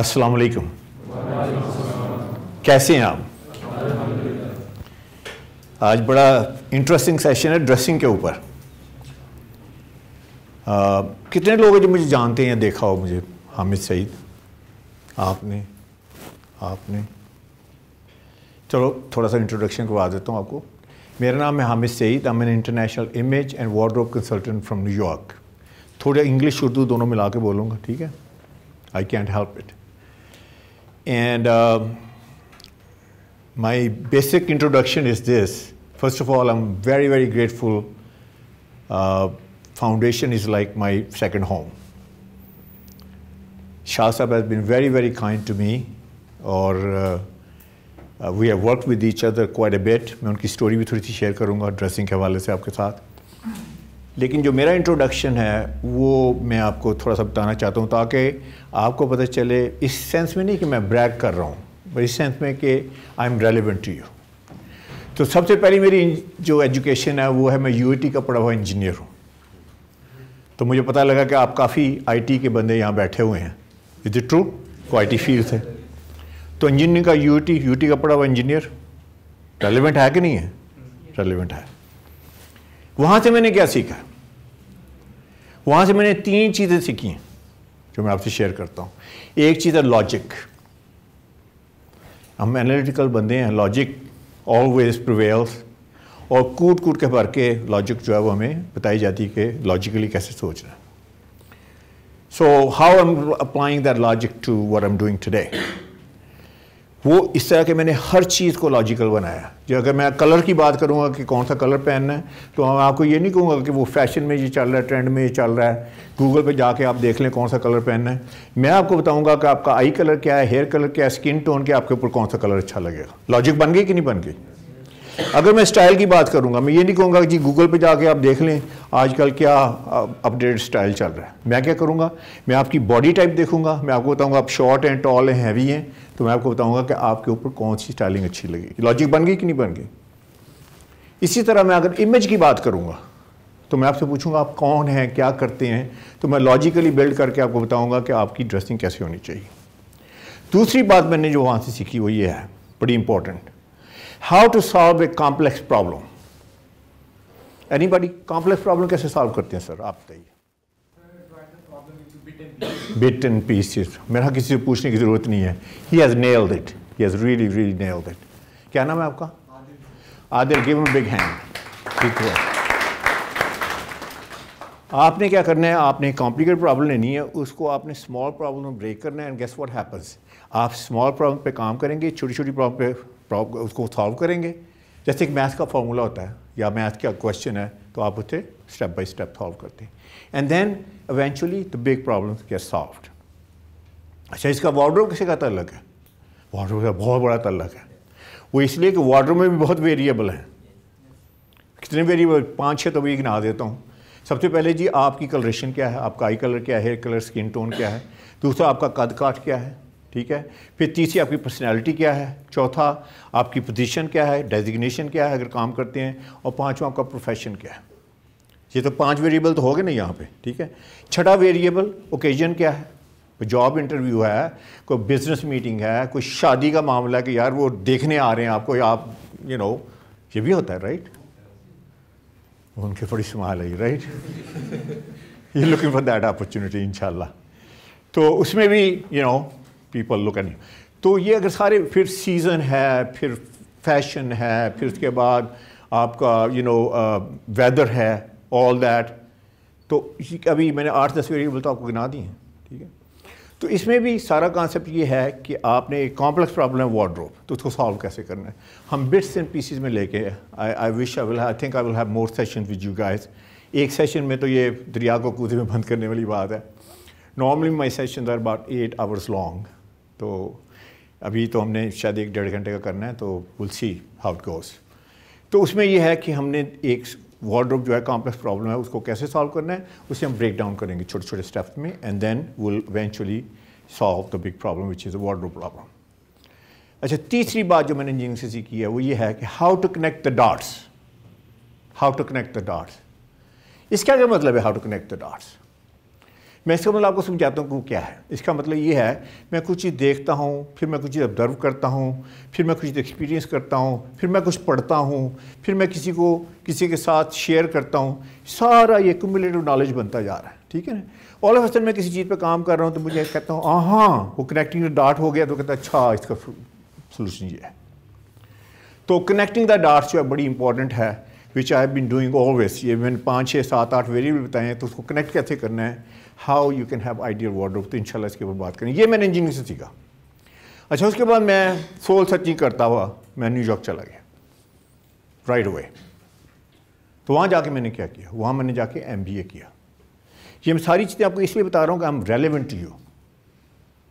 अस्सलाम वालेकुम कैसे हैं आप आज बड़ा इंटरेस्टिंग सेशन है ड्रेसिंग के ऊपर कितने लोग हैं जो मुझे जानते हैं या देखा हो मुझे हामिद सईद आपने आपने चलो थोड़ा सा इंट्रोडक्शन करवा देता हूँ आपको मेरा नाम है Hamid Saeed I an international image and wardrobe consultant from New York थोड़ा इंग्लिश उर्दू दोनों मिला के बोलूँगा ठीक है I can't help it And uh, my basic introduction is this. First of all, I'm very, very grateful. Uh, foundation is like my second home. Shah Sahib has been very, very kind to me, or uh, uh, we have worked with each other quite a bit. मैं उनकी story भी थोड़ी C share करूंगा dressing के हवाले से आपके साथ लेकिन जो मेरा इंट्रोडक्शन है वो मैं आपको थोड़ा सा बताना चाहता हूँ ताकि आपको पता चले इस सेंस में नहीं कि मैं ब्रैक कर रहा हूँ इस सेंस में कि I am relevant to you तो सबसे पहली मेरी जो एजुकेशन है वो है मैं यू का पढ़ा हुआ इंजीनियर हूँ तो मुझे पता लगा कि आप काफ़ी आई के बंदे यहाँ बैठे हुए हैं इज इट ट्रू को आई फील्ड है तो इंजीनियर का यू टी का पढ़ा हुआ इंजीनियर रेलिवेंट है कि नहीं है रेलिवेंट है वहां से मैंने क्या सीखा वहां से मैंने तीन चीज़ें सीखी हैं जो मैं आपसे शेयर करता हूं एक चीज़ है लॉजिक हम एनालिटिकल बंदे हैं लॉजिक ऑलवेज प्रिवेल्स और कूट कूट के भर के लॉजिक जो है वो हमें बताई जाती है कि लॉजिकली कैसे सोचना है so how am applying that logic to what am doing today वो इस तरह के मैंने हर चीज़ को लॉजिकल बनाया जो अगर मैं कलर की बात करूँगा कि कौन सा कलर पहनना है तो मैं आपको ये नहीं कहूँगा कि वो फैशन में ये चल रहा है ट्रेंड में ये चल रहा है गूगल पे जाके आप देख लें कौन सा कलर पहनना है मैं आपको बताऊँगा कि आपका आई कलर क्या है हेयर कलर क्या है स्किन टोन क्या आपके ऊपर कौन सा कलर अच्छा लगेगा लॉजिक बन गई कि नहीं बन गई अगर मैं स्टाइल की बात करूंगा मैं ये नहीं कहूँगा कि जी गूगल पे जाके आप देख लें आजकल क्या अपडेट स्टाइल चल रहा है मैं क्या करूंगा मैं आपकी बॉडी टाइप देखूंगा मैं आपको बताऊंगा आप शॉर्ट हैं टॉल हैं हैवी हैं तो मैं आपको बताऊंगा कि आपके ऊपर कौन सी स्टाइलिंग अच्छी लगेगी लॉजिक बन गई कि नहीं बन गई इसी तरह मैं अगर इमेज की बात करूँगा तो मैं आपसे पूछूंगा आप कौन हैं क्या करते हैं तो मैं लॉजिकली बिल्ड करके आपको बताऊंगा कि आपकी ड्रेसिंग कैसे होनी चाहिए दूसरी बात मैंने जो वहाँ से सीखी वो ये है बड़ी important how to solve a complex problem any body complex problem कैसे सॉल्व करते हैं सर आप बताइए बिट इन पीस मेरा किसी से पूछने की ज़रूरत नहीं है he has nailed it he has really really nailed it क्या नाम है आपका Adil give him big hand ठीक है आपने क्या करना है आपने कॉम्प्लिकेटेड प्रॉब्लम लेनी है उसको आपने स्मॉल प्रॉब्लम ब्रेक करना है एंड गेस व्हाट हैपेंस आप स्मॉल प्रॉब्लम पे काम करेंगे छोटी छोटी प्रॉब्लम पे उसको सॉल्व करेंगे जैसे कि मैथ का फॉर्मूला होता है या मैथ का क्वेश्चन है तो आप उसे स्टेप बाय स्टेप सॉल्व करते हैं and then eventually the big problem get solve अच्छा इसका वार्ड्रोब किसी का तल्लक है वार्ड्रोब का बहुत बड़ा तल्लक है वो इसलिए कि वार्ड्रोब में भी बहुत वेरिएबल हैं कितने वेरिएबल पाँच छः तो भी गिना देता हूँ सबसे पहले जी आपकी कलरेशन क्या है आपका आई कलर क्या है हेयर कलर स्किन टोन क्या है दूसरा आपका कद काट क्या है ठीक है फिर तीसरी आपकी पर्सनैलिटी क्या है चौथा आपकी पोजिशन क्या है डेजिग्नेशन क्या है अगर काम करते हैं और पाँचवा आपका प्रोफेशन क्या है ये तो पांच वेरिएबल तो हो गए ना यहाँ पे ठीक है छठा वेरिएबल ओकेजन क्या है कोई जॉब इंटरव्यू है कोई बिज़नेस मीटिंग है कोई शादी का मामला है कि यार वो देखने आ रहे हैं आपको या आप यू नो ये भी होता है राइट उनकी थोड़ी सम्भाल है राइट ये लुकिंग फॉर दैट अपॉर्चुनिटी इनशाला तो उसमें भी you you know know, people look an तो ये अगर सारे फिर सीज़न है फिर फैशन है फिर उसके बाद आपका यू नो वेदर है ऑल दैट तो अभी मैंने आठ दस वेरिएबल तो आपको गिना दी हैं ठीक है तो इसमें भी सारा कॉन्सेप्ट ये है कि आपने एक कॉम्प्लेक्स प्रॉब्लम है वार्ड्रोप तो उसको सॉल्व कैसे करना है हम बिट्स एंड पीसीज में लेके I I wish I will I think I will have more session with you guys एक सेशन में तो ये दरिया को कूदे में बंद करने वाली बात है normally my session are about eight hours long तो अभी तो हमने शायद एक डेढ़ घंटे का करना है तो will see how it goes तो उसमें यह है कि हमने एक वार्ड्रोप जो है कॉम्प्लेक्स प्रॉब्लम है उसको कैसे सॉल्व करना है उसे हम ब्रेक डाउन करेंगे छोटे छोटे स्टेप्स में and then will eventually solve the big problem which is a wardrobe problem अच्छा तीसरी बात जो मैंने इंजीनियरिंग से सीखी है वो ये है कि how to connect the dots how to connect the dots इसका क्या मतलब है how to connect the dots मैं इसका मतलब आपको समझाता हूँ कि क्या है इसका मतलब ये है मैं कुछ चीज़ देखता हूँ फिर मैं कुछ चीज़ ऑब्जर्व करता हूँ फिर मैं कुछ चीज़ एक्सपीरियंस करता हूँ फिर मैं कुछ पढ़ता हूँ फिर मैं किसी को किसी के साथ शेयर करता हूँ सारा ये क्यूमुलेटिव नॉलेज बनता जा रहा है ठीक है ना ऑल ऑफ असल मैं किसी चीज़ पर काम कर रहा हूँ तो मुझे कहता हूँ हाँ वो कनेक्टिंग डाट हो गया तो कहता अच्छा इसका सोल्यूशन ये है तो कनेक्टिंग द डार्ट जो है बड़ी इंपॉर्टेंट है which I have been doing always ये मैंने पाँच छः सात आठ वेरिएबल बताए हैं तो उसको कनेक्ट कैसे करना है how you can have ideal wardrobe तो इंशाल्लाह इसके ऊपर बात करें ये मैंने इंजीनियरिंग से सीखा अच्छा उसके बाद मैं सोल सर्चिंग करता हुआ मैं न्यूयॉर्क चला गया राइट right तो वहाँ जाके मैंने क्या किया वहाँ मैंने जाके एम किया ये मैं सारी चीज़ें आपको इसलिए बता रहा हूँ कि I am relevant to you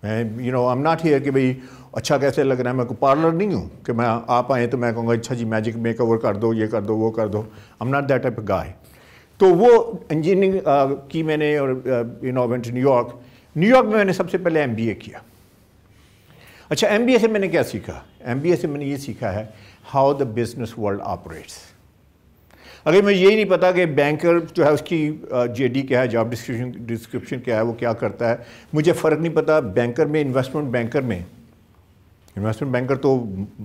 मैं you know I am not here कि भाई अच्छा कैसे लग रहा है मैं कोई पार्लर नहीं हूँ कि मैं आप आए तो मैं कहूँगा अच्छा जी मैजिक मेकओवर कर दो ये कर दो वो कर दो I am not that type guy तो वो इंजीनियरिंग uh, की मैंने और इनोवेंट न्यूयॉर्क न्यूयॉर्क में मैंने सबसे पहले एम किया अच्छा एम से मैंने क्या सीखा एम से मैंने ये सीखा है how the business world operates अगर मुझे यही नहीं पता कि बैंकर जो है उसकी जेडी uh, क्या है जॉब डिस्क्रिप्शन डिस्क्रिप्शन क्या है वो क्या करता है मुझे फ़र्क नहीं पता बैंकर में इन्वेस्टमेंट बैंकर में इन्वेस्टमेंट बैंकर तो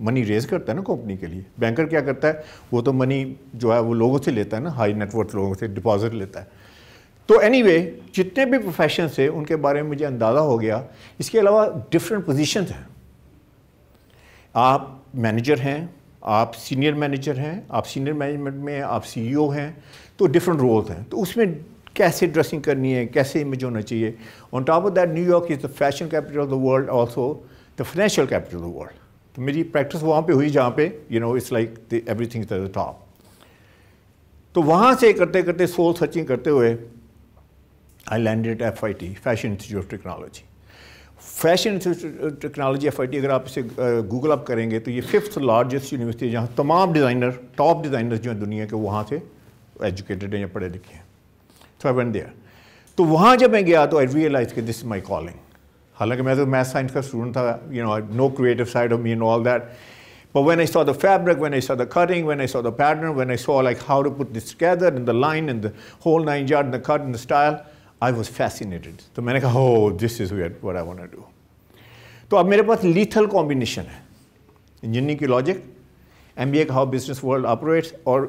मनी रेज करता है ना कंपनी के लिए बैंकर क्या करता है वो तो मनी जो है वो लोगों से लेता है ना हाई नेटवर्क लोगों से डिपॉजिट लेता है तो एनी anyway, जितने भी प्रोफेशन है उनके बारे में मुझे अंदाज़ा हो गया इसके अलावा डिफरेंट पोजिशन हैं आप मैनेजर हैं आप सीनियर मैनेजर हैं आप सीनियर मैनेजमेंट में आप सीईओ e हैं तो डिफरेंट रोल्स हैं तो उसमें कैसे ड्रेसिंग करनी है कैसे इमेज होना चाहिए on top of that New York is the fashion capital of the world also the financial capital of the world तो मेरी प्रैक्टिस वहाँ पे हुई जहाँ पे you know it's like everything the top तो वहाँ से करते करते सोल सर्चिंग करते हुए I landed F I T fashion institute of technology fashion institute technology F I T अगर आप इसे गूगल अप करेंगे तो ये फिफ्थ लार्जेस्ट यूनिवर्सिटी जहाँ तमाम डिज़ाइनर टॉप डिज़ाइनर्स जो हैं दुनिया के वहाँ से एजुकेटेड हैं या पढ़े लिखे हैं सो आई वेंट देयर तो वहाँ जब मैं गया तो आई रियलाइज के दिस इज माई कॉलिंग हालांकि मैं तो मैथ साइंस का स्टूडेंट था you know no creative side of me and all that But when I saw the fabric, when I saw the cutting, when I saw the pattern, when I saw like how to put this together and the line and the whole nine yard and the cut and the style, I was fascinated. तो मैंने कहा oh this is weird what I want to do. तो अब मेरे पास lethal combination है engineering की logic M B A how business world operates और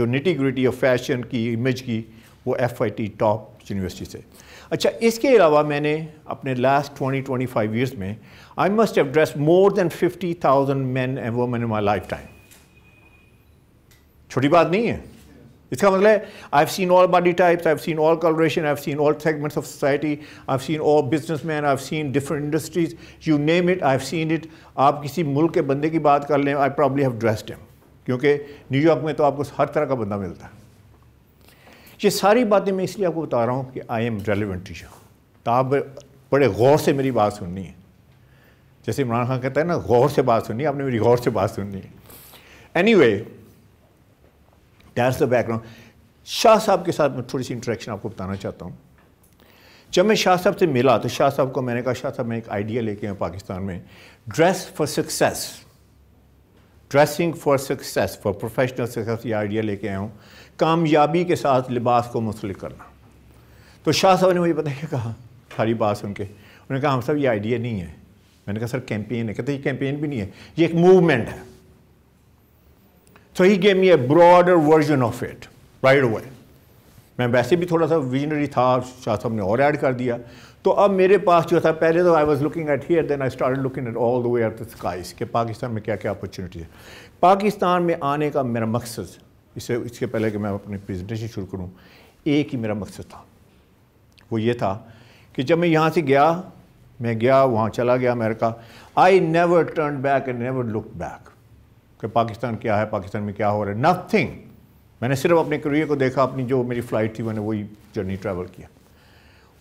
जो निटी ग्रिटी ऑफ फैशन की इमेज की वो एफ टॉप यूनिवर्सिटी से अच्छा इसके अलावा मैंने अपने लास्ट 20 फाइव ईयर्स में I must dress more than fifty thousand man and women in my lifetime छोटी बात नहीं है इसका मतलब I have seen all body types I have seen all colouration I have seen all segments of society I have seen all businessman I have seen different industries you name it I have seen it आप किसी मुल्क के बंदे की बात कर लें I probably have dressed him क्योंकि न्यूयॉर्क में तो आपको हर तरह का बंदा मिलता है ये सारी बातें मैं इसलिए आपको बता रहा हूँ कि I am relevant to you तो आप बड़े गौर से मेरी बात सुननी है जैसे इमरान खान कहता है ना गौर से बात सुननी है आपने मेरी गौर से बात सुननी है anyway that's the background Shah साहब के साथ मैं थोड़ी सी इंट्रैक्शन आपको बताना चाहता हूँ जब मैं शाह साहब से मिला तो शाह साहब को मैंने कहा शाह साहब मैं एक आइडिया लेके आया पाकिस्तान में dress for success dressing for success for professional success ये आइडिया लेके आया हूँ कामयाबी के साथ लिबास को मुंसलिक करना तो शाह साहब ने मुझे पता कहा सारी बात सुन के उन्होंने कहा हम सब ये आइडिया नहीं है मैंने कहा सर कैंपेन है कहते ये कैंपेन भी नहीं है ये एक मूवमेंट है सो ही गेम ये broader version of it right way मैं वैसे भी थोड़ा सा विजनरी था शाह साहब ने और ऐड कर दिया तो अब मेरे पास जो था पहले तो I was looking at here then I start looking at all the way are the skies कि पाकिस्तान में क्या क्या अपॉर्चुनिटीज़ है पाकिस्तान में आने का मेरा मकसद इससे इसके पहले कि मैं अपनी प्रेजेंटेशन शुरू करूँ एक ही मेरा मकसद था वो ये था कि जब मैं यहाँ से गया मैं गया वहाँ चला गया America I never turn back and never look back कि पाकिस्तान क्या है पाकिस्तान में क्या हो रहा है नथिंग मैंने सिर्फ अपने करियर को देखा अपनी जो मेरी फ़्लाइट थी मैंने वही जर्नी ट्रैवल किया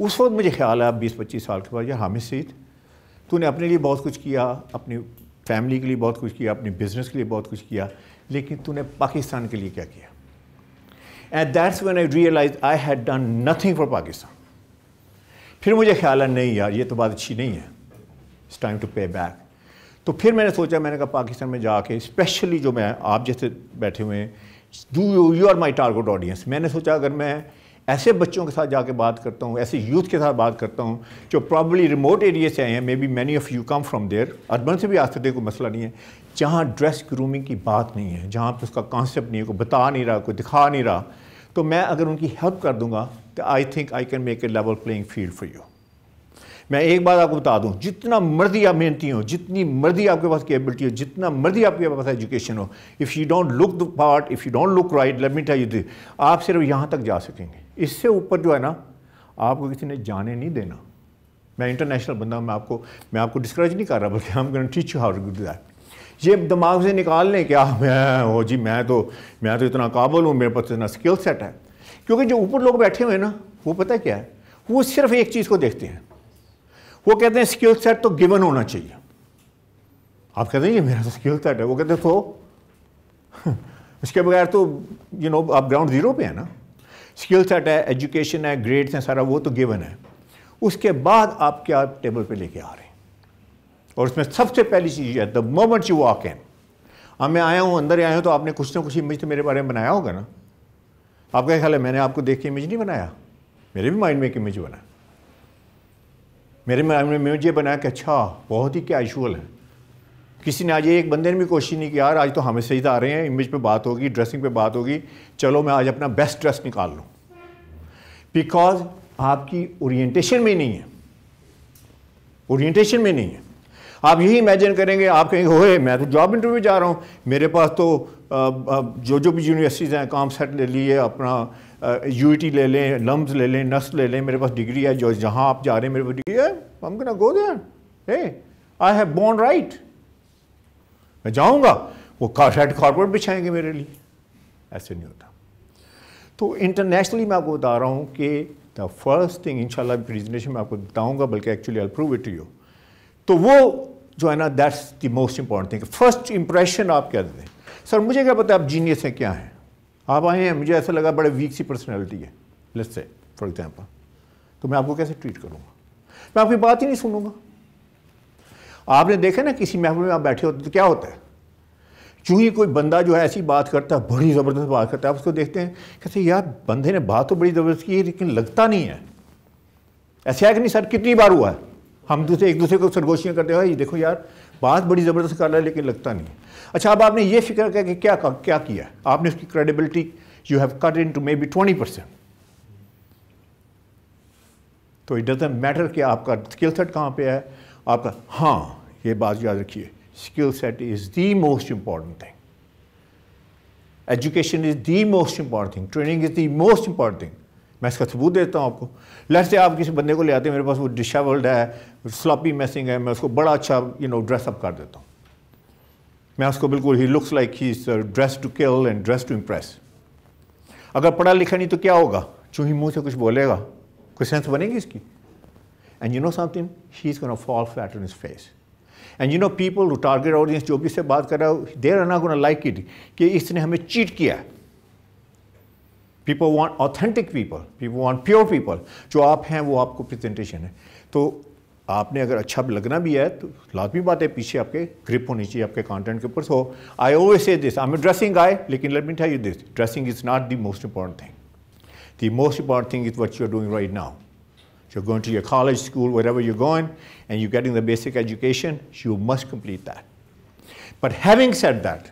उस वक्त मुझे ख्याल आया बीस पच्चीस साल के बाद यार हामिद सईद तूने अपने लिए बहुत कुछ किया अपनी फैमिली के लिए बहुत कुछ किया अपने बिजनेस के लिए बहुत कुछ किया लेकिन तूने पाकिस्तान के लिए क्या किया and that's when I realise I had done nothing for Pakistan फिर मुझे ख्याल है नहीं यार ये तो बात अच्छी नहीं है it's time to pay back तो फिर मैंने सोचा मैंने कहा पाकिस्तान में जाके स्पेशली जो मैं आप जैसे बैठे हुए हैं do you you are my target audience मैंने सोचा अगर मैं ऐसे बच्चों के साथ जाके बात करता हूँ ऐसे यूथ के साथ बात करता हूँ जो प्रॉबली रिमोट एरिया से आए हैं maybe many of you come from there urban से भी आ सकते कोई मसला नहीं है जहाँ ड्रेस ग्रूमिंग की बात नहीं है जहाँ पर उसका कॉन्सेप्ट नहीं है कोई बता नहीं रहा कोई दिखा नहीं रहा तो मैं अगर उनकी हेल्प कर दूँगा तो I think I can make a level playing field for you मैं एक बात आपको बता दूं जितना मर्जी आप मेहनती हो जितनी मर्जी आपके पास केबिलिटी हो जितना मर्जी आपके पास एजुकेशन हो if you don't look the part if you don't look right let me tell you this आप सिर्फ यहाँ तक जा सकेंगे इससे ऊपर जो है ना आपको किसी ने जाने नहीं देना मैं इंटरनेशनल बंदा मैं आपको मैं आपको डिस्करेज नहीं कर रहा बल्कि हम teach you how do that ये दिमाग से निकाल लें क्या मैं हो जी मैं तो मैं तो इतना काबुल हूँ मेरे पास तो इतना स्किल सेट है क्योंकि जो ऊपर लोग बैठे हुए हैं ना वो पता है क्या है वो सिर्फ एक चीज़ को देखते हैं वो कहते हैं स्किल सेट तो गिवन होना चाहिए आप कहते हैं ये मेरा तो स्किल सेट है वो कहते हैं तो इसके बगैर तो यू नो आप ग्राउंड ज़ीरो पे है ना स्किल सेट है एजुकेशन है ग्रेड्स हैं सारा वो तो गिवन है उसके बाद आप क्या टेबल पे लेके आ रहे हैं और उसमें सबसे पहली चीज़ है the moment you walk in अब मैं आया हूँ अंदर आया हूँ तो आपने कुछ ना कुछ इमेज तो मेरे बारे में बनाया होगा ना आपका ख्याल है मैंने आपको देख के इमेज नहीं बनाया मेरे भी माइंड में एक इमेज बनाया मेरे माइंड में इमेज ये बनाया कि अच्छा बहुत ही कैजुअल है किसी ने आज एक बंदे ने भी कोशिश नहीं की यार आज तो हमें सही आ रहे हैं इमेज पे बात होगी ड्रेसिंग पे बात होगी चलो मैं आज अपना बेस्ट ड्रेस निकाल लूँ बिकॉज आपकी ओरिएंटेशन में नहीं है ओरिएंटेशन में नहीं है आप यही इमेजिन करेंगे आप कहेंगे होए मैं तो जॉब इंटरव्यू जा रहा हूँ मेरे पास तो जो जो भी यूनिवर्सिटीज़ हैं काम सेट ले लिए अपना यू e ले लें लम्ब ले लें नर्स ले लें मेरे पास डिग्री है जो जहाँ आप जा रहे हैं मेरे पास डिग्री है हम कहना go there I have bond right मैं जाऊंगा वो कारपेट कारपेट बिछाएंगे मेरे लिए ऐसे नहीं होता तो इंटरनेशनली मैं आपको बता रहा हूँ कि द फर्स्ट थिंग इनशाला प्रेजेंटेशन में आपको बताऊँगा बल्कि actually I prove it you तो वो जो है ना that's the most important thing first impression आप क्या देते हैं सर मुझे क्या पता आप जीनियस हैं क्या हैं आप आए हैं मुझे ऐसा लगा बड़े वीक सी पर्सनैलिटी है लेट्स से फॉर एग्जाम्पल तो मैं आपको कैसे ट्रीट करूँगा मैं आपकी बात ही नहीं सुनूंगा आपने देखा ना किसी महफिल में आप बैठे होते तो क्या होता है चूँकि कोई बंदा जो है ऐसी बात करता है बड़ी ज़बरदस्त बात करता है आप उसको देखते हैं कहते यार बंदे ने बात तो बड़ी ज़बरदस्त की है लेकिन लगता नहीं है ऐसा है कि नहीं सर कितनी बार हुआ है हम दूसरे तो एक दूसरे को सरगोशियाँ करते हैं ये देखो यार बात बड़ी ज़बरदस्त कर रहा है लेकिन लगता नहीं है अच्छा अब आपने ये फिक्र किया कि क्या क्या किया आपने उसकी credibility you have cut into maybe twenty percent तो इट डजेंट मैटर कि आपका स्किल सेट कहाँ पे है आपका हाँ ये बात याद रखिए skill set is the most important thing education is the most important thing training is the most important thing मैं इसका सबूत देता हूँ आपको लेट से आप किसी बंदे को ले आते हैं मेरे पास वो डिशावल्ड है स्लॉपी मैसिंग है मैं उसको बड़ा अच्छा यू नो ड्रेसअप कर देता हूँ मैं उसको बिल्कुल ही looks like he is dress to kill and dress to impress अगर पढ़ा लिखा नहीं तो क्या होगा ही मुँह से कुछ बोलेगा कोई सेंस बनेगी इसकी and you know something he is gonna fall flat in face and you know people target audience जो भी से बात कर रहा है there are not gonna like it कि इसने हमें चीट किया people want authentic people people want pure people जो आप हैं वो आपको प्रेजेंटेशन है तो आपने अगर अच्छा लगना भी है तो लाजमी बात है पीछे आपके ग्रिप होनी चाहिए आपके कॉन्टेंट के ऊपर सो आई ओवे से दिस आई एम ड्रेसिंग आए लेकिन let me tell you this dressing is not the most important thing the most important thing is what you are doing right now You're going to your college, school, wherever you're going, and you're getting the basic education, you must complete that. But having said that,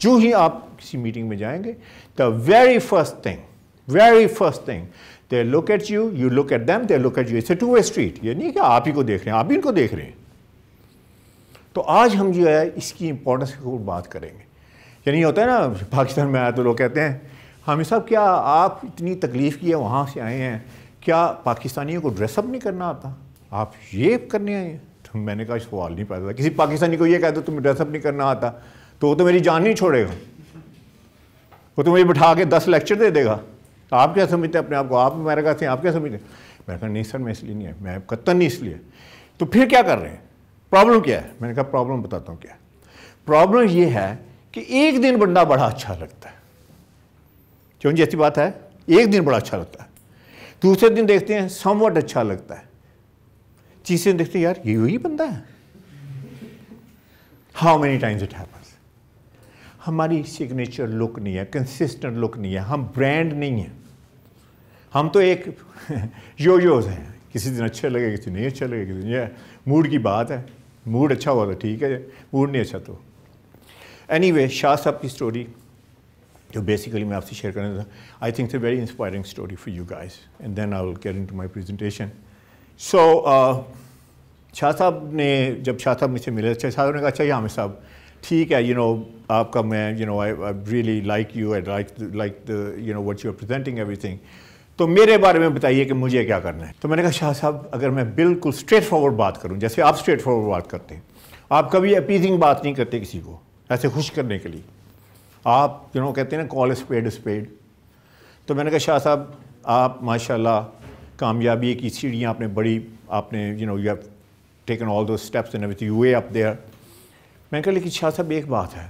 जो ही आप किसी meeting में जाएंगे the very first thing very first thing they look at you you look at them they look at you it's a two way street ये नहीं कि आप ही को देख रहे हैं आप ही इनको देख रहे हैं तो आज हम जो है इसकी इम्पोर्टेंस की बात करेंगे यानी होता है ना पाकिस्तान में आया तो लोग कहते हैं हमें सब क्या आप इतनी तकलीफ़ की है वहाँ से आए हैं क्या पाकिस्तानियों को ड्रेसअप नहीं करना आता आप ये करने आए तो मैंने कहा सवाल नहीं पैदा किसी पाकिस्तानी को ये कह दो तुम्हें ड्रेसअप नहीं करना आता तो वो तो मेरी जान नहीं छोड़ेगा वो तो मुझे बिठा के दस लेक्चर दे देगा आप क्या समझते हैं अपने आप को आप मेरे कहते हैं आप क्या समझते हैं मैंने कहा नहीं सर मैं इसलिए नहीं है मैं कत्तन नहीं इसलिए तो फिर क्या कर रहे हैं प्रॉब्लम क्या है मैंने कहा प्रॉब्लम बताता हूँ क्या प्रॉब्लम ये है कि एक दिन बंदा बड़ा अच्छा लगता है क्यों जैसी बात है एक दिन बड़ा अच्छा लगता है दूसरे दिन देखते हैं समवट अच्छा लगता है तीसरे दिन देखते हैं यार ये वही बंदा है how many times it happens हमारी सिग्नेचर लुक नहीं है कंसिस्टेंट लुक नहीं है हम ब्रांड नहीं है हम तो एक यो योज हैं किसी दिन अच्छे लगे किसी नहीं अच्छे लगे किसी ये मूड की बात है मूड अच्छा हुआ तो ठीक है मूड नहीं अच्छा तो एनी anyway, शाह साहब की स्टोरी जो बेसिकली मैं आपसे शेयर करना था I think it's a very inspiring story for you guys and then I will get to my presentation so Shah साहब ने जब शाह साहब मुझसे मिले अच्छा, साहब ने कहा अच्छा ये साहब ठीक है यू नो आपका मैं you know I really like you I like like the you know what you are presenting everything तो मेरे बारे में बताइए कि मुझे क्या करना है तो मैंने कहा शाह साहब अगर मैं बिल्कुल स्ट्रेट फॉरवर्ड बात करूं जैसे आप स्ट्रेट फॉरवर्ड बात करते हैं आप कभी अपीजिंग बात नहीं करते किसी को ऐसे खुश करने के लिए आप यू नो कहते हैं ना कॉल स्पेड स्पेड तो मैंने कहा शाह साहब आप माशाल्लाह कामयाबी की सीढ़ियाँ आपने बड़ी आपने you know you have taken all दो steps in with you a up there मैंने कहा लेकिन शाह साहब एक बात है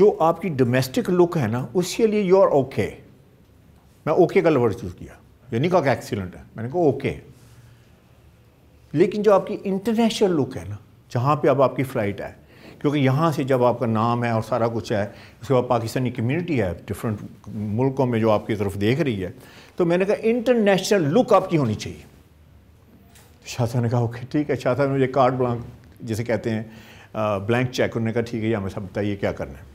जो आपकी डोमेस्टिक लुक है ना उसके लिए यू आर ओके मैं ओके का लवर चूज़ किया ये नहीं कहा कि एक्सीलेंट है मैंने कहा ओके लेकिन जो आपकी इंटरनेशनल लुक है ना जहाँ पे अब आपकी फ़्लाइट है क्योंकि यहाँ से जब आपका नाम है और सारा कुछ है उसके बाद पाकिस्तानी कम्यूनिटी है डिफरेंट मुल्कों में जो आपकी तरफ देख रही है तो मैंने कहा इंटरनेशनल लुक आपकी होनी चाहिए शाह साहब ने कहा ओके ठीक है शाह साहब ने मुझे कार्ड ब्लॉक जिसे कहते हैं ब्लैंक चेक उन्होंने कहा ठीक है या हमें सब बताइए क्या करना है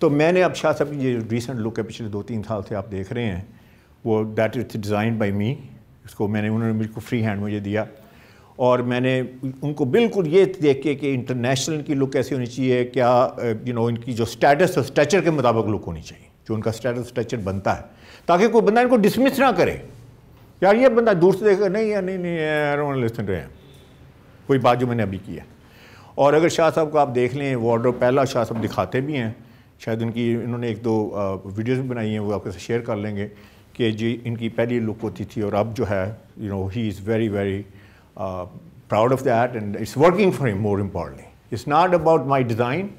तो मैंने अब शाह साहब की ये रिसेंट लुक है पिछले दो तीन साल से आप देख रहे हैं वो that is design by me उसको मैंने उन्होंने मुझको फ्री हैंड मुझे दिया और मैंने उनको बिल्कुल ये देख के कि इंटरनेशनल की लुक कैसी होनी चाहिए क्या यू नो इनकी जो स्टेटस और स्टेचर के मुताबिक लुक होनी चाहिए जो उनका स्टेटस स्टेचर बनता है ताकि कोई बंदा इनको डिसमिस ना करे यार ये बंदा दूर से देखकर नहीं यार नहीं नहीं यार रहे हैं कोई बात जो मैंने अभी की है और अगर शाह साहब को आप देख लें वो ऑर्डर पहला शाह साहब दिखाते भी हैं शायद उनकी इन्होंने एक दो वीडियोज भी बनाई हैं वो आपके साथ शेयर कर लेंगे कि जी इनकी पहली लुक होती थी और अब जो है you know he is very very uh, proud of that and it's working for him more importantly. It's not about my design,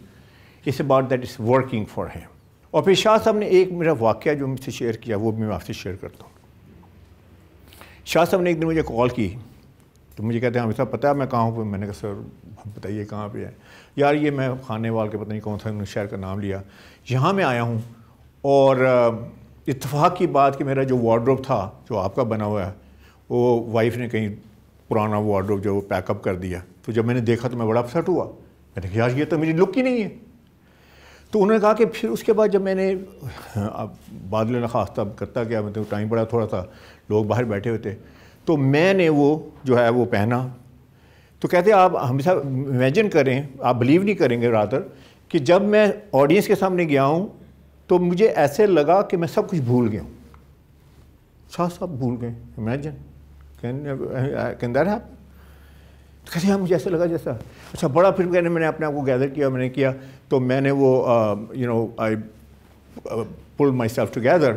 it's about that it's working for him. और फिर शाह साहब ने एक मेरा वाक्य जो मुझसे शेयर किया वो भी मैं आपसे शेयर करता हूँ शाह साहब ने एक दिन मुझे कॉल की तो मुझे कहते हैं हमेशा पता है मैं कहाँ पर मैंने कहा सर बताइए कहाँ पे है यार ये मैं खाने वाल के पता नहीं कौन सा शहर का नाम लिया यहाँ मैं आया हूँ और इतफाक़ की बात कि मेरा जो वार्ड्रोप था जो आपका बना हुआ है वो वाइफ ने कहीं पुराना वो ऑर्डर जो पैकअप कर दिया तो जब मैंने देखा तो मैं बड़ा अपसेट हुआ मैंने कहा यार ये तो मेरी लुक ही नहीं है तो उन्होंने कहा कि फिर उसके बाद जब मैंने अब बादल लेना खास तब करता गया मतलब तो टाइम पड़ा थोड़ा सा लोग बाहर बैठे हुए थे तो मैंने वो जो है वो पहना तो कहते आप हमेशा इमेजिन करें आप बिलीव नहीं करेंगे रातर कि जब मैं ऑडियंस के सामने गया हूँ तो मुझे ऐसे लगा कि मैं सब कुछ भूल गया हूँ साफ भूल गए imagine can can that happen कैसे हाँ मुझे ऐसा लगा जैसा अच्छा बड़ा फिर कहने मैंने अपने आप को गैदर किया मैंने किया तो मैंने वो you know I pull myself together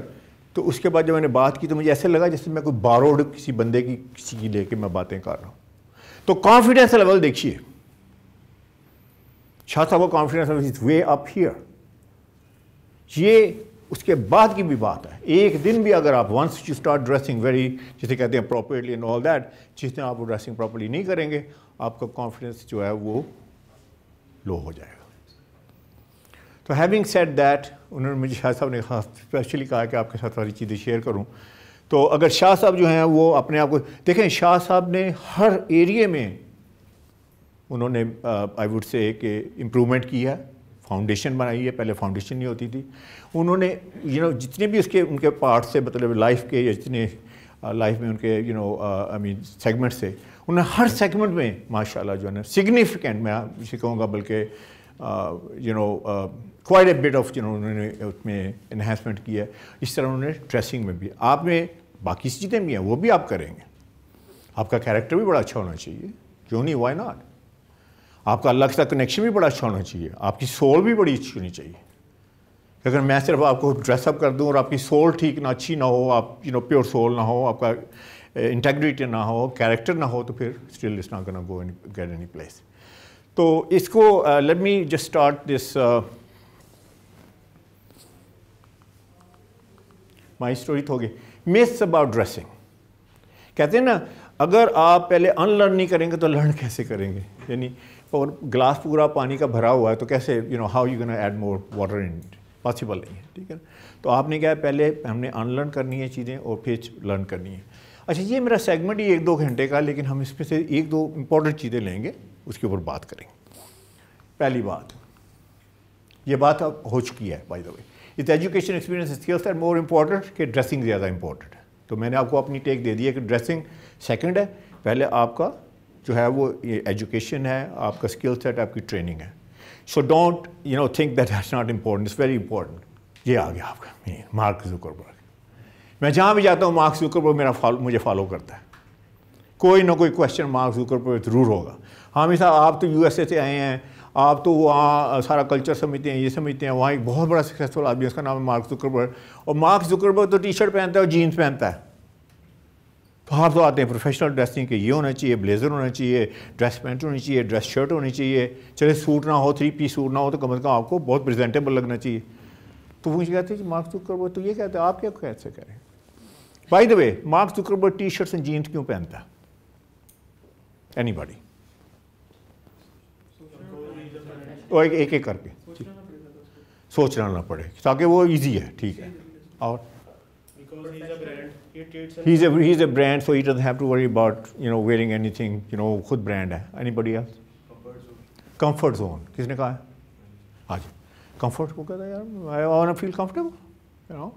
तो उसके बाद जब मैंने बात की तो मुझे ऐसे लगा जैसे मैं कोई बारोड किसी बंदे की किसी की लेके मैं बातें कर रहा हूँ तो कॉन्फिडेंस लेवल देखिए था वो confidence level is way up here ये उसके बाद की भी बात है एक दिन भी अगर आप once you start dressing very जिसे कहते हैं प्रॉपरली एंड ऑल दैट जिस दिन आप ड्रेसिंग प्रॉपरली नहीं करेंगे आपका कॉन्फिडेंस जो है वो लो हो जाएगा तो हैविंग सेट दैट उन्होंने मुझे शाह साहब ने खास हाँ, स्पेशली कहा कि आपके साथ सारी चीज़ें शेयर करूँ तो अगर शाह साहब जो हैं वो अपने आप को देखें शाह साहब ने हर एरिए में उन्होंने आई वुड से कि इम्प्रूवमेंट की है फाउंडेशन बनाई है पहले फाउंडेशन नहीं होती थी उन्होंने यू नो जितने भी उसके उनके पार्ट्स थे मतलब लाइफ के या जितने लाइफ uh, में उनके you know I mean segments थे उन्होंने हर सेगमेंट में माशाल्लाह जो है ना सिग्निफिकेंट मैं इसे कहूँगा बल्कि you know quite a bit of you know उन्होंने उसमें इन्हेंसमेंट किया है इस तरह उन्होंने ड्रेसिंग में भी आप में बाकी चीज़ें भी हैं वो भी आप करेंगे आपका कैरेक्टर भी बड़ा अच्छा होना चाहिए क्यों नहीं वाई नॉट आपका अल्लाह के साथ कनेक्शन भी बड़ा अच्छा होना चाहिए आपकी सोल भी बड़ी अच्छी होनी चाहिए अगर मैं सिर्फ आपको ड्रेसअप कर दूं और आपकी सोल ठीक ना अच्छी ना हो आप यू नो प्योर सोल ना हो आपका इंटेग्रिटी ना हो कैरेक्टर ना हो तो फिर स्टिल इट्स ना go in get any place तो इसको let me just start this my story तो होगी मिस अबाउट ड्रेसिंग कहते हैं ना अगर आप पहले अनलर्न नहीं करेंगे तो लर्न कैसे करेंगे यानी और ग्लास पूरा पानी का भरा हुआ है तो कैसे you know how you gonna add more water in possible नहीं है ठीक है तो आपने क्या है पहले हमने अनलर्न करनी है चीज़ें और फिर लर्न करनी है अच्छा ये मेरा सेगमेंट ही एक दो घंटे का लेकिन हम इसमें से एक दो इम्पोर्टेंट चीज़ें लेंगे उसके ऊपर बात करेंगे पहली बात ये बात अब हो चुकी है by the way it education experience skills are more important कि ड्रेसिंग ज़्यादा इम्पॉर्टेंट है तो मैंने आपको अपनी टेक दे दी है कि ड्रेसिंग सेकेंड है पहले आपका जो है वो एजुकेशन है आपका स्किल सेट आपकी ट्रेनिंग है so don't you know think that has not important it's very important ये आ गया आपका मार्क जुकरबर्ग मैं जहाँ भी जाता हूँ मार्क जुकरबर्ग मेरा फॉलो मुझे फॉलो करता है कोई ना कोई क्वेश्चन मार्क जुकरबर्ग ज़रूर होगा हमेशा हाँ, आप तो यू से आए हैं आप तो वहाँ सारा कल्चर समझते हैं ये समझते हैं वहाँ एक बहुत बड़ा सक्सेसफुल आदमी उसका नाम है मार्क जुकरबर्ग और मार्क जुकरबर्ग तो टी शर्ट पहनता है और जीन्स पहनता है तो हर तो आते हैं प्रोफेशनल ड्रेसिंग के ये होना चाहिए ब्लेज़र होना चाहिए ड्रेस पैंट होनी चाहिए ड्रेस शर्ट होनी चाहिए चले सूट ना हो थ्री पीस सूट ना हो तो कम अज़ कम आपको बहुत प्रेजेंटेबल लगना चाहिए तो वो कहते हैं कि मार्क जुकरबर्ग तो ये कहते हैं आप क्या कैसे करें by the way Mark Zuckerberg T shirts and jeans क्यों पहनता एनी बॉडी एक एक, एक करके सोचना ना पड़े ताकि वो ईजी है ठीक है और He's a he's a brand, so he doesn't have to worry about you know wearing anything. You know, खुद brand है. Anybody else? Comfort zone. Comfort zone. किसने कहा आज. Comfort को कहता है यार. I wanna feel comfortable. You know.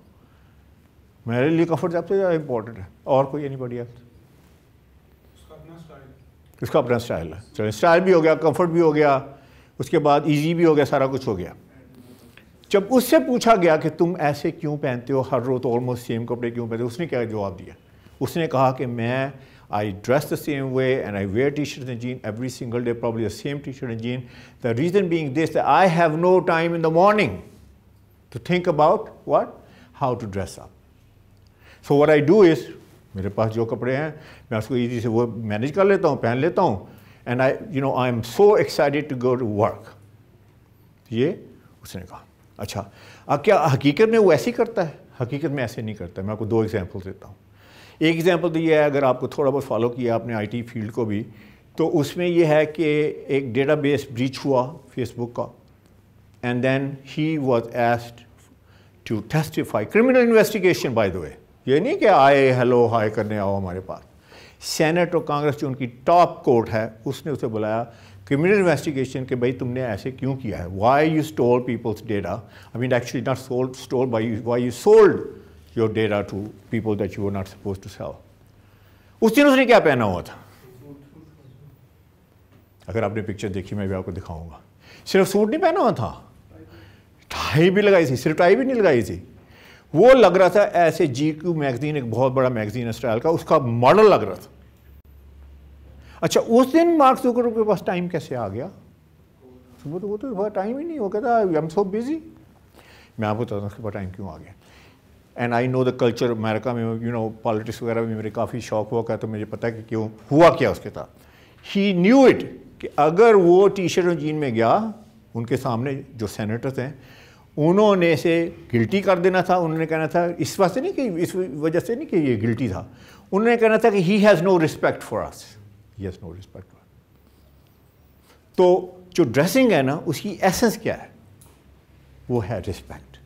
मेरे लिए comfort सबसे ज़्यादा important है. और कोई anybody else? उसका अपना style. इसका अपना स्टाइल है चलो स्टाइल भी हो गया कंफर्ट भी हो गया उसके बाद इजी भी हो गया सारा कुछ हो गया जब उससे पूछा गया कि तुम ऐसे क्यों पहनते हो हर रोज़ ऑलमोस्ट सेम कपड़े क्यों पहनते हो उसने क्या जवाब दिया उसने कहा कि मैं I dress the same way and I wear T shirt and jean every single day problem same T shirt and jean the reason being this I have no time in the morning to think about what how to dress up so what I do is मेरे पास जो कपड़े हैं मैं उसको easy से वो manage कर लेता हूँ पहन लेता हूँ and I you know I am so excited to go to work ये उसने कहा अच्छा अब क्या हकीकत में वो ऐसे ही करता है हकीकत में ऐसे नहीं करता मैं आपको दो एग्जांपल्स देता हूँ एक एग्जांपल तो ये है अगर आपको थोड़ा बहुत फॉलो किया आपने आईटी फील्ड को भी तो उसमें यह है कि एक डेटाबेस ब्रीच हुआ फेसबुक का and then he was asked to testify criminal investigation by the way ये नहीं कि आए हेलो हाय करने आओ हमारे पास सेनेट और कांग्रेस जो उनकी टॉप कोर्ट है उसने उसे बुलाया क्रिमिनल इन्वेस्टिगेशन के भाई तुमने ऐसे क्यों किया है why you store peoples data I mean actually not sold store by why you sold your data to people that you not suppose to sell उस दिन उसने क्या पहना हुआ था अगर आपने पिक्चर देखी मैं भी आपको दिखाऊंगा सिर्फ सूट नहीं पहना हुआ था टाई भी लगाई थी सिर्फ टाई भी नहीं लगाई थी वो लग रहा था ऐसे जी क्यू मैगजीन एक बहुत बड़ा मैगजीन है स्टाइल का उसका मॉडल लग रहा था अच्छा उस दिन मार्क जुकर के पास टाइम कैसे आ गया सुबह तो वो तो टाइम ही नहीं वो कहता आई एम सो बिजी मैं आपको बताता हूँ उसके पास टाइम क्यों आ गया and I know the culture America में यू नो पॉलिटिक्स वगैरह में मेरे काफ़ी शौक हुआ क्या तो मुझे पता है कि क्यों हुआ क्या उसके साथ ही न्यू इट कि अगर वो टी शर्ट और जीन में गया उनके सामने जो सेनेटर्स हैं उन्होंने से गिल्टी कर देना था उन्होंने कहना था इस वास्ते नहीं कि इस वजह से नहीं कि ये गिल्टी था उन्होंने कहना था कि he has no respect for us he no respect तो जो ड्रेसिंग है ना उसकी एसेंस क्या है वो है रिस्पेक्ट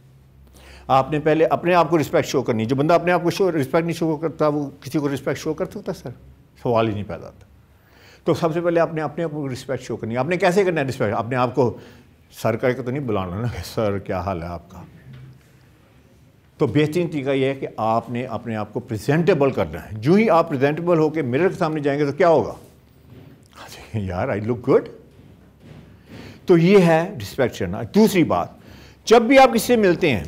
आपने पहले अपने आप को रिस्पेक्ट शो करनी जो बंदा अपने आप को शो रिस्पेक्ट नहीं शो करता वो किसी को रिस्पेक्ट शो कर सकता सर सवाल ही नहीं पैदा होता तो सबसे पहले आपने अपने आप को रिस्पेक्ट शो करनी आपने कैसे करना है रिस्पेक्ट अपने आप को सर करके तो नहीं बुलाना ना सर क्या हाल है आपका तो बेहतरीन तरीका यह है कि आपने अपने आप को प्रेजेंटेबल करना है जो ही आप प्रेजेंटेबल होकर मिरर के सामने जाएंगे तो क्या होगा यार आई लुक गुड तो ये है रिस्पेक्ट करना दूसरी बात जब भी आप किसी से मिलते हैं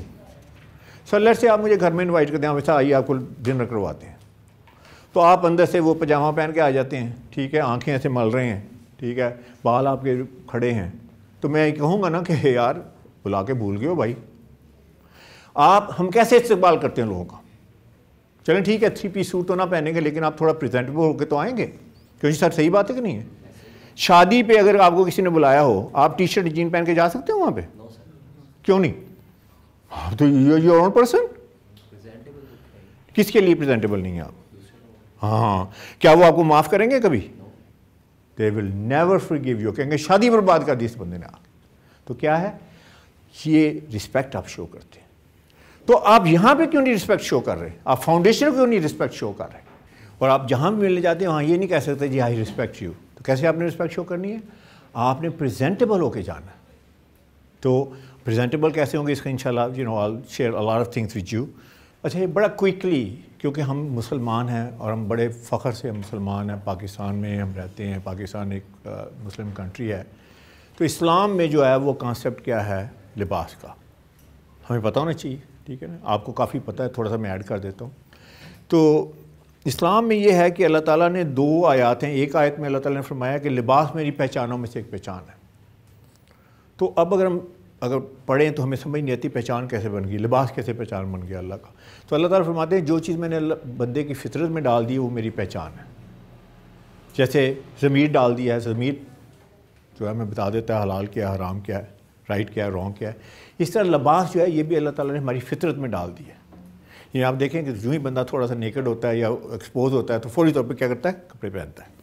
सर लेट से आप मुझे घर में इनवाइट करते हैं हमेशा आइए आपको डिनर करवाते हैं तो आप अंदर से वो पजामा पहन के आ जाते हैं ठीक है आंखें ऐसे मल रहे हैं ठीक है बाल आपके खड़े हैं तो मैं कहूँगा ना कि यार बुला के भूल गए हो भाई आप हम कैसे इस्तेमाल करते हैं लोगों का चलें ठीक है थ्री पीस सूट तो ना पहनेंगे लेकिन आप थोड़ा प्रेजेंटेबल होकर तो आएंगे क्योंकि सर सही बात है कि नहीं है शादी पे अगर आपको किसी ने बुलाया हो आप टी शर्ट जीन पहन के जा सकते हो वहाँ पे no, क्यों नहीं आप तो योर ओन पर्सन किसके लिए प्रेजेंटेबल नहीं है आप हाँ क्या वो आपको माफ़ करेंगे कभी they will never forgive you कहेंगे शादी बात कर दी इस बंदे ने आप तो क्या है ये रिस्पेक्ट आप शो करते हैं तो आप यहाँ पे क्यों नहीं रिस्पेक्ट शो कर रहे आप फाउंडेशन क्यों नहीं रिस्पेक्ट शो कर रहे और आप जहाँ भी मिलने जाते हैं वहाँ ये नहीं कह सकते जी आई रिस्पेक्ट यू कैसे आपने रिस्पेक्ट शो करनी है आपने प्रेजेंटेबल होके जाना है तो प्रेजेंटेबल कैसे होंगे इसका इंशाल्लाह you know all share a lot of things with you अच्छा ये बड़ा क्विकली क्योंकि हम मुसलमान हैं और हम बड़े फ़ख्र से हम मुसलमान हैं पाकिस्तान में हम रहते हैं पाकिस्तान एक मुस्लिम कंट्री है तो इस्लाम में जो है वो कॉन्सेप्ट क्या है लिबास का हमें पता होना चाहिए ठीक है ना आपको काफ़ी पता है थोड़ा सा मैं ऐड कर देता हूँ तो इस्लाम में यह है कि अल्लाह ताला ने दो आयत हैं एक आयत में अल्लाह ताला ने फरमाया कि लिबास मेरी पहचानों में से एक पहचान है तो अब अगर हम अगर पढ़ें तो हमें समझ नहीं आती पहचान कैसे बन गई लिबास कैसे पहचान बन गया अल्लाह का तो अल्लाह ताला फरमाते हैं जो चीज़ मैंने बंदे की फितरत में डाल दी वो मेरी पहचान है जैसे ज़मीर डाल दिया है ज़मीर जो है हमें बता देता है हलाल क्या है हराम क्या है राइट क्या है रॉन्ग क्या है इस तरह लिबास जो है ये भी अल्लाह ताला ने हमारी फितरत में डाल दिया है ये आप देखें कि जो ही बंदा थोड़ा सा नेकड होता है या एक्सपोज होता है तो फौरी तौर पर क्या करता है कपड़े पहनता है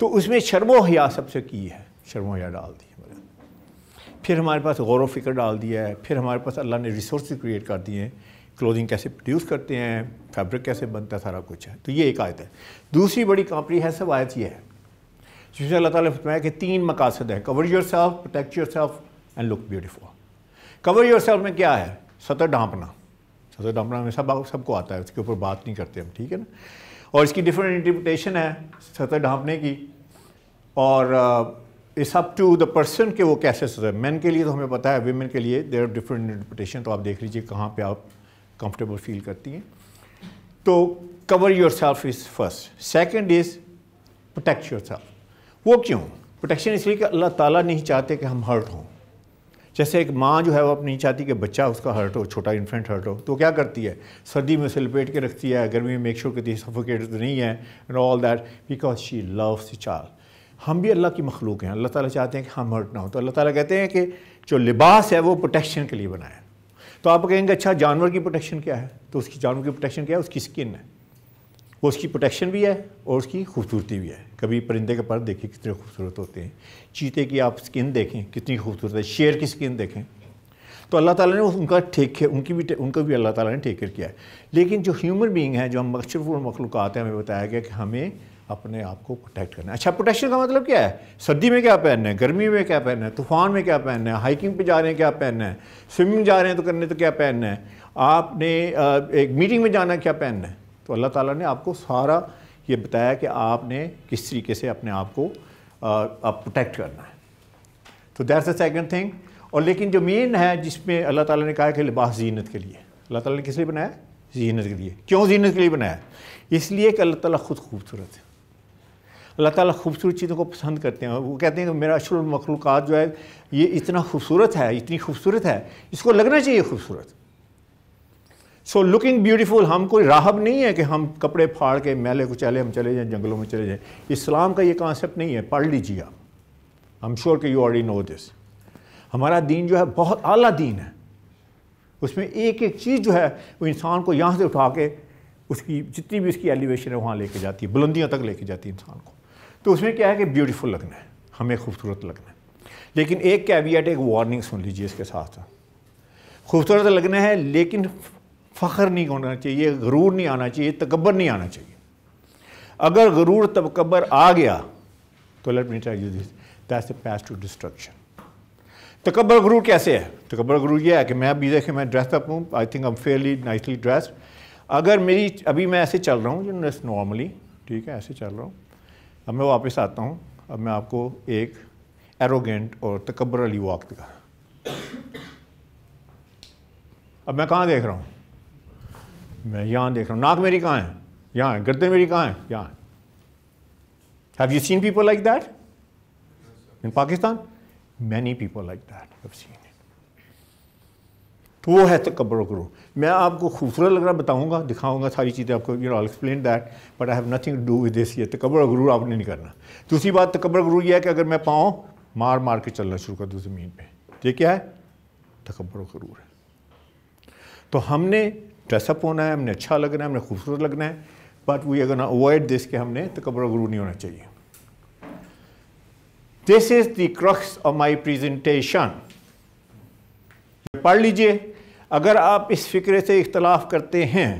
तो उसमें शर्मो हया सबसे की है शर्मो हया डाल दी फिर हमारे पास गौर व फिक्र डाल दिया है फिर हमारे पास अल्लाह ने रिसोर्स क्रिएट कर दिए हैं क्लोथिंग कैसे प्रोड्यूस करते हैं फैब्रिक कैसे बनता है सारा कुछ है तो ये एक आयत है दूसरी बड़ी है सब आयत यह है जिसमें अल्लाह ताला ने फरमाया कि तीन मकासद हैं cover yourself protect yourself and look beautiful cover yourself में क्या है सतह ढांपना हजरत अमरा में सब सबको आता है उसके ऊपर बात नहीं करते हम ठीक है ना और इसकी डिफरेंट इंटरप्रटेशन है सतह ढांपने की और इस अप टू द पर्सन के वो कैसे सतह मैन के लिए तो हमें पता है वेमेन के लिए देर डिफरेंट इंटरप्रटेशन तो आप देख लीजिए कहाँ पे आप कंफर्टेबल फील करती हैं तो cover yourself is first second is protect yourself वो क्यों प्रोटेक्शन इसलिए कि अल्लाह ताला नहीं चाहते कि हम हर्ट हों जैसे एक माँ जो है वो अपनी चाहती कि बच्चा उसका हर्ट हो छोटा इन्फेंट हर्ट हो तो क्या करती है सर्दी में उसे लपेट के रखती है गर्मी में मेक श्योर करती है सफोकेट नहीं है and all that because she loves चाल हम भी अल्लाह की मखलूक हैं अल्लाह ताला चाहते हैं कि हम हर्ट ना हो तो अल्लाह ताला कहते हैं कि जो लिबास है वो प्रोटेक्शन के लिए बनाया तो आप कहेंगे अच्छा जानवर की प्रोटेक्शन क्या है तो उसकी जानवर की प्रोटेक्शन क्या है उसकी स्किन है वो उसकी प्रोटेक्शन भी है और उसकी खूबसूरती भी है कभी परिंदे के पर देखें कितने खूबसूरत होते हैं चीते की आप स्किन देखें कितनी खूबसूरत है शेर की स्किन देखें तो अल्लाह ताला ने उनका ठेक उनकी भी उनका भी अल्लाह ताला ने टेक किया है लेकिन जो ह्यूमन बींग है जो हम मशरफुल मखलूक हैं हमें बताया गया कि हमें अपने आप को प्रोटेक्ट करना है अच्छा प्रोटेक्शन का मतलब क्या है सर्दी में क्या पहनना है गर्मी में क्या पहनना है तूफान में क्या पहनना है हाइकिंग पे जा रहे हैं क्या पहनना है स्विमिंग जा रहे हैं तो करने तो क्या पहनना है आपने एक मीटिंग में जाना क्या पहनना है तो अल्लाह ताली ने आपको सारा ये बताया कि आपने किस तरीके से अपने आप को प्रोटेक्ट करना है तो दैट्स द सेकंड थिंग और लेकिन जो मेन है जिसमें अल्लाह ताला ने कहा कि लिबास जीनत के लिए अल्लाह ताला ने किस लिए बनाया जीनत के लिए क्यों जीनत के लिए बनाया इसलिए कि अल्लाह ताला खुद खूबसूरत है अल्लाह ताला खूबसूरत चीज़ों को पसंद करते हैं वो कहते हैं कि मेरा अशरमखलूक़ात जो है ये इतना खूबसूरत है इतनी खूबसूरत है इसको लगना चाहिए खूबसूरत सो लुकिंग ब्यूटीफुल हम कोई राहब नहीं है कि हम कपड़े फाड़ के मेले को चले हम चले जाएँ जंगलों में चले जाएँ इस्लाम का ये कॉन्सेप्ट नहीं है पढ़ लीजिए आप आई एम श्योर कि यू ऑलरेडी नो दिस हमारा दीन जो है बहुत आला दीन है उसमें एक एक चीज़ जो है वो इंसान को यहाँ से उठा के उसकी जितनी भी उसकी एलिवेशन है वहाँ लेके जाती है बुलंदियों तक लेके जाती है इंसान को तो उसमें क्या है कि ब्यूटीफुल लगना है हमें खूबसूरत लगना है लेकिन एक कैवियट एक वार्निंग सुन लीजिए इसके साथ खूबसूरत लगना है लेकिन फ़ख्र नहीं होना चाहिए गरूर नहीं आना चाहिए तकबर नहीं आना चाहिए अगर गरूर तकबर आ गया तो let me tell you this that's the path to destruction तकबर गरूर कैसे है तकबर गरूर यह है कि मैं अभी देखें मैं ड्रेस अप हूँ I think I fairly nicely dress अगर मेरी अभी मैं ऐसे चल रहा हूँ नॉर्मली ठीक है ऐसे चल रहा हूँ अब मैं वापस आता हूँ अब मैं आपको एक एरोगेंट और तकबर अली वॉक दिखा अब मैं कहाँ देख रहा हूँ मैं यहाँ देख रहा हूँ नाक मेरी कहाँ है यहाँ है गर्दन मेरी कहाँ है यहाँ है have you seen people like that in Pakistan many people like that seen तो वो है तकबर करो मैं आपको खूबसूरत लग रहा बताऊंगा दिखाऊंगा सारी चीज़ें आपको you all explain that but I have nothing to do with this ये तकबर गुरू आपने नहीं करना दूसरी बात तकबर गुरू ये है कि अगर मैं पाऊँ मार मार के चलना शुरू कर दूँ ज़मीन पर ये क्या है तकबर गुरू है तो हमने ड्रेसअप होना है हमने अच्छा लगना है हमने खूबसूरत लगना है बट वी अगर ना अवॉइड दिस कि हमने तकबर गुरू नहीं होना चाहिए this is the crux of my presentation पढ़ लीजिए अगर आप इस फिक्रे से इख्तलाफ करते हैं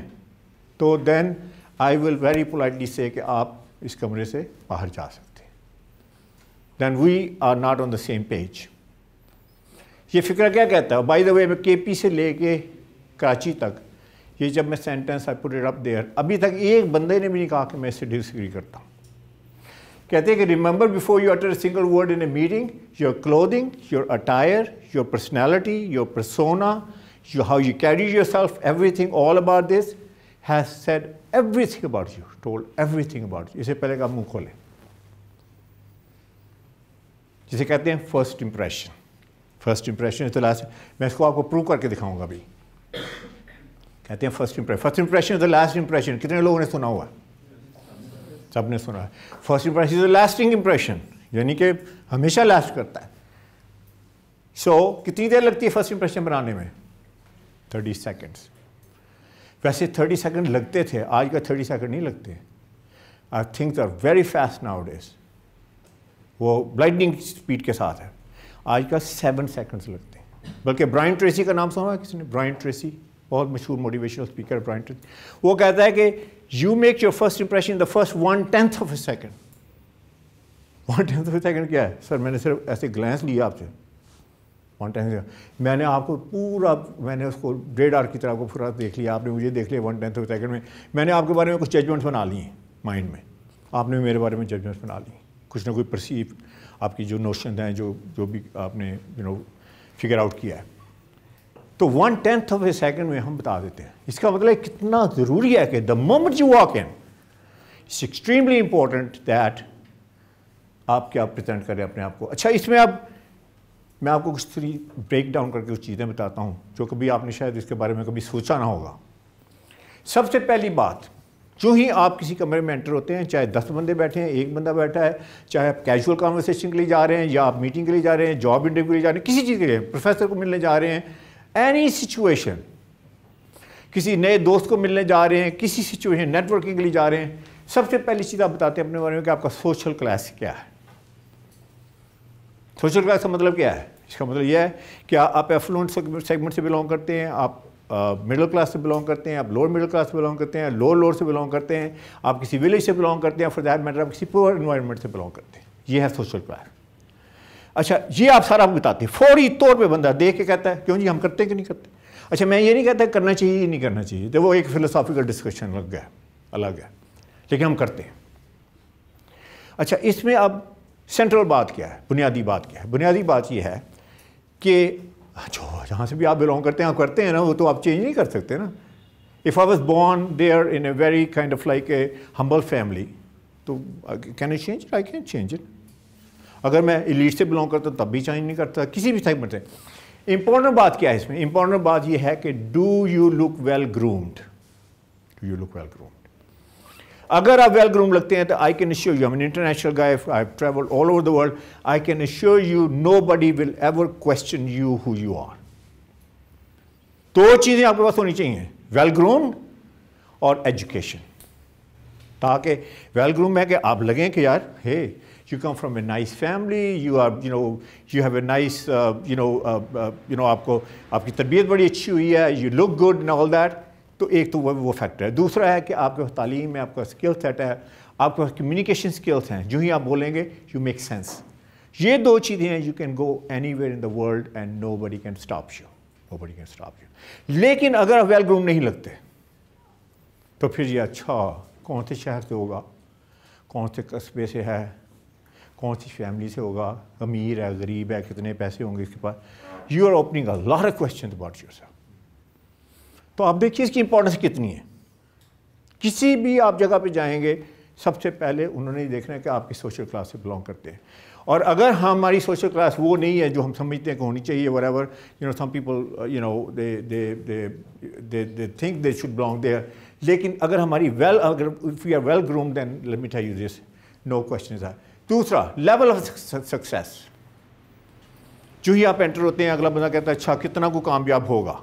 तो then I will very politely say कि आप इस कमरे से बाहर जा सकते हैं then we are not on the same page ये फिक्र क्या कहता है बाई द वे मैं के पी से लेके कराची तक ये जब मैं sentence I put it up there अभी तक एक बंदे ने भी नहीं कहा कि मैं इससे डिसग्री करता हूँ कहते हैं कि remember before you utter single word in a meeting your clothing your attire your personality your persona you, how you carry yourself, everything all about this has said everything about you, told everything about you. इसे पहले का मुंह खोले जिसे कहते हैं first impression first impression इस तरह से मैं इसको आपको प्रूव करके दिखाऊंगा अभी कहते हैं first impression first impression is the last impression कितने लोगों ने सुना हुआ सब ने सुना first impression is the lasting impression यानी कि हमेशा लास्ट करता है सो so, कितनी देर लगती है फर्स्ट इंप्रेशन बनाने में थर्टी सेकेंड्स वैसे थर्टी सेकेंड लगते थे आज का थर्टी सेकेंड नहीं लगते I think are very fast nowadays वो ब्लाइडिंग स्पीड के साथ है आज का सेवन सेकेंड्स लगते हैं बल्कि ब्राइन ट्रेसी का नाम सुना है किसी ने ब्राइन ट्रेसी बहुत मशहूर मोटिवेशनल स्पीकर ब्रांटन वो कहता है कि you make your first impression in the first one tenth of a second one tenth of a second क्या है सर मैंने सिर्फ ऐसे ग्लैंस लिया आपसे वन टेंथ मैंने आपको पूरा मैंने उसको डेढ़ आर की तरह को पूरा देख लिया आपने मुझे देख लिया वन टेंथ ऑफ सेकेंड में मैंने आपके बारे में कुछ जजमेंट्स बना लिए माइंड में आपने मेरे बारे में जजमेंट्स बना लिए कुछ ना कुछ परसीव आपकी जो नोशन हैं जो जो भी आपने यू नो फिगर आउट किया है तो one tenth of a second में हम बता देते हैं इसका मतलब कितना ज़रूरी है कि the moment you walk in it's extremely important that आप क्या प्रेजेंट करें अपने आप को अच्छा इसमें अब मैं आपको कुछ थ्री ब्रेक डाउन करके कुछ चीज़ें बताता हूँ जो कभी आपने शायद इसके बारे में कभी सोचा ना होगा सबसे पहली बात जो ही आप किसी कमरे में एंटर होते हैं चाहे दस बंदे बैठे हैं एक बंदा बैठा है चाहे आप कैजुअल कॉन्वर्सेशन के लिए जा रहे हैं या आप मीटिंग के लिए जा रहे हैं जॉब इंटरव्यू के लिए जा रहे हैं किसी चीज़ के लिए प्रोफेसर को मिलने जा रहे हैं एनी सिचुएशन किसी नए दोस्त को मिलने जा रहे हैं किसी सिचुएशन नेटवर्किंग के लिए जा रहे हैं सबसे पहली चीज़ आप बताते हैं अपने बारे में कि आपका सोशल क्लास क्या है सोशल क्लास का मतलब क्या है इसका मतलब यह है कि आप एफ्लुएंट सेगमेंट से बिलोंग करते हैं आप मिडिल क्लास से बिलोंग करते हैं आप लोअर मिडिल क्लास से बिलोंग करते हैं लोअर लोअर से बिलोंग करते हैं आप किसी विलेज से बिलोंग करते हैं फॉर दैट मैटर आप किसी पुअर इन्वायरमेंट से बिलोंग करते हैं ये है सोशल क्लास अच्छा ये आप सारा बताते हैं फौरी तौर पे बंदा देख के कहता है क्यों जी हम करते हैं कि नहीं करते अच्छा मैं ये नहीं कहता करना चाहिए ये नहीं करना चाहिए तो वो एक फिलोसॉफिकल डिस्कशन लग गया अलग है लेकिन हम करते हैं अच्छा इसमें अब सेंट्रल बात क्या है बुनियादी बात क्या है बुनियादी बात यह है कि जो जहाँ से भी आप बिलोंग करते हैं आप करते हैं ना वो तो आप चेंज नहीं कर सकते ना if I was born there in a very kind of like a humble family तो can I change I can change it अगर मैं इलीट से बिलोंग करता तब भी चेंज नहीं करता किसी भी सेगमेंट से इंपॉर्टेंट बात क्या है इसमें इंपॉर्टेंट बात यह है कि do you look well groomed do you look well groomed अगर आप वेल ग्रूम लगते हैं तो I can sure you am international guy I travel all over the world I can sure you nobody will ever question you who you are दो चीज़ें आपके पास होनी चाहिए वेल ग्रूम्ड और एजुकेशन ताकि वेल ग्रूम है कि आप लगें कि यार हे you come from a nice family you are you know you have a nice uh, you know uh, uh, you know आपको आपकी तरबियत बड़ी अच्छी हुई है you look good and all that तो एक तो वो वो फैक्टर है दूसरा है कि आपके तालीम है आपका स्किल सेट है आपके पास कम्युनिकेशन स्किल्स हैं जो ही आप बोलेंगे यू मेक सेंस ये दो चीज़ें हैं you can go anywhere in the world and nobody can stop you nobody can stop you लेकिन अगर आप वेल ग्रूम नहीं लगते तो फिर ये अच्छा कौन से शहर से होगा कौन से कस्बे से है कौन सी फैमिली से होगा अमीर है गरीब है कितने पैसे होंगे इसके पास you are opening a lot of question about yourself तो आप देखिए इसकी इंपॉर्टेंस कितनी है किसी भी आप जगह पे जाएंगे सबसे पहले उन्होंने देखना है कि आप किस सोशल क्लास से बिलोंग करते हैं और अगर हमारी सोशल क्लास वो नहीं है जो हम समझते हैं कि होनी चाहिए wherever you know some people you know they they think they should belong there लेकिन अगर हमारी वेल अगर if you are well groom then let me tell you this no question are दूसरा लेवल ऑफ सक्सेस जो ही आप enter होते हैं अगला बंदा कहता है अच्छा कितना को कामयाब होगा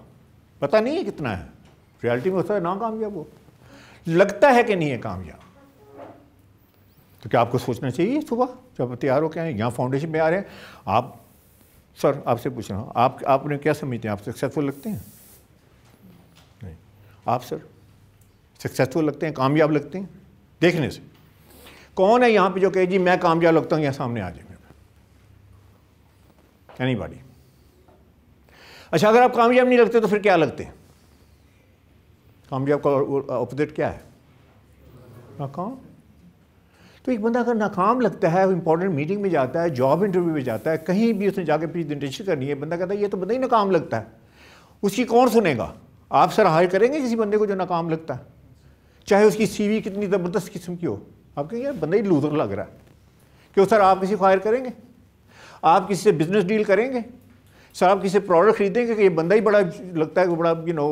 पता नहीं है कितना है रियलिटी में होता है ना कामयाब हो लगता है कि नहीं है कामयाब तो क्या आपको सोचना चाहिए सुबह जब तैयार हो क्या है यहाँ फाउंडेशन में आ रहे हैं आप सर आपसे पूछ रहा हूँ आप आपने क्या समझते हैं आप सक्सेसफुल लगते हैं नहीं आप सर सक्सेसफुल लगते हैं कामयाब लगते हैं देखने से कौन है यहाँ पे जो कहे जी मैं कामयाब लगता हूँ यहाँ सामने आ जाए एनी बॉडी अच्छा अगर आप कामयाब नहीं लगते तो फिर क्या लगते हैं कामयाब का अपोजिट क्या है नाकाम तो एक बंदा अगर नाकाम लगता है इंपॉर्टेंट मीटिंग में जाता है जॉब इंटरव्यू में जाता है कहीं भी उसने जाके प्रेजेंटेशन करनी है बंदा कहता है ये तो बंदा ही नाकाम लगता है उसकी कौन सुनेगा आप सर हायर करेंगे किसी बंदे को जो नाकाम लगता है चाहे उसकी सीवी कितनी ज़बरदस्त किस्म की हो आप कहेंगे यार बंदा ही लूजर लग रहा है क्यों सर आप किसी को हायर करेंगे आप किसी से बिजनेस डील करेंगे सर आप किसी प्रोडक्ट खरीदेंगे कि ये बंदा ही बड़ा लगता है कि बड़ा यू नो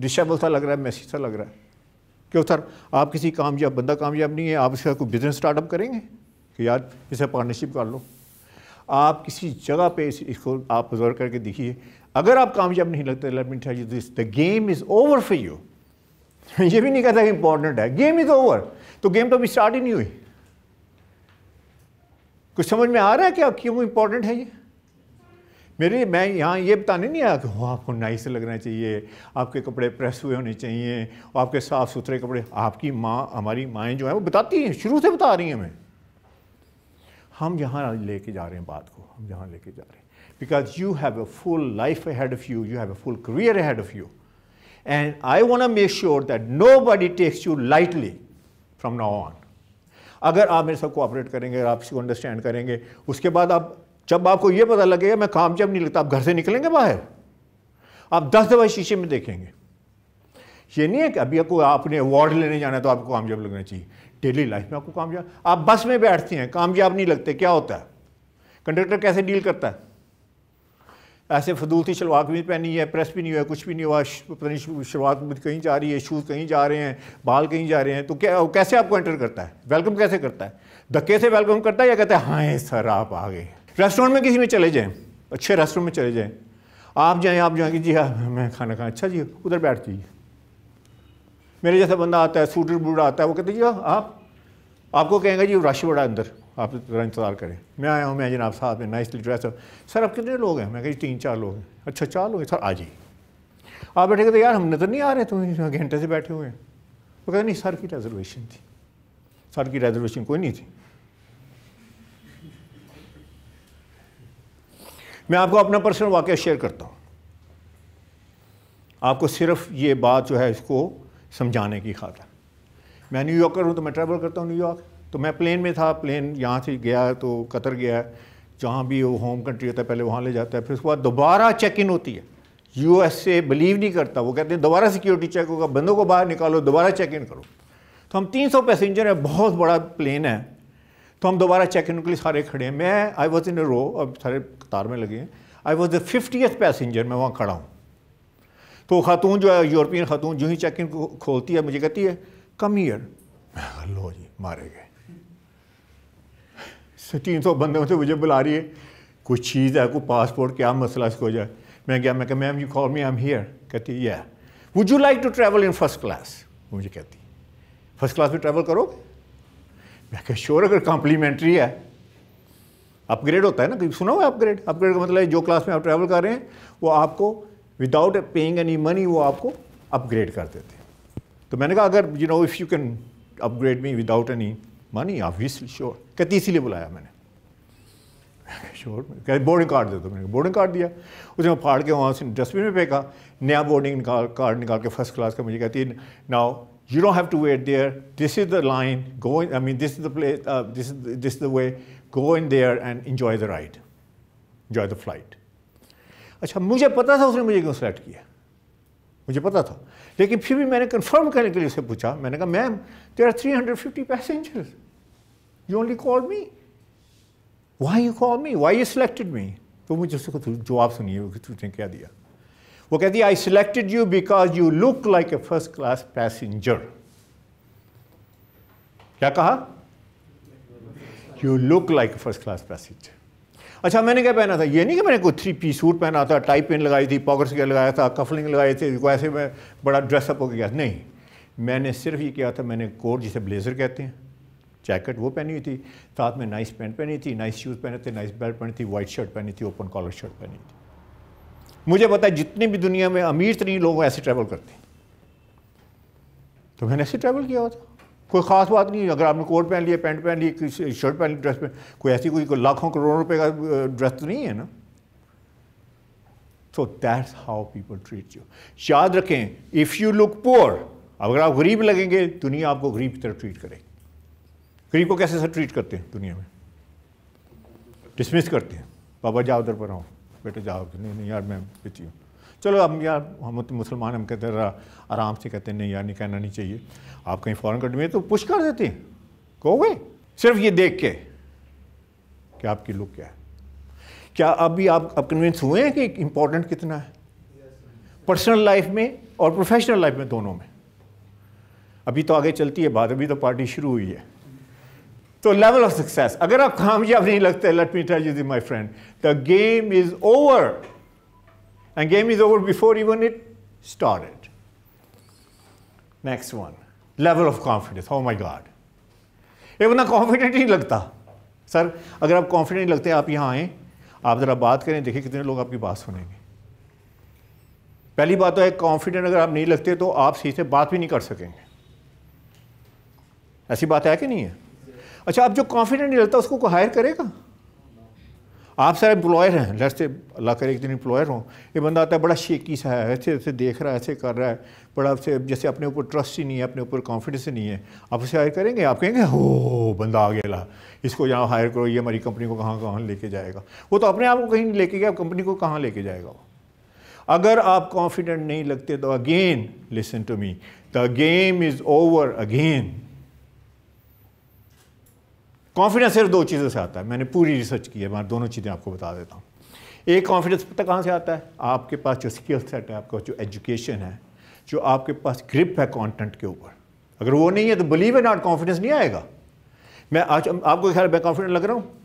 डिशेबल सा लग रहा है मैसी सा लग रहा है क्यों सर आप किसी कामयाब बंदा कामयाब नहीं है आप इसका कोई बिजनेस स्टार्टअप करेंगे कि यार इसे पार्टनरशिप कर लो आप किसी जगह पे इस, इसको आप ऑब्जर्व करके देखिए अगर आप कामयाब नहीं लगते let me tell you this the game is over for you ये भी नहीं कहता कि इंपॉर्टेंट है गेम इज़ ओवर तो गेम तो अभी स्टार्ट ही नहीं हुई कुछ समझ में आ रहा है क्या क्यों इंपॉर्टेंट है ये मेरे मैं यहाँ ये बताने नहीं आया कि वो आपको नाइस लगना चाहिए आपके कपड़े प्रेस हुए होने चाहिए और आपके साफ़ सुथरे कपड़े आपकी माँ हमारी माएँ जो हैं वो बताती हैं शुरू से बता रही हैं हमें हम यहाँ लेके जा रहे हैं बात को हम यहाँ लेके जा रहे हैं because you have a full life ahead of you you have a full career ahead of you and I want make sure that nobody takes you lightly from now on अगर आप मेरे साथ cooperate करेंगे अगर आप इसको understand करेंगे उसके बाद आप जब आपको ये पता लगेगा मैं काम जब नहीं लगता आप घर से निकलेंगे बाहर आप दस दफा शीशे में देखेंगे ये नहीं है कि अभी आपको आपने अवार्ड लेने जाना है तो आपको कामयाब लगना चाहिए डेली लाइफ में आपको कामयाब आप बस में बैठती हैं कामयाब नहीं लगते क्या होता है कंडक्टर कैसे डील करता है ऐसे थी शलवार कमीज पहनी है प्रेस भी नहीं हुआ कुछ भी नहीं हुआ पता नहीं शलवार कमीज कहीं जा रही है शूज़ कहीं जा रहे हैं बाल कहीं जा रहे हैं तो क्या कैसे आपको एंटर करता है वेलकम कैसे करता है धक्के से वेलकम करता है या कहता है हाँ सर आप आ गए रेस्टोरेंट में किसी में चले जाएँ अच्छे रेस्टोरेंट में चले जाएँ आप जाएँ आप जाएँ कि जी हाँ मैं खाना खाएँ अच्छा जी उधर बैठ जाइए मेरे जैसा बंदा आता है सूटर बूटर आता है वो कहते जी हाँ, आप आपको कहेंगे जी रश बड़ा अंदर आप ज़रा इंतज़ार करें मैं आया हूँ मैं जनाब साहब में नाइसली ड्रेस अप सर आप कितने लोग हैं मैं कहीं तीन चार लोग हैं अच्छा चार लोग हैं सर आ जाइए आप बैठे कहते यार हम नज़र तो नहीं आ रहे तुम घंटे से बैठे हुए हैं वो कहते नहीं सर की रेजर्वेशन थी सर की रेजर्वेशन कोई नहीं थी मैं आपको अपना पर्सनल वाक़ शेयर करता हूँ आपको सिर्फ ये बात जो है इसको समझाने की खातर मैं न्यूयॉर्कर हूँ तो मैं ट्रैवल करता हूँ न्यूयॉर्क तो मैं प्लेन में था प्लेन यहाँ से गया तो कतर गया जहाँ भी वो होम कंट्री होता है पहले वहाँ ले जाता है फिर उसके बाद दोबारा चेक इन होती है ए बिलीव नहीं करता वो कहते हैं दोबारा सिक्योरिटी चेक होगा बंदों को बाहर निकालो दोबारा चेक इन करो तो हम 300 पैसेंजर हैं बहुत बड़ा प्लेन है तो हम दोबारा चेक इन के लिए सारे खड़े हैं मैं आई वॉज इन रो अब सारे कतार में लगे हैं I was the fifty passenger मैं वहाँ खड़ा हूँ तो खातून जो है यूरोपियन खातून जो ही चेक इन खोलती है मुझे कहती है कम ईयर लो जी मारे गए से तीन सौ बंदे से मुझे तो बुला रही है कुछ चीज़ है कोई पासपोर्ट क्या मसला इसको जाए मैं क्या मैं ma'am you call me I am here कहती या would you like to travel in first class मुझे कहती फर्स्ट क्लास में ट्रैवल करोगे मैं कह श्योर अगर कॉम्प्लीमेंट्री है अपग्रेड होता है ना कभी सुना हुआ अपग्रेड अपग्रेड का मतलब है जो क्लास में आप ट्रैवल कर रहे हैं वो आपको विदाउट पेइंग एनी मनी वो आपको अपग्रेड कर देते हैं तो मैंने कहा अगर you know if you can upgrade me without any money obviously sure कहती इसीलिए बुलाया मैंने श्योर कह बोर्डिंग कार्ड दे दो मैंने बोर्डिंग कार्ड दिया उसने फाड़ के वहाँ से डस्टबिन में फेंका नया बोर्डिंग निकाल कार्ड निकाल के फर्स्ट क्लास का मुझे कहती है now you don't have to wait there this is the line go in I mean this is the place. This the way go in is and enjoy the in there and enjoy अच्छा मुझे पता था उसने मुझे क्यों select किया मुझे पता था लेकिन फिर भी मैंने कन्फर्म करने के लिए उससे पूछा मैंने कहा ma'am there are three hundred fifty passengers you only call me why you call me why you selected me तो मुझे उसको जवाब सुनिए तुझने तो क्या दिया वो कहती है I selected you because you look like a first class passenger क्या कहा you look like a first class passenger अच्छा मैंने क्या पहना था ये नहीं कि मैंने कोई थ्री पी सूट पहना था टाइप पिन लगाई थी पॉकेट्स के लगाया था कफलिंग लगाए थी वैसे मैं बड़ा ड्रेसअप हो गया नहीं मैंने सिर्फ ये किया था मैंने कोट जिसे ब्लेज़र कहते हैं जैकेट वो पहनी हुई थी साथ में नाइस पैंट पहनी थी नाइस शूज़ पहने थे नाइस बेल्ट पहनी थी वाइट शर्ट पहनी थी ओपन कॉलर शर्ट पहनी थी मुझे पता है जितने भी दुनिया में अमीर तरीन लोग ऐसे ट्रैवल करते हैं तो मैंने ऐसे ट्रैवल किया होता कोई ख़ास बात नहीं अगर आपने कोट पहन लिया पैंट पहन लिया शर्ट पहन ली ड्रेस पहन कोई ऐसी कोई, लाखों करोड़ों रुपए का ड्रेस तो नहीं है ना so that's how people treat you याद रखें इफ़ यू लुक पोअर अगर आप गरीब लगेंगे दुनिया आपको गरीब की तरफ ट्रीट करेगी गरीब को कैसे सर ट्रीट करते हैं दुनिया में डिसमिस करते हैं बाबा जाओ उधर पर आओ बेटा जाओ नहीं नहीं यार मैं बेची हूँ चलो अब यार हम तो मुसलमान हम कहते हैं आराम से कहते हैं नहीं यार नहीं कहना नहीं चाहिए आप कहीं फॉरन कंट्री में तो पुश कर देते हैं कहोगे सिर्फ ये देख के कि आपकी लुक क्या है क्या अभी आप अब कन्विंस हुए हैं कि इम्पोर्टेंट कितना है पर्सनल लाइफ में और प्रोफेशनल लाइफ में दोनों में अभी तो आगे चलती है बाद अभी तो पार्टी शुरू हुई है तो लेवल ऑफ सक्सेस अगर आप कामयाब नहीं लगते let me tell you this my friend the game is over and game is over before even it started next one level of confidence oh my God ये बंदा कॉन्फिडेंट नहीं लगता sir अगर आप कॉन्फिडेंट लगते हैं आप यहाँ आएँ आप ज़रा बात करें देखिए कितने लोग आपकी बात सुनेंगे पहली बात तो है कॉन्फिडेंट अगर आप नहीं लगते तो आप सही से बात भी नहीं कर सकेंगे ऐसी बात है कि नहीं है अच्छा आप जो कॉन्फिडेंट नहीं रहता उसको को हायर करेगा आप सर एम्प्लॉयर हैं लड़ से अल्लाह करे एक दिन एम्प्लॉयर हो ये बंदा आता है बड़ा शेकी सा है ऐसे ऐसे देख रहा है ऐसे कर रहा है बड़ा से जैसे अपने ऊपर ट्रस्ट ही नहीं है अपने ऊपर कॉन्फिडेंस ही नहीं है आप उसे हायर करेंगे आप कहेंगे हो बंदा आ गया इसको यहाँ हायर करो ये हमारी कंपनी को कहाँ कहाँ लेके जाएगा वो तो अपने आप को कहीं लेके गया कंपनी को कहाँ लेके जाएगा वो अगर आप कॉन्फिडेंट नहीं लगते तो again listen to me the game is over again confidence सिर्फ दो चीज़ों से आता है मैंने पूरी रिसर्च की है मैं दोनों चीज़ें आपको बता देता हूँ एक कॉन्फिडेंस पता कहाँ से आता है आपके पास जो स्किल सेट है आपका जो एजुकेशन है जो आपके पास ग्रिप है कॉन्टेंट के ऊपर अगर वो नहीं है तो बिलीव एंड नॉट कॉन्फिडेंस नहीं आएगा मैं आज आपको ख्याल मैं कॉन्फिडेंट लग रहा हूँ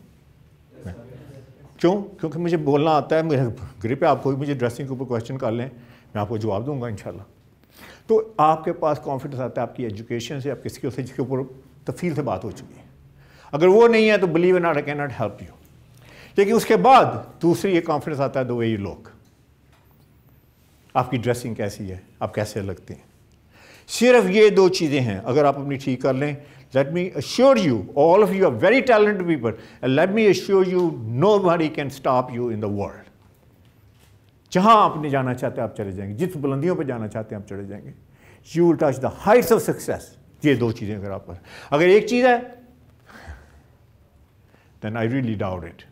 क्यों क्योंकि मुझे बोलना आता है मुझे ग्रिप है आपको मुझे ड्रेसिंग के ऊपर क्वेश्चन कर लें मैं आपको जवाब दूंगा इन तो आपके पास कॉन्फिडेंस आता है आपकी एजुकेशन से आपके स्किल से जिसके ऊपर तफील से बात हो चुकी है अगर वो नहीं है तो believe in I can not help you लेकिन उसके बाद दूसरी ये कॉन्फिडेंस आता है दो वे यू लोग आपकी ड्रेसिंग कैसी है आप कैसे लगते हैं सिर्फ ये दो चीज़ें हैं अगर आप अपनी ठीक कर लें me assure you all of you are very very people and let me assure you nobody can stop you in the world जहां आपने जाना चाहते हैं आप चले जाएंगे जिस बुलंदियों पर जाना चाहते हैं आप चले जाएंगे you will touch the heights of success ये दो चीज़ें अगर आप पर अगर एक चीज़ है then I really doubt it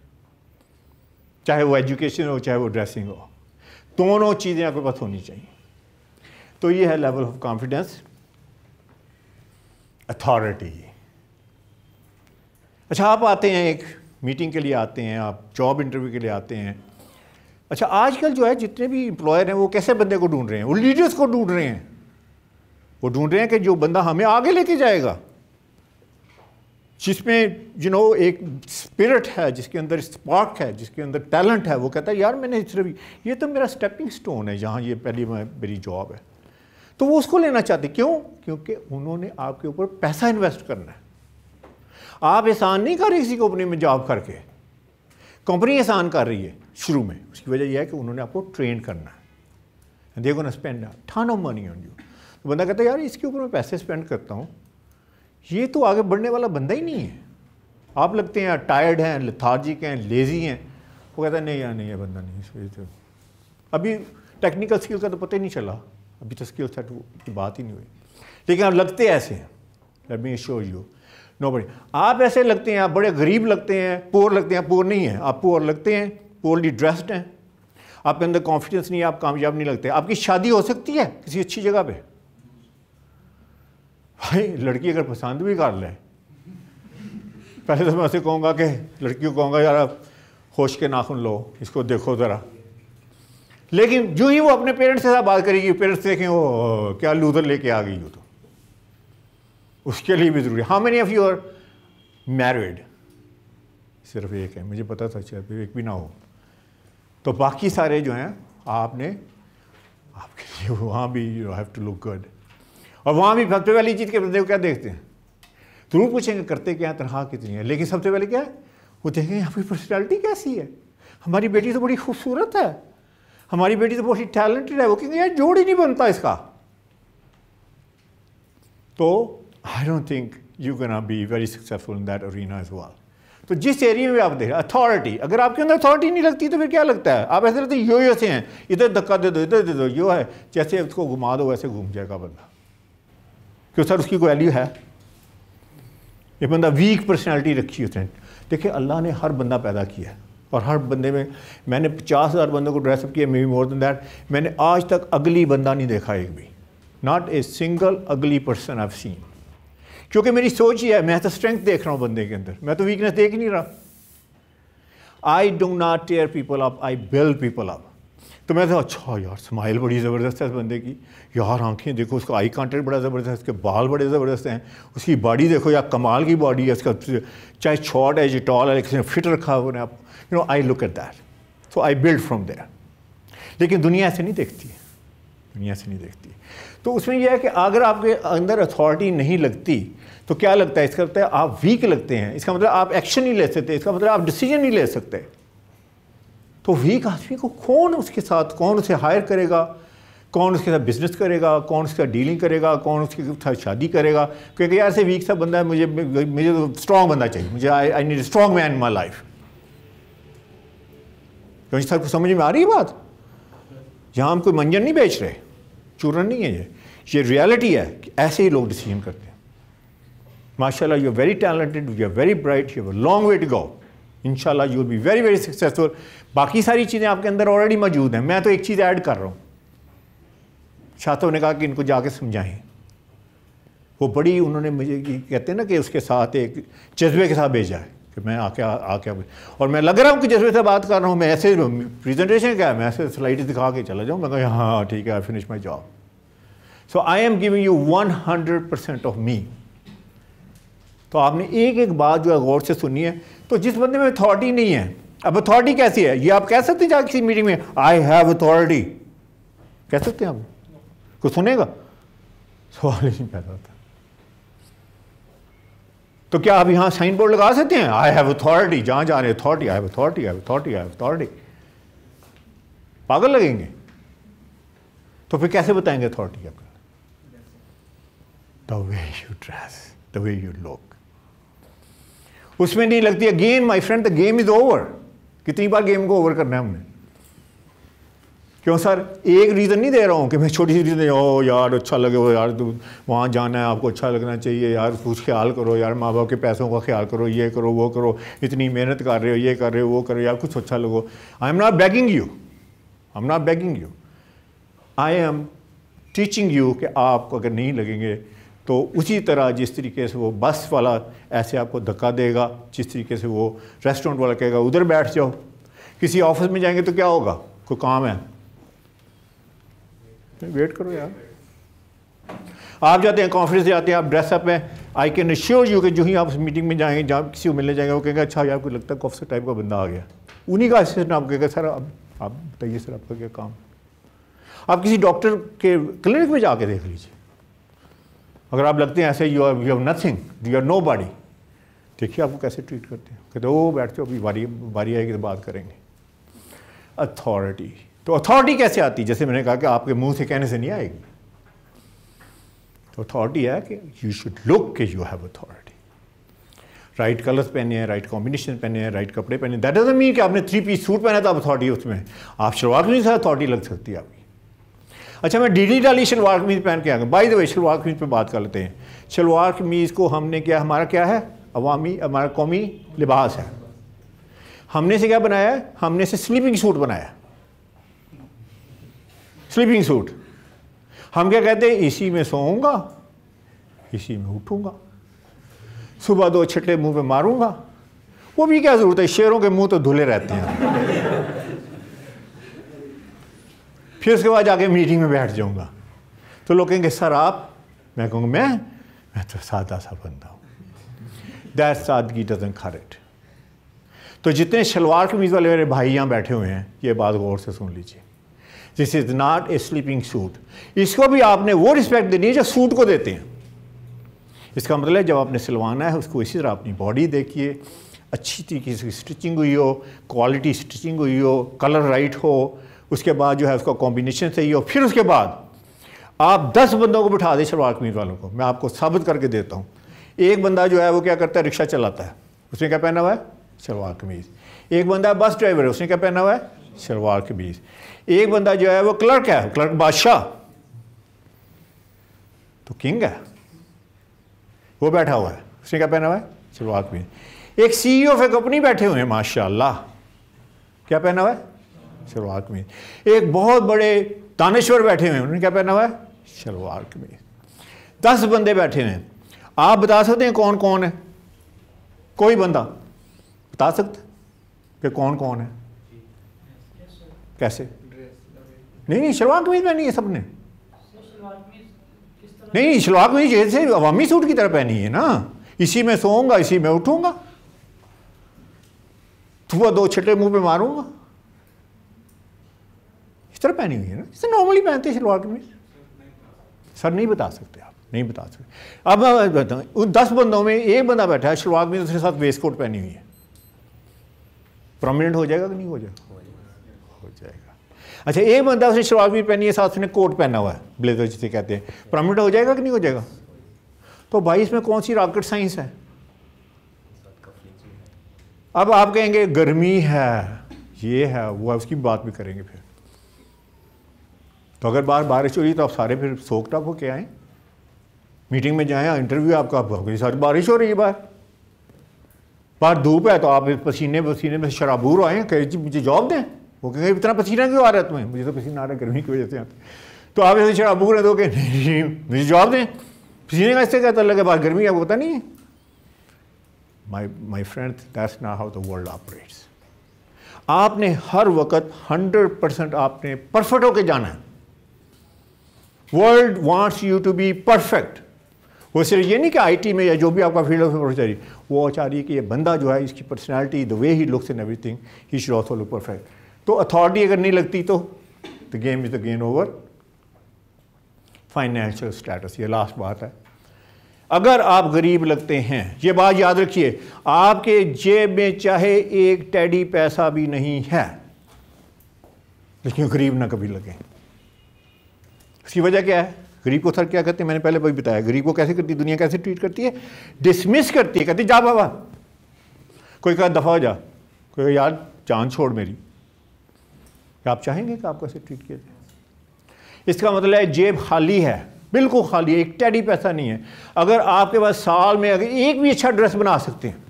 चाहे वो एजुकेशन हो चाहे वो ड्रेसिंग हो दोनों चीज़ें आपके पास होनी चाहिए तो ये है लेवल ऑफ कॉन्फिडेंस अथॉरिटी अच्छा आप आते हैं एक मीटिंग के लिए आते हैं आप जॉब इंटरव्यू के लिए आते हैं अच्छा आजकल जो है जितने भी इंप्लॉयर हैं वो कैसे बंदे को ढूंढ रहे हैं वो लीडर्स को ढूंढ रहे हैं वो ढूंढ रहे हैं कि जो बंदा हमें आगे लेके जाएगा जिसमें यू नो एक स्पिरिट है जिसके अंदर स्पार्क है जिसके अंदर टैलेंट है वो कहता है यार मैंने सिर्फ ये तो मेरा स्टेपिंग स्टोन है जहाँ ये पहली मेरी जॉब है तो वो उसको लेना चाहते क्यों क्योंकि उन्होंने आपके ऊपर पैसा इन्वेस्ट करना है आप एहसान नहीं कर रहे किसी कंपनी में जॉब करके कंपनी एहसान कर रही है शुरू में उसकी वजह यह है कि उन्होंने आपको ट्रेन करना है देखो ना स्पेंड ठन ऑफ मनी ऑन यू तो बंदा कहता है यार इसके ऊपर मैं पैसे स्पेंड करता हूँ ये तो आगे बढ़ने वाला बंदा ही नहीं है आप लगते हैं टायर्ड हैं लिथार्जिक हैं लेज़ी हैं वो कहता है नहीं यार नहीं ये बंदा नहीं सही तो अभी टेक्निकल स्किल का तो पता ही नहीं चला अभी तो स्किल सेट की बात ही नहीं हुई लेकिन आप लगते ऐसे हैं let me sure you nobody आप ऐसे लगते हैं आप बड़े गरीब लगते हैं पोअर लगते हैं पोअर नहीं हैं आप पोअर लगते हैं पोअरली ड्रेस्ड हैं आपके अंदर कॉन्फिडेंस नहीं है आप कामयाब नहीं लगते आपकी शादी हो सकती है किसी अच्छी जगह पर भाई लड़की अगर पसंद भी कर ले पहले तो मैं उसे कहूँगा कि लड़की को कहूँगा यार आप होश के नाखून लो इसको देखो ज़रा लेकिन जो ही वो अपने पेरेंट्स के साथ बात करेगी पेरेंट्स देखें वो क्या लूजर लेके आ गई हो तो उसके लिए भी ज़रूरी how many of you are married सिर्फ एक है मुझे पता था शायद एक भी ना हो तो बाकी सारे जो हैं आपने आपके लिए वहाँ भी you have to look good और वहाँ भी सबसे पहले चीज़ के को क्या देखते हैं जरूर तो पूछेंगे करते क्या तनखा कितनी है लेकिन सबसे पहले क्या है वो देखेंगे आपकी पर्सनैलिटी कैसी है हमारी बेटी तो बड़ी खूबसूरत है हमारी बेटी तो बहुत ही टैलेंटेड है वो क्योंकि यार जोड़ ही नहीं बनता इसका तो I don't think you can be very successful in that arena is वॉल तो जिस एरिया में आप देख रहे अथॉरिटी अगर आपके अंदर अथॉरिटी नहीं लगती तो फिर क्या लगता है आप ऐसे रहते यो यो से हैं इधर धक्का दे दो इधर दे दो यो है जैसे उसको घुमा दो वैसे घूम जाएगा बंदा कि सर उसकी कोई वैल्यू है एक बंदा वीक पर्सनैलिटी रखी उसने देखिए अल्लाह ने हर बंदा पैदा किया है और हर बंदे में मैंने पचास हज़ार बंदों को ड्रेसअप किया may be more than that मैंने आज तक अगली बंदा नहीं देखा एक भी not a single ugly person आफ सीन क्योंकि मेरी सोच ही है मैं तो स्ट्रेंथ देख रहा हूँ बंदे के अंदर मैं तो वीकनेस देख नहीं रहा I don't not tear people up I build people up तो मैं था अच्छा यार स्माइल बड़ी ज़बरदस्त है इस बंदे की यार आंखें देखो उसका आई कांटेक्ट बड़ा ज़बरदस्त है उसके बाल बड़े ज़बरदस्त हैं उसकी बॉडी देखो यार कमाल की बॉडी है उसका चाहे शॉर्ट है जिटॉल टॉल है किसी ने फिट रखा है आप you know I look at that so I build from there लेकिन दुनिया ऐसे नहीं देखती दुनिया से नहीं देखती तो उसमें यह है कि अगर आपके अंदर अथॉरिटी नहीं लगती तो क्या लगता है इसका लगता मतलब है आप वीक लगते हैं इसका मतलब आप एक्शन नहीं ले सकते इसका मतलब आप डिसीजन नहीं ले सकते तो वीक आदमी को कौन उसके साथ कौन उसे हायर करेगा कौन उसके साथ बिजनेस करेगा कौन उसके साथ डीलिंग करेगा कौन उसके साथ शादी करेगा क्योंकि यार से वीक सा बंदा है मुझे मुझे तो स्ट्रांग बंदा चाहिए मुझे I need strong man in my life क्योंकि सर को समझ में आ रही है बात यहाँ हम कोई मंजन नहीं बेच रहे चूरन नहीं है ये ये रियलिटी है कि ऐसे ही लोग डिसीजन करते हैं माशाल्लाह you are very talented you are very bright you are long way to go इनशाला you will be very very successful बाकी सारी चीज़ें आपके अंदर ऑलरेडी मौजूद हैं मैं तो एक चीज़ ऐड कर रहा हूँ छात्रों ने कहा कि इनको जाके समझाएं वो बड़ी उन्होंने मुझे कहते हैं ना कि उसके साथ एक जज्बे के साथ भेजा है कि मैं आके आके और मैं लग रहा हूँ कि जज्बे से बात कर रहा हूँ मैं ऐसे प्रेजेंटेशन क्या है मैं ऐसे स्लाइड दिखा के चला जाऊँ मैं कहा हाँ, हाँ ठीक है I finish my job so I am giving you one hundred percent of me तो आपने एक एक बात जो है गौर से सुनी है तो जिस बंदे में अथॉरिटी नहीं है अब अथॉरिटी कैसी है ये आप कह सकते जा किसी मीटिंग में आई हैव अथॉरिटी कह सकते हैं आप कुछ सुनेगा सवाल ही नहीं पैदा होता तो क्या आप यहां साइन बोर्ड लगा सकते हैं आई हैव अथॉरिटी जहां जा रहे authority I have authority I have authority I have authority पागल लगेंगे तो फिर कैसे बताएंगे अथॉरिटी आपका the way you dress the way you look उसमें नहीं लगती again my friend the game is over कितनी बार गेम को ओवर करना है हमने क्यों सर एक रीज़न नहीं दे रहा हूँ कि मैं छोटी सी रीज़न ओ यार अच्छा लगे हो यार तू वहाँ जाना है आपको अच्छा लगना चाहिए यार कुछ ख्याल करो यार माँ बाप के पैसों का ख्याल करो ये करो वो करो इतनी मेहनत कर रहे हो ये कर रहे हो वो करो यार कुछ अच्छा लगो I am not begging you I am not begging you I am teaching you कि आपको अगर नहीं लगेंगे तो उसी तरह जिस तरीके से वो बस वाला ऐसे आपको धक्का देगा जिस तरीके से वो रेस्टोरेंट वाला कहेगा उधर बैठ जाओ किसी ऑफिस में जाएंगे तो क्या होगा कोई काम है वेट करो यार आप जाते हैं कॉन्फ्रेंस जाते हैं आप ड्रेसअप है आई कैन श्योर यू कि जो ही आप उस मीटिंग में जाएंगे जहाँ किसी को मिलने जाएंगे वो कहेंगे अच्छा यार को लगता है ऑफिसर टाइप का बंदा आ गया उन्हीं का असिस्टेंट आप कहेगा सर अब आप बताइए सर आपका क्या काम आप किसी डॉक्टर के क्लिनिक में जाके देख लीजिए अगर आप लगते हैं ऐसे you are you have nothing you are nobody देखिए आपको कैसे ट्रीट करते हैं कहते हो बैठ जाओ अभी बारी बारी आएगी तो बात करेंगे अथॉरिटी तो अथॉरिटी कैसे आती है जैसे मैंने कहा कि आपके मुंह से कहने से नहीं आएगी तो अथॉरिटी है कि यू शुड लुक के you have authority right colours पहने हैं राइट कॉम्बिनेशन पहने हैं राइट कपड़े पहने दैट डजन मीन कि आपने थ्री पीस सूट पहना था अथॉरिटी उसमें आप शुरुआत नहीं था अथॉरिटी लग सकती है आपकी अच्छा मैं डीडी डाली शलवार कमीज़ पहन के आगे बाई द वे शलवार कमीज़ पर बात कर लेते हैं शलवार कमीज़ को हमने क्या हमारा क्या है अवामी हमारा कौमी लिबास है हमने से क्या बनाया है हमने से स्लीपिंग सूट बनाया स्लीपिंग सूट हम क्या कहते हैं इसी में सोऊंगा इसी में उठूंगा सुबह दो छटे मुंह पे मारूंगा वो भी क्या ज़रूरत है शेरों के मुंह तो धुले रहते हैं फिर उसके बाद जाके मीटिंग में बैठ जाऊँगा तो लोग कहेंगे सर आप मैं कहूँगा मैं मैं तो सादा सा बंदा हूँ दैट सादगी डजन खारिट तो जितने शलवार कमीज वाले मेरे भाई यहाँ बैठे हुए हैं ये बात गौर से सुन लीजिए this is not a sleeping suit इसको भी आपने वो रिस्पेक्ट देनी है जो सूट को देते हैं इसका मतलब है जब आपने सिलवाना है उसको इसी तरह अपनी बॉडी देखिए अच्छी तरीके से स्टिचिंग हुई हो क्वालिटी स्टिचिंग हुई हो कलर राइट हो उसके बाद जो है उसका कॉम्बिनेशन सही और फिर उसके बाद आप दस बंदों को बिठा दें शलवार कमीज वालों को मैं आपको साबित करके देता हूँ एक बंदा जो है वो क्या करता है रिक्शा चलाता है उसने क्या पहना हुआ है शलवार कमीज़ एक बंदा बस ड्राइवर है उसने क्या पहना हुआ है शलवार कमीज़ एक बंदा जो है वो क्लर्क है क्लर्क बादशाह तो किंग है वो बैठा हुआ है उसने क्या पहना हुआ है शलवार कमीज़ एक सी ई ओ कंपनी बैठे हुए हैं माशाल्लाह क्या पहना हुआ है शलवार कमीज एक बहुत बड़े दानश्वर बैठे हुए हैं उन्होंने क्या पहना हुआ है शलवार कमीज दस बंदे बैठे हुए हैं आप बता सकते हैं कौन कौन है कोई बंदा बता सकते कि कौन कौन है कैसे नहीं नहीं शलवार कमीज पहनी है सबने नहीं नहीं शलवार कमीज जैसे अवामी सूट की तरह पहनी है ना इसी में सोऊंगा इसी में उठूंगा तो दो छटे मुंह पे मारूंगा इस तरह पहनी हुई है ना इसे नॉर्मली पहनते हैं सलवार कमीज सर नहीं बता सकते आप नहीं बता सकते अब बताऊँ उन दस बंदों में एक बंदा बैठा है सलवार कमीज उसके साथ वेस्ट कोट पहनी हुई है प्रोमिनेंट हो जाएगा कि नहीं हो जाएगा हो जाएगा अच्छा एक बंदा उसने शराब कमीज पहनी है साथ उसने कोट पहना हुआ है ब्लेजर जिसे कहते हैं प्रोमिनेंट हो जाएगा कि नहीं हो जाएगा तो भाई इसमें कौन सी रॉकेट साइंस है अब आप कहेंगे गर्मी है ये है वो है उसकी बात भी करेंगे फिर तो अगर बाहर बारिश हो रही है तो आप सारे फिर सोक टॉप होके आएँ मीटिंग में जाएं इंटरव्यू आपका आप कहोगे सर बारिश हो रही है बाहर बाहर धूप है तो आप पसीने पसीने में शराबूर आए कहे जी मुझे जॉब दें वो कहेंगे इतना पसीना क्यों आ रहा है तुम्हें मुझे तो पसीना आ रहा है गर्मी की वजह से आते तो आप ऐसे शराबूर हैं तो कहें नहीं मुझे जॉब दें पसीने का इससे कहता लगे बाहर गर्मी है वो पता नहीं है माई माई फ्रेंड दैट्स ना हाउ द वर्ल्ड ऑपरेट्स आपने हर वक्त हंड्रेड परसेंट आपने परफेक्ट होके जाना है world wants you to be perfect वो सिर्फ ये नहीं कि आईटी में या जो भी आपका फील्ड ऑफ प्रोफेसरी वो चाह रही है कि ये बंदा जो है इसकी personality the way he looks in everything he should also look perfect तो अथॉरिटी अगर नहीं लगती तो the game is the gain over financial status ये लास्ट बात है अगर आप गरीब लगते हैं ये बात याद रखिए आपके जेब में चाहे एक टैडी पैसा भी नहीं है लेकिन गरीब ना कभी लगे इसकी वजह क्या है गरीब को सर क्या कहते हैं मैंने पहले भी बताया गरीब को कैसे करती है दुनिया कैसे ट्रीट करती है डिसमिस करती है कहती जा बाबा कोई कहा दफा हो जा कोई यार जान छोड़ मेरी आप चाहेंगे कि आप कैसे ट्रीट किया जाए इसका मतलब है जेब खाली है बिल्कुल खाली है एक टैडी पैसा नहीं है अगर आपके पास साल में अगर एक भी अच्छा ड्रेस बना सकते हैं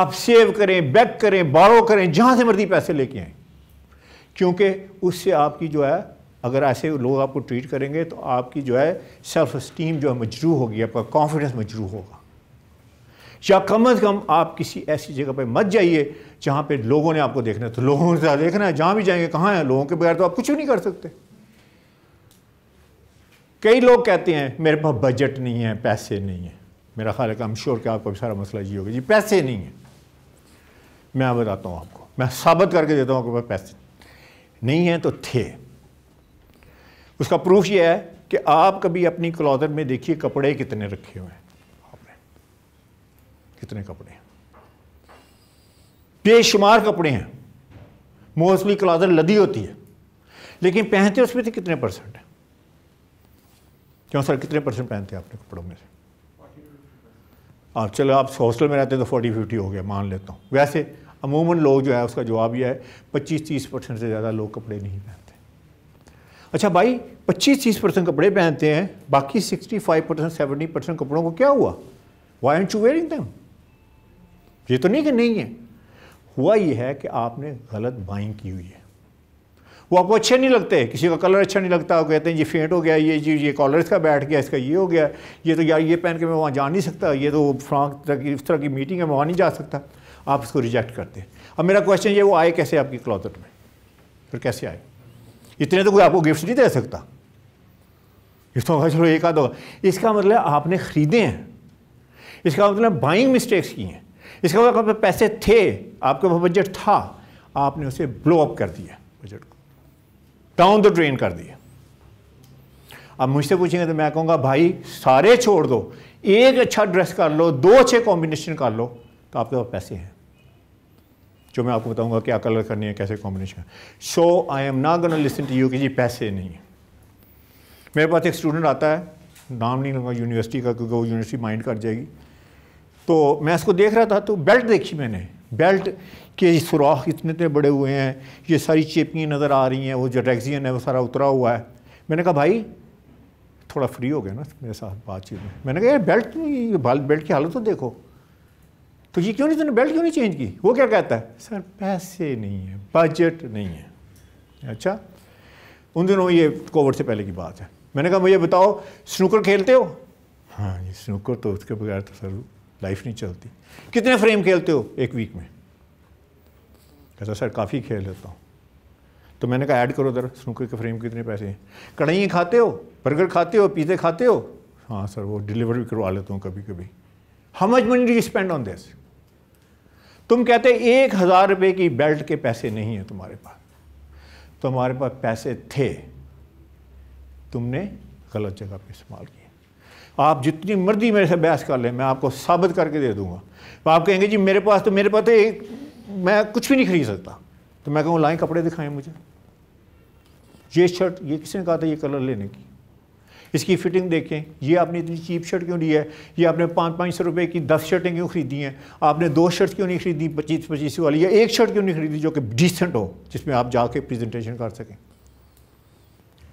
आप सेव करें बैक करें बारो करें जहाँ से मर्जी पैसे लेके आए क्योंकि उससे आपकी जो है अगर ऐसे लोग आपको ट्रीट करेंगे तो आपकी जो है सेल्फ इस्टीम जो है मजरू होगी आपका कॉन्फिडेंस मजरू होगा या कम अज़ कम आप किसी ऐसी जगह पर मत जाइए जहाँ पर लोगों ने आपको देखना है तो लोगों से तो देखना है जहाँ भी जाएंगे कहाँ हैं लोगों के बगैर तो आप कुछ भी नहीं कर सकते कई लोग कहते हैं मेरे पास बजट नहीं है पैसे नहीं है मेरा ख्याल है कि हम श्योर के आपका भी सारा मसला ये होगा जी पैसे नहीं है मैं बताता हूँ आपको मैं साबित करके देता हूँ आपके पास पैसे नहीं है तो थे उसका प्रूफ ये है कि आप कभी अपनी क्लॉदर में देखिए कपड़े कितने रखे हुए हैं आपने कितने कपड़े हैं बेशुमार कपड़े हैं मोस्टली क्लॉदर लदी होती है लेकिन पहनते उसमें से कितने परसेंट है क्यों सर कितने परसेंट पहनते हैं आपने कपड़ों में से आप चलो आप हॉस्टल में रहते हैं तो फोर्टी फिफ्टी हो गया मान लेता हूँ वैसे अमूमन लोग जो है उसका जवाब यह है पच्चीस तीस परसेंट से ज़्यादा लोग कपड़े नहीं पहनते अच्छा भाई पच्चीस तीस परसेंट कपड़े पहनते हैं बाकी sixty five percent seventy percent कपड़ों को क्या हुआ why and you wearing them ये तो नहीं कि नहीं है हुआ ये है कि आपने गलत बाइंग की हुई है वो आपको अच्छे नहीं लगते किसी का कलर अच्छा नहीं लगता वो कहते हैं ये फेंट हो गया ये जी ये कॉलर इसका बैठ गया इसका ये हो गया ये तो यार ये पहन के मैं वहाँ जा नहीं सकता ये तो फ्रांक तरह की इस तरह की मीटिंग है मैं वहाँ नहीं जा सकता आप इसको रिजेक्ट करते हैं अब मेरा क्वेश्चन ये वो आए कैसे आपकी क्लॉथ में फिर कैसे आए इतने तो कोई आपको गिफ्ट नहीं दे सकता इस तो चलो एक आध होगा इसका मतलब आपने ख़रीदे हैं इसका मतलब बाइंग मिस्टेक्स की हैं इसका मतलब पैसे थे आपके पास बजट था आपने उसे ब्लो अप कर दिया बजट को डाउन द ड्रेन कर दिया अब मुझसे पूछेंगे तो मैं कहूँगा भाई सारे छोड़ दो एक अच्छा ड्रेस कर लो दो अच्छे कॉम्बिनेशन कर लो तो आपके पास पैसे हैं जो मैं आपको बताऊंगा क्या कलर करनी है कैसे combination so I am not gonna listen to you कि जी पैसे नहीं है मेरे पास एक स्टूडेंट आता है नाम नहीं लूँगा यूनिवर्सिटी का क्योंकि वो यूनिवर्सिटी माइंड कर जाएगी तो मैं इसको देख रहा था तो बेल्ट देखी मैंने बेल्ट के सुराख इतने इतने बड़े हुए हैं ये सारी चेपियाँ नज़र आ रही हैं वो जो जटैक्सियन है वो सारा उतरा हुआ है मैंने कहा भाई थोड़ा फ्री हो गया ना मेरे साथ बातचीत में मैंने कहा यार बेल्ट बेल्ट की हालत तो देखो तो ये क्यों नहीं तूने बेल्ट क्यों नहीं चेंज की वो क्या कहता है सर पैसे नहीं है बजट नहीं है अच्छा उन दिनों ये कोविड से पहले की बात है मैंने कहा मुझे बताओ स्नूकर खेलते हो हाँ ये स्नूकर तो उसके बगैर तो सर लाइफ नहीं चलती कितने फ्रेम खेलते हो एक वीक में कहता सर काफ़ी खेल लेता हूँ तो मैंने कहा ऐड करो उधर स्नूकर के फ्रेम कितने पैसे हैं कढ़ाइए खाते हो बर्गर खाते हो पिज़्ज़े खाते हो हाँ सर वो डिलीवर भी करवा लेता हूँ कभी कभी how much money do you spend on this तुम कहते एक हज़ार रुपये की बेल्ट के पैसे नहीं है तुम्हारे पास तुम्हारे पास पैसे थे तुमने गलत जगह पे इस्तेमाल किए आप जितनी मर्जी मेरे से बहस कर लें मैं आपको साबित करके दे दूंगा आप कहेंगे जी मेरे पास तो मेरे पास तो मैं कुछ भी नहीं खरीद सकता तो मैं कहूँ लाएँ कपड़े दिखाएं मुझे ये शर्ट ये किसने कहा था ये कलर लेने की इसकी फिटिंग देखें ये आपने इतनी चीप शर्ट क्यों ली है ये आपने पाँच पाँच सौ रुपये की दस शर्टें क्यों खरीदी हैं आपने दो शर्ट क्यों नहीं खरीदी पच्चीस पच्चीस वाली या एक शर्ट क्यों नहीं खरीदी जो कि डिसेंट हो जिसमें आप जाके प्रेजेंटेशन कर सकें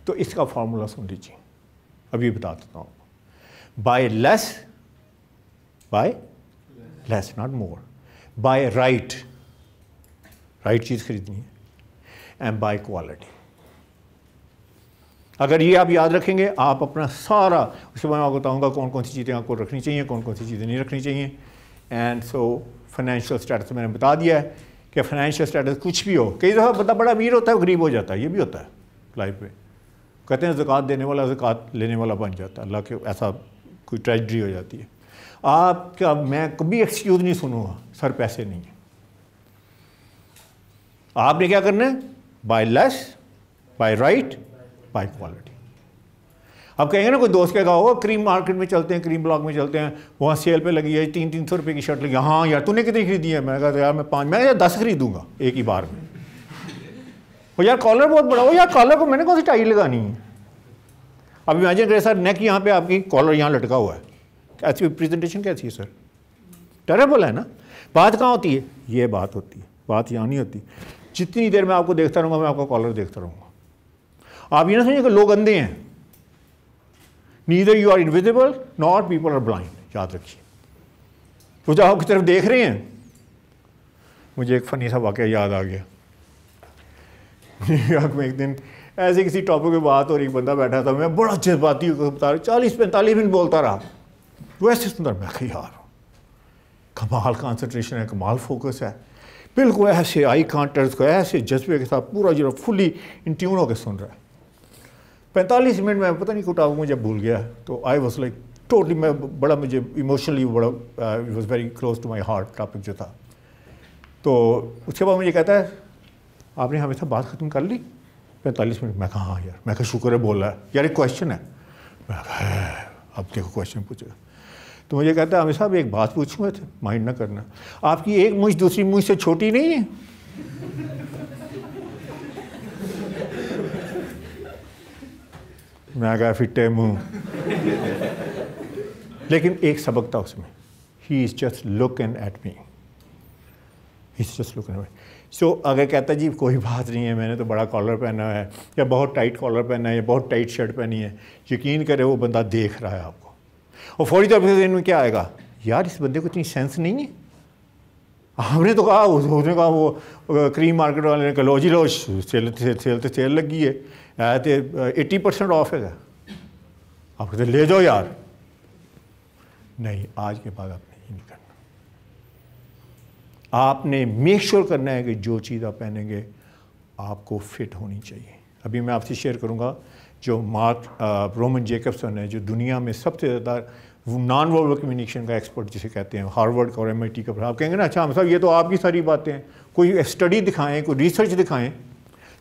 तो इसका फार्मूला सुन लीजिए अभी बता देता हूँ buy less buy less not more buy right right चीज़ खरीदनी है एंड बाय क्वालिटी अगर ये आप याद रखेंगे आप अपना सारा उसके बाद आपको बताऊँगा कौन कौन सी चीज़ें आपको रखनी चाहिए कौन कौन सी चीज़ें नहीं रखनी चाहिए एंड सो फाइनेंशियल स्टेटस मैंने बता दिया है कि फाइनेंशियल स्टेटस कुछ भी हो कई दफ़ा बता बड़ा अमीर होता है गरीब हो जाता है ये भी होता है लाइफ में कहते हैं जक़ात देने वाला जक़ात लेने वाला बन जाता है अल्लाह के ऐसा कोई ट्रेजडी हो जाती है आपका मैं कभी एक्सक्यूज़ नहीं सुनूंगा सर पैसे नहीं हैं आपने क्या करना है buy less buy right pipe quality अब कहेंगे ना कोई दोस्त कहेगा होगा क्रीम मार्केट में चलते हैं क्रीम ब्लॉक में चलते हैं वहाँ सेल पे लगी है तीन तीन सौ रुपये की शर्ट लगी हाँ यार तूने कितनी खरीदी है मैंने कहा तो यार मैं पाँच मैं यार दस खरीदूंगा एक ही बार में वो यार कॉलर बहुत बड़ा हो यार कॉलर को मैंने कौन सी टाई लगानी है अब इमेजिन करें सर नेक यहाँ पर आपकी कॉलर यहाँ लटका हुआ है ऐसी प्रेजेंटेशन कैसी है सर टेरेबल है ना बात कहाँ होती है ये बात होती है बात यहाँ नहीं होती जितनी देर में आपको देखता रहूँगा मैं आपका कॉलर देखता रहूँगा आप ये ना समझिए कि लोग अंधे हैं neither you are invisible not people are blind याद रखिए तो जब आपकी तरफ देख रहे हैं मुझे एक फ़नी सा वाक्य याद आ गया न्यूयॉर्क में एक दिन ऐसे किसी टॉपिक पे बात और एक बंदा बैठा था मैं बड़ा जज्बाती हूँ बता रहा चालीस पैंतालीस मिनट बोलता रहा वैसे सुंदर मैं यार कमाल कॉन्सेंट्रेशन है कमाल फोकस है बिल्कुल ऐसे आई कॉन्टर्स को ऐसे जज्बे के साथ पूरा जो फुली इन ट्यूनों होकर सुन रहा है पैंतालीस मिनट में पता नहीं कुटा मुझे भूल गया तो आई वॉज लाइक टोटली मैं बड़ा मुझे इमोशनली बड़ा it was very close to my heart topic जो था तो उसके बाद मुझे कहता है आपने हमेशा बात ख़त्म कर ली पैंतालीस मिनट मैं कहा हाँ यार मैं कहा शुक्र है बोल रहा है यार एक क्वेश्चन है मैं कहा अब देखो क्वेश्चन पूछेगा तो मुझे कहता है अमित साहब एक बात पूछूँ मैं माइंड ना करना आपकी एक मुझ दूसरी मुझ से छोटी नहीं है मैं कहा फिटे हूँ लेकिन एक सबक था उसमें he is just look and at me he is just look at so अगर कहता जी कोई बात नहीं है मैंने तो बड़ा कॉलर पहना है या बहुत टाइट कॉलर पहना है या बहुत टाइट शर्ट पहनी है यकीन करे वो बंदा देख रहा है आपको और फौरी तौर पर में क्या आएगा यार इस बंदे को इतनी सेंस नहीं है हमने तो कहा उसने कहा वो क्रीम मार्केट वाले ने कहा लो जी लो सेल सेल सेल तो लगी है तो एट्टी परसेंट ऑफ है आप कहते ले जाओ यार नहीं आज के बाद आप नहीं करना आपने मेक श्योर sure करना है कि जो चीज़ आप पहनेंगे आपको फिट होनी चाहिए अभी मैं आपसे शेयर करूँगा जो मार्क रोमन जेकबसन है जो दुनिया में सबसे ज़्यादा नॉन वर्बल कम्युनिकेशन का एक्सपर्ट जिसे कहते हैं हार्वर्ड और एम का आप कहेंगे ना अच्छा हम साहब ये तो आपकी सारी बातें हैं कोई स्टडी दिखाएं कोई रिसर्च दिखाएं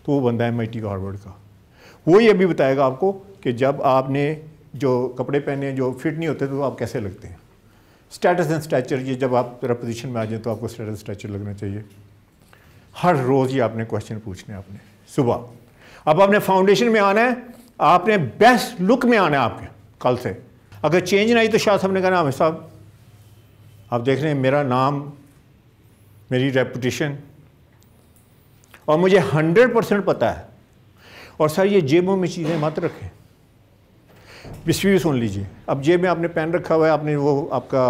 तो वो बंदा एम का हार्वर्ड का वो ये भी बताएगा आपको कि जब आपने जो कपड़े पहने जो फिट नहीं होते तो आप कैसे लगते हैं स्टेटस एंड स्टैचर ये जब आप ज़रा पोजिशन में आ जाए तो आपको स्टेटस स्टैचर लगना चाहिए हर रोज़ ये आपने क्वेश्चन पूछने आपने सुबह अब आपने फाउंडेशन में आना है आपने बेस्ट लुक में आना है आपके कल से अगर चेंज नहीं तो शाह साहब ने कहना हमें साहब आप देख रहे हैं मेरा नाम मेरी रेपुटेशन और मुझे हंड्रेड परसेंट पता है और सर ये जेबों में चीज़ें मत रखें बिस्वी सुन लीजिए अब जेब में आपने पेन रखा हुआ है आपने वो आपका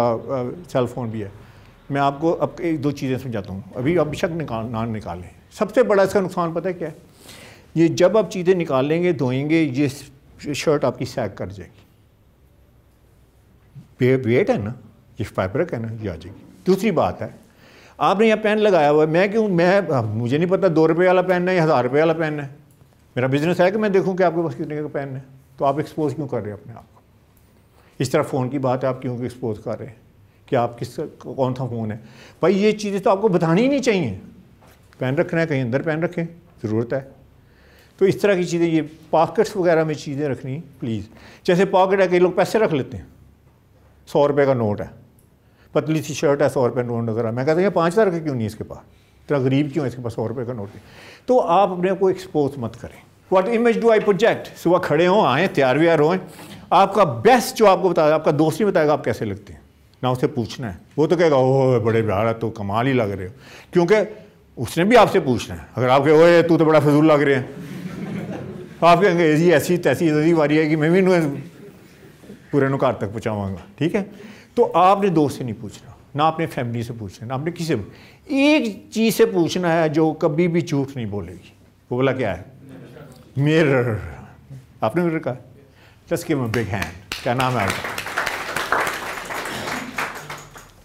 सेल फ़ोन भी है मैं आपको अब एक दो चीज़ें समझाता हूँ अभी आप शक निकाल ना निकालें सबसे बड़ा इसका नुकसान पता है क्या है ये जब आप चीज़ें निकालेंगे धोएंगे ये शर्ट आपकी सैक कर जाएगी वे, वेट है ना ये फैब्रिक है ना ये आ जाएगी दूसरी बात है आपने यह पेन लगाया हुआ है मैं क्यों मैं मुझे नहीं पता दो रुपये वाला पेन है या हज़ार रुपये वाला पेन है मेरा बिजनेस है कि मैं देखूं कि आपके पास कितने का पेन है तो आप एक्सपोज क्यों कर रहे हैं अपने आप को इस तरह फ़ोन की बात है आप क्यों एक्सपोज कर रहे हैं कि आप किस कौन सा फ़ोन है भाई ये चीज़ें तो आपको बतानी ही नहीं चाहिए पेन रखना है कहीं अंदर पेन रखें ज़रूरत है तो इस तरह की चीज़ें ये पॉकेट्स वगैरह में चीज़ें रखनी प्लीज़ जैसे पॉकेट है कई लोग पैसे रख लेते हैं सौ रुपये का नोट है पतली सी शर्ट है सौ रुपये नोट नज़र मैं कहता हूँ पाँच हज़ार का क्यों नहीं इसके पास इतना गरीब क्यों है इसके पास सौ रुपये का नोट है तो आप अपने को एक्सपोज मत करें what image do I project सुबह खड़े हों आए तैयार व्यार हों आपका बेस्ट जो आपको बताया आपका दोस्त नहीं बताएगा आप कैसे लगते हैं ना उसे पूछना है वो तो कहेगा ओह बड़े प्यारा तो कमाल ही लग रहे हो क्योंकि उसने भी आपसे पूछना है अगर आप कहे तू तो बड़ा फजूल लग रहे हैं तो आप कहेंगे जी ऐसी तैसी ऐसी वारी है कि मैं भी पूरे घर तक पहुँचावगा ठीक है तो आपने दोस्त से नहीं पूछना ना अपने फैमिली से पूछना ना अपने किसी एक चीज से पूछना है जो कभी भी झूठ नहीं बोलेगी वो बोला क्या है मिरर आपने मिरर कहा जस्ट गिव बिग हैंड क्या नाम है आपका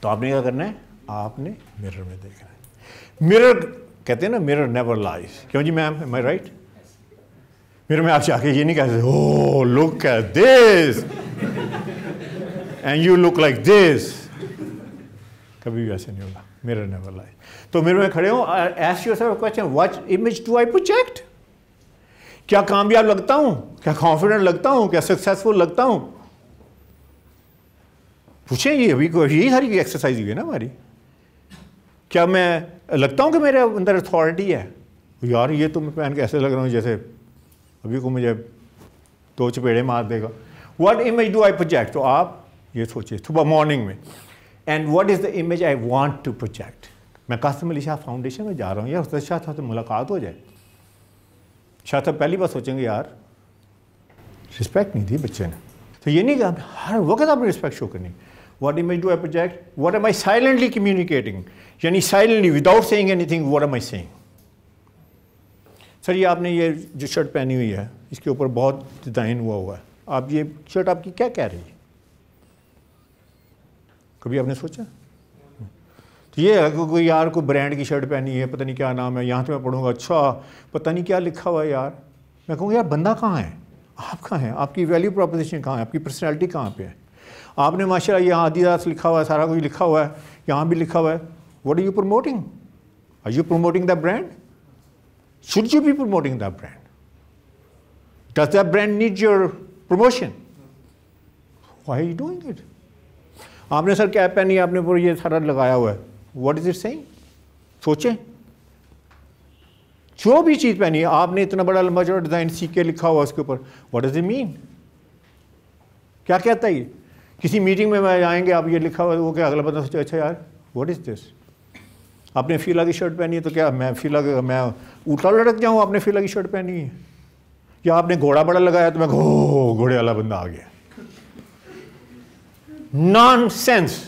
तो आपने क्या करना है आपने मिरर में देखना है मिरर कहते हैं ना मिरर नेवर लाइज क्यों जी मैम माई राइट मिरर में आप जाके ये नहीं कहते oh look this and you look like this कभी भी ऐसे नहीं होगा मिरर नेवर लाइज तो मेरे में खड़े हो ask question what image do I project क्या कामयाब लगता हूं क्या कॉन्फिडेंट लगता हूं क्या सक्सेसफुल लगता हूं पूछें ये अभी यही सारी एक्सरसाइज हुई है ना हमारी क्या मैं लगता हूं कि मेरे अंदर अथॉरिटी है यार ये तो मैं पहन के ऐसे लग रहा हूँ जैसे अभी को मुझे दो चपेड़े मार देगा what image do I project तो आप ये सोचिए सुबह मॉर्निंग में and what is the image I want to project मैं कासिम अली शाह फाउंडेशन में जा रहा हूँ यार उसद शाह साहब से मुलाकात हो जाए शाह साहब पहली बार सोचेंगे यार रिस्पेक्ट नहीं दी बच्चे ने तो ये नहीं कि आप हर वक्त आपने रिस्पेक्ट शो करनी what am do I project what am I silently communicating यानी silently without saying anything what am I saying sir ये आपने ये जो शर्ट पहनी हुई है इसके ऊपर बहुत डिज़ाइन हुआ हुआ है आप ये शर्ट आपकी क्या कह रही है कभी आपने सोचा तो ये है कि कोई यार कोई ब्रांड की शर्ट पहनी है पता नहीं क्या नाम है यहाँ तो मैं पढ़ूंगा अच्छा पता नहीं क्या लिखा हुआ है यार मैं कहूँगा यार बंदा कहाँ है आप कहाँ हैं आपकी वैल्यू प्रोपोजिशन कहाँ है आपकी पर्सनैलिटी कहाँ पर है आपने माशा यहाँ आदिदास लिखा हुआ है सारा कुछ लिखा हुआ है यहाँ भी लिखा हुआ है what are you promoting are you promoting the brand should you be promoting the brand does the brand need your promotion why you doing it आपने सर कैप पहनी आपने पूरा ये सारा लगाया हुआ है वट इज इट सही सोचे जो भी चीज़ पहनी है आपने इतना बड़ा लंबा चौड़ा डिज़ाइन सीख के लिखा हुआ उसके ऊपर वट इज इट मीन क्या कहता है ये किसी मीटिंग में मैं आएंगे आप ये लिखा हुआ वो क्या अगला बंदा सोचा अच्छा यार वट इज़ दिस आपने फीला की शर्ट पहनी है तो क्या मैं फीला मैं उल्टा लटक जाऊँ आपने फीला की शर्ट पहनी है या आपने घोड़ा बड़ा लगाया तो मैं घो घोड़े वाला बंदा आ गया नॉन सेंस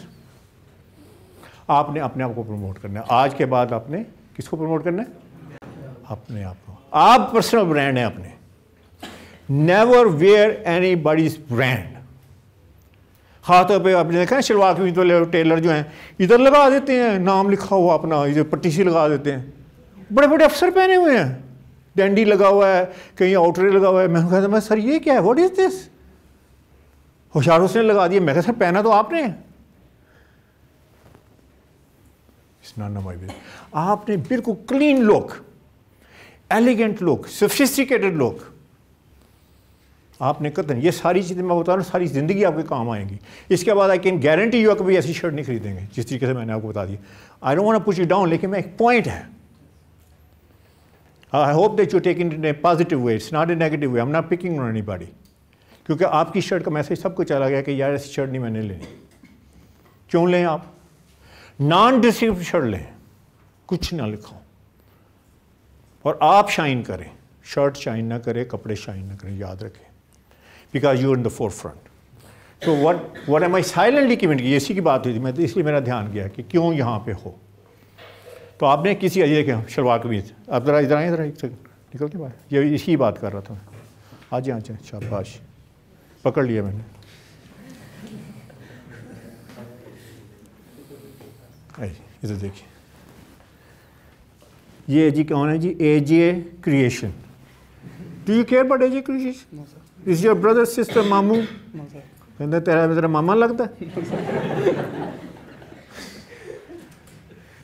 आपने अपने आप को प्रमोट करना है आज के बाद आपने किसको प्रमोट करना है अपने आप को आप पर्सनल ब्रांड हैं अपने never wear anybody's brand हाथों पे आपने देखा है शलवार कमीज वाले तो टेलर जो हैं इधर लगा देते हैं नाम लिखा हुआ अपना इधर सी लगा देते हैं बड़े बड़े अफसर पहने हुए हैं डेंडी लगा हुआ है कहीं आउटरे लगा हुआ है मैं कहता मैं सर ये क्या है वॉट इज़ दिस होशियार उसने लगा दिया मैं कहता सर पहना तो आपने इट्स नॉट माई बिजनेस आपने बिल्कुल clean look elegant look sophisticated look आपने कतन ये सारी चीज़ें मैं बता रहा हूँ सारी ज़िंदगी आपके काम आएंगी इसके बाद आई कैन गारंटी यू कभी ऐसी शर्ट नहीं खरीदेंगे जिस तरीके से मैंने आपको बता दिया I don't want push you down लेकिन मैं एक पॉइंट है I hope that you take in a positive way it's not a negative way I am not picking on anybody क्योंकि आपकी शर्ट का मैसेज सबको चला गया कि यार ऐसी शर्ट नहीं मैंने लेनी क्यों लें आप नॉन डिस्क्रिप्ट शर्ट लें कुछ ना लिखो और आप शाइन करें शर्ट शाइन ना करें कपड़े शाइन ना करें याद रखें because you in the forefront तो what what am I silently comment की इसी की बात हुई थी मैं तो इसलिए मेरा ध्यान गया कि क्यों यहाँ पे हो तो आपने किसी अजय के शलवार कमीज आप ज़रा इधर आए ज़रा एक सेकंड निकल के बाहर ये इसी बात कर रहा था मैं आज यहाँ शाबाश पकड़ लिया मैंने इधर देखिए ये जी कौन है G A G A creation do you care but A G creation is your brother sister मामू कहते तेरा मेरा मामा लगता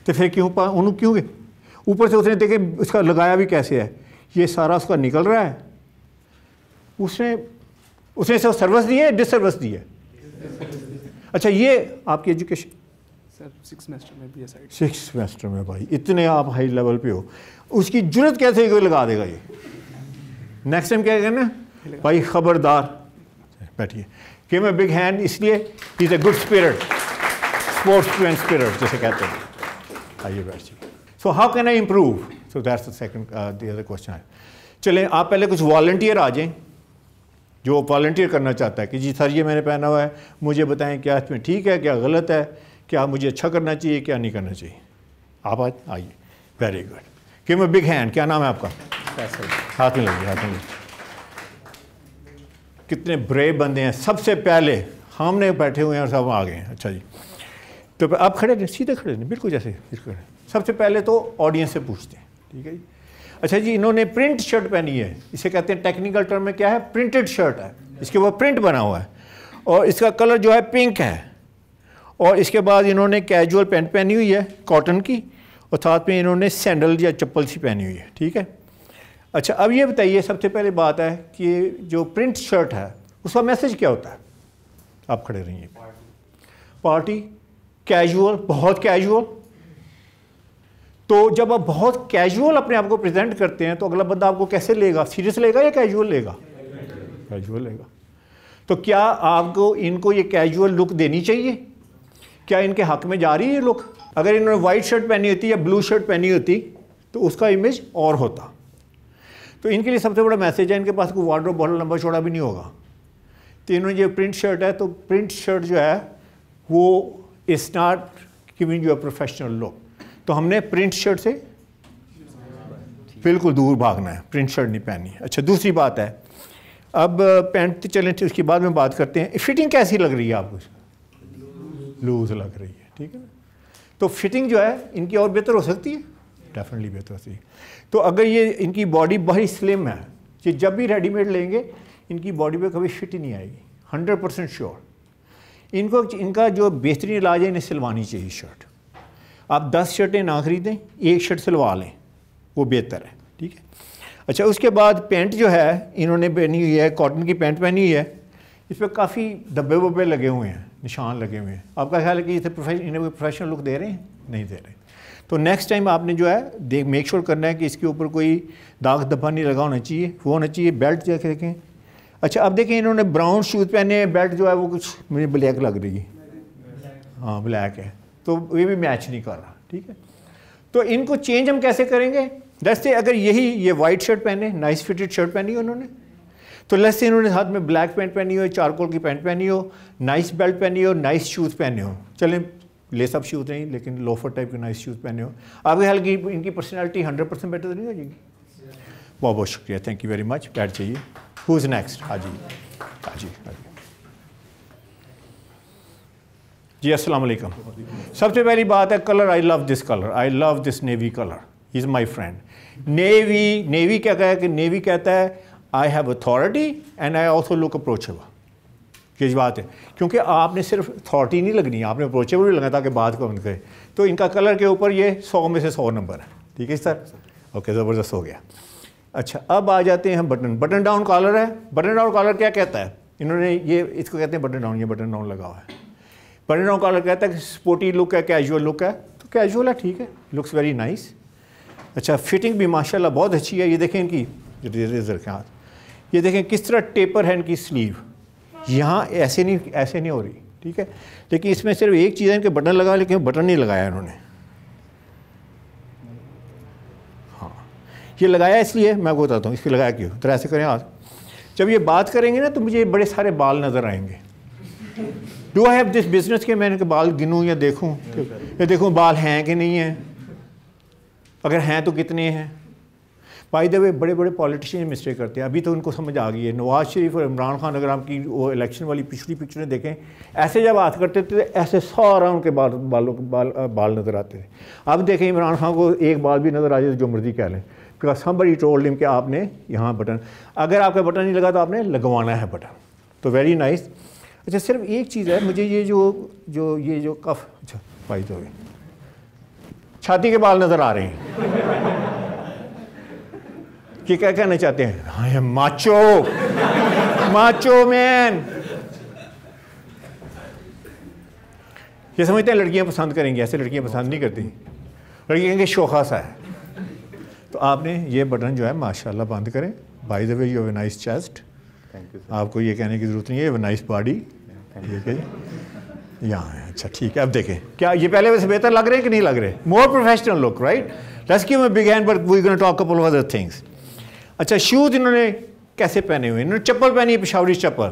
तो फिर क्यों पा उन्होंने क्यों गए ऊपर से उसने देखे उसका लगाया भी कैसे है ये सारा उसका निकल रहा है उसने उसने सर्विस दी है डिसर्विस दी है अच्छा ये आपकी एजुकेशन सिक्स सिक्स में भी में भाई इतने आप हाई लेवल पे हो उसकी जरूरत कैसे कोई लगा देगा ये नेक्स्ट टाइम क्या करना भाई खबरदार बैठिए कि मैं बिग हैंड इसलिए is a good spirit sportsman spirit जैसे कहते हैं आइए बैठ जी so how can I improve so that's the second the other question है चलें आप पहले कुछ वॉल्टियर आ जाएं जो वॉल्टियर करना चाहता है कि जी सर ये मैंने पहना हुआ है मुझे बताएं क्या इसमें ठीक है क्या गलत है क्या मुझे अच्छा करना चाहिए क्या नहीं करना चाहिए आप आज आइए वेरी गुड गिव मैं बिग हैंड क्या नाम है आपका हाथ में लगे हाथ में लगे कितने ब्रेव बंदे हैं सबसे पहले हमने बैठे हुए हैं और सब आ गए हैं अच्छा जी तो आप खड़े रहें सीधे खड़े रहें बिल्कुल जैसे बिल्कुल सबसे पहले तो ऑडियंस से पूछते हैं ठीक है जी अच्छा जी इन्होंने प्रिंट शर्ट पहनी है इसे कहते हैं टेक्निकल टर्म में क्या है प्रिंटेड शर्ट है इसके ऊपर प्रिंट बना हुआ है और इसका कलर जो है पिंक है और इसके बाद इन्होंने कैजुअल पैंट पहनी हुई है कॉटन की और साथ में इन्होंने सैंडल या चप्पल सी पहनी हुई है ठीक है अच्छा अब ये बताइए सबसे पहले बात है कि जो प्रिंट शर्ट है उसका मैसेज क्या होता है आप खड़े रहिए पार्टी कैजुअल बहुत कैजुअल तो जब आप बहुत कैजुअल अपने आप को प्रेजेंट करते हैं तो अगला बंदा आपको कैसे लेगा सीरियस लेगा या कैजुअल लेगा कैजुअल लेगा तो क्या आपको इनको ये कैजुअल लुक देनी चाहिए क्या इनके हक में जा रही है लोग अगर इन्होंने वाइट शर्ट पहनी होती या ब्लू शर्ट पहनी होती तो उसका इमेज और होता तो इनके लिए सबसे बड़ा मैसेज है इनके पास कोई वार्ड्रोप बहुत लंबा छोड़ा भी नहीं होगा तो इन्होंने जो प्रिंट शर्ट है तो प्रिंट शर्ट जो है वो is not giving you a professional look तो हमने प्रिंट शर्ट से बिल्कुल दूर भागना है प्रिंट शर्ट नहीं पहनी अच्छा दूसरी बात है अब पैंट चलें उसके बाद में बात करते हैं फिटिंग कैसी लग रही है आपको लूज लग रही है ठीक है ना तो फिटिंग जो है इनकी और बेहतर हो सकती है डेफिनेटली बेहतर हो सकती है तो अगर ये इनकी बॉडी बड़ी स्लिम है ये जब भी रेडीमेड लेंगे इनकी बॉडी पे कभी फिट नहीं आएगी हंड्रेड परसेंट श्योर इनको इनका जो बेहतरीन इलाज है इन्हें सिलवानी चाहिए शर्ट आप दस शर्टें ना खरीदें एक शर्ट सिलवा लें वो बेहतर है ठीक है अच्छा उसके बाद पैंट जो है इन्होंने पहनी हुई है कॉटन की पैंट पहनी हुई है इस पर काफ़ी धब्बे वब्बे लगे हुए हैं निशान लगे हुए हैं आपका ख्याल है कि इसे प्रोफेशन इन्हें प्रोफेशनल लुक दे रहे हैं नहीं दे रहे तो नेक्स्ट टाइम आपने जो है देख मेक श्योर करना है कि इसके ऊपर कोई दाग धब्बा नहीं लगा होना चाहिए वो होना चाहिए बेल्ट देख देखें अच्छा अब देखें इन्होंने ब्राउन शूज़ पहने हैं बेल्ट जो है वो कुछ मुझे ब्लैक लग रही है हाँ ब्लैक है तो ये भी मैच नहीं कर रहा ठीक है तो इनको चेंज हम कैसे करेंगे जैसे अगर यही ये वाइट शर्ट पहने नाइस फिटेड शर्ट पहनी उन्होंने तो लेस से इन्होंने हाथ में ब्लैक पैंट पहनी हो चारकोल की पैंट पहनी हो नाइस बेल्ट पहनी हो नाइस शूज़ पहने हो चले लेस अप शूज़ नहीं लेकिन लोफर टाइप के नाइस शूज़ पहने हो आपके ख्याल की इनकी पर्सनैलिटी हंड्रेड परसेंट बेटर तो नहीं हो जाएगी बहुत बहुत शुक्रिया थैंक यू वेरी मच बैठ जाइए हु इज़ नेक्स्ट हाँ जी हाँ जी हाँ जी जी सबसे पहली बात है colour I love this colour I love this navy colour is my friend navy navy क्या कहे कि नेवी कहता है I have authority and I also look approachable ये बात है क्योंकि आपने सिर्फ अथॉरिटी नहीं लगनी आपने अप्रोचेबल भी लगना था कि बात को करे तो इनका कलर के ऊपर ये सौ में से सौ नंबर है ठीक है सर ओके ज़बरदस्त हो गया अच्छा अब आ जाते हैं हम बटन बटन डाउन कॉलर है बटन डाउन कॉलर क्या कहता है इन्होंने ये इसको कहते हैं बटन डाउन ये बटन डाउन लगा हुआ है बटन डाउन कॉलर कहता है कि स्पोर्टी लुक है कैजुअल लुक है तो कैजुअल है ठीक है लुक्स वेरी नाइस अच्छा फिटिंग भी माशाल्लाह बहुत अच्छी है ये देखें इनकी रेजर के हाथ ये देखें किस तरह टेपर है इनकी स्लीव यहाँ ऐसे नहीं ऐसे नहीं हो रही ठीक है लेकिन इसमें सिर्फ एक चीज़ है इनके बटन लगा लेकिन बटन नहीं लगाया इन्होंने हाँ ये लगाया इसलिए मैं बताता हूँ इसलिए लगाया क्यों तरह ऐसे करें आज हाँ। जब ये बात करेंगे ना तो मुझे बड़े सारे बाल नज़र आएंगे do I have this business के मैं इनके बाल गिनूँ या देखूँ या देखूँ बाल हैं कि नहीं हैं अगर हैं तो कितने हैं बाई द वे बड़े बड़े पॉलिटिशियन मिस्टेक करते हैं अभी तो उनको समझ आ गई है नवाज शरीफ और इमरान खान अगर आपकी वो इलेक्शन वाली पिछली पिक्चरें देखें ऐसे जब बात करते थे तो ऐसे सारा उनके बाल बालों बाल बाल नज़र आते थे अब देखें इमरान खान को एक बाल भी नज़र आ जाए जो मर्जी कह लें बिकॉज समबडी टोल्ड लिम कि आपने यहाँ बटन अगर आपका बटन नहीं लगा तो आपने लगवाना है बटन तो वेरी नाइस अच्छा सिर्फ एक चीज़ है मुझे ये जो जो ये जो कफ अच्छा भाई तो छाती के बाल नज़र आ रहे हैं कि क्या कहना चाहते हैं आई हाँ, एम माचो माचो मैन ये समझते हैं लड़कियां पसंद करेंगी ऐसे लड़कियां पसंद नहीं करती लड़कियां कहेंगे शोखा सा है तो आपने ये बटन जो है माशाल्लाह बंद करें by the way you have nice chest आपको ये कहने की ज़रूरत नहीं है नाइस बॉडी ठीक है यहाँ है अच्छा ठीक है अब देखें क्या ये पहले वैसे बेहतर लग रहे हैं कि नहीं लग रहे more professional look right let's में big hand but we gonna talk about other things अच्छा शूज़ इन्होंने कैसे पहने हुए इन्होंने चप्पल पहनी है पिशावरी चप्पल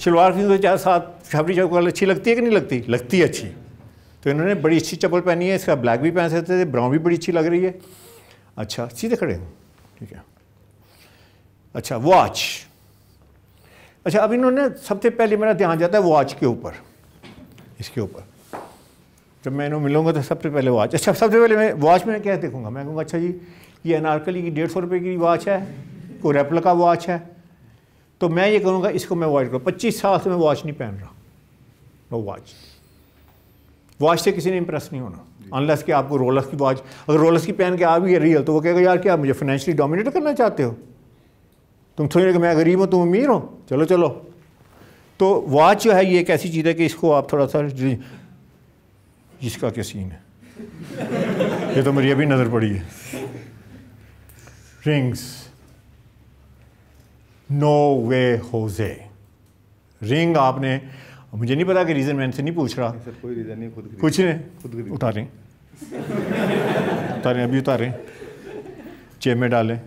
शलवार की तो चार साथ पिशावरी चप्पल अच्छी लगती है कि नहीं लगती लगती अच्छी तो इन्होंने बड़ी अच्छी चप्पल पहनी है इसका ब्लैक भी पहन सकते थे ब्राउन भी बड़ी अच्छी लग रही है अच्छा सीधे खड़े हूँ ठीक है अच्छा वॉच अच्छा अब इन्होंने सबसे पहले मेरा ध्यान जाता है वॉच के ऊपर इसके ऊपर जब मैं इन्होंने मिलूंगा तो सबसे पहले वॉच अच्छा सबसे पहले मैं वॉच में क्या देखूंगा मैं कहूँगा अच्छा जी ये अनारकली की डेढ़ सौ रुपये की वॉच है कोई रेपल का वॉच है तो मैं ये कहूँगा इसको मैं अवॉइड करूँ पच्चीस साल से मैं वॉच नहीं पहन रहा नो वॉच वॉच से किसी ने इंप्रेस नहीं होना अनलेस कि आपको रोलस की वॉच अगर रोलस की पहन के आ भी रियल तो वो कहेगा यार क्या मुझे फाइनेंशियली डोमिनेट करना चाहते हो तुम समझ कि मैं गरीब हूँ तुम अमीर हो चलो चलो तो वॉच जो है ये एक ऐसी चीज़ है कि इसको आप थोड़ा सा जिसका क्या सीन है ये तो मेरी अभी नज़र पड़ी है rings. नो वे होजे रिंग आपने मुझे नहीं पता कि रीज़न मैं इनसे नहीं पूछ रहा नहीं सर कोई रीज़न नहीं खुद कुछ नहीं खुद रहे उतारे अभी उतारें चेब में डालें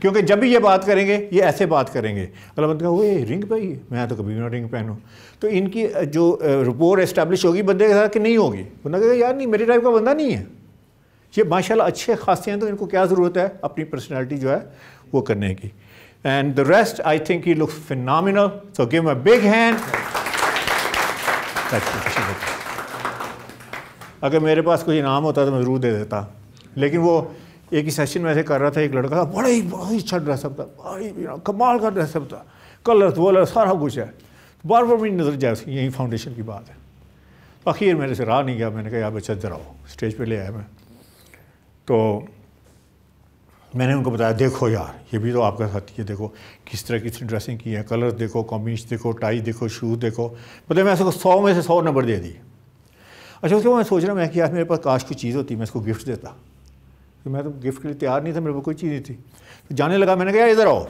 क्योंकि जब भी ये बात करेंगे ये ऐसे बात करेंगे अगला बंदा वो ये रिंग पाई मैं तो कभी भी ना रिंग पहनूँ तो इनकी जो रिपोर्ट एस्टेब्लिश होगी बंदे के साथ कि नहीं होगी बंदा कहेगा यार नहीं मेरे टाइप का बंदा नहीं है ये माशाल्लाह अच्छे खासे हैं तो इनको क्या ज़रूरत है अपनी पर्सनैलिटी जो है वो करने की and the rest I think you looks final so give a big hand अगर मेरे पास कोई इनाम होता तो मैं ज़रूर दे देता लेकिन वो एक ही सेशन में ऐसे कर रहा था एक लड़का था बड़ा ही बड़ा ही अच्छा ड्रेसअप था बड़ा ही कमाल का ड्रेसअप था कलर वलर सारा कुछ है बार बार मेरी नज़र जाए यही फाउंडेशन की बात है आखिर मेरे से रहा नहीं गया मैंने कहा यार बच्चा जरा स्टेज पे ले आया मैं तो मैंने उनको बताया देखो यार ये भी तो आपका साथी है देखो किस तरह किस ड्रेसिंग की है कलर देखो कमीज देखो टाई देखो शूज़ देखो मतलब मैं उसको सौ में से सौ नंबर दे दिए अच्छा उसके बाद मैं सोच रहा मैं कि यार मेरे पास काश कोई चीज़ होती मैं इसको गिफ्ट देता तो मैं तो गिफ्ट के लिए तैयार नहीं था मेरे पास कोई चीज़ नहीं थी तो जाने लगा मैंने कहा इधर आओ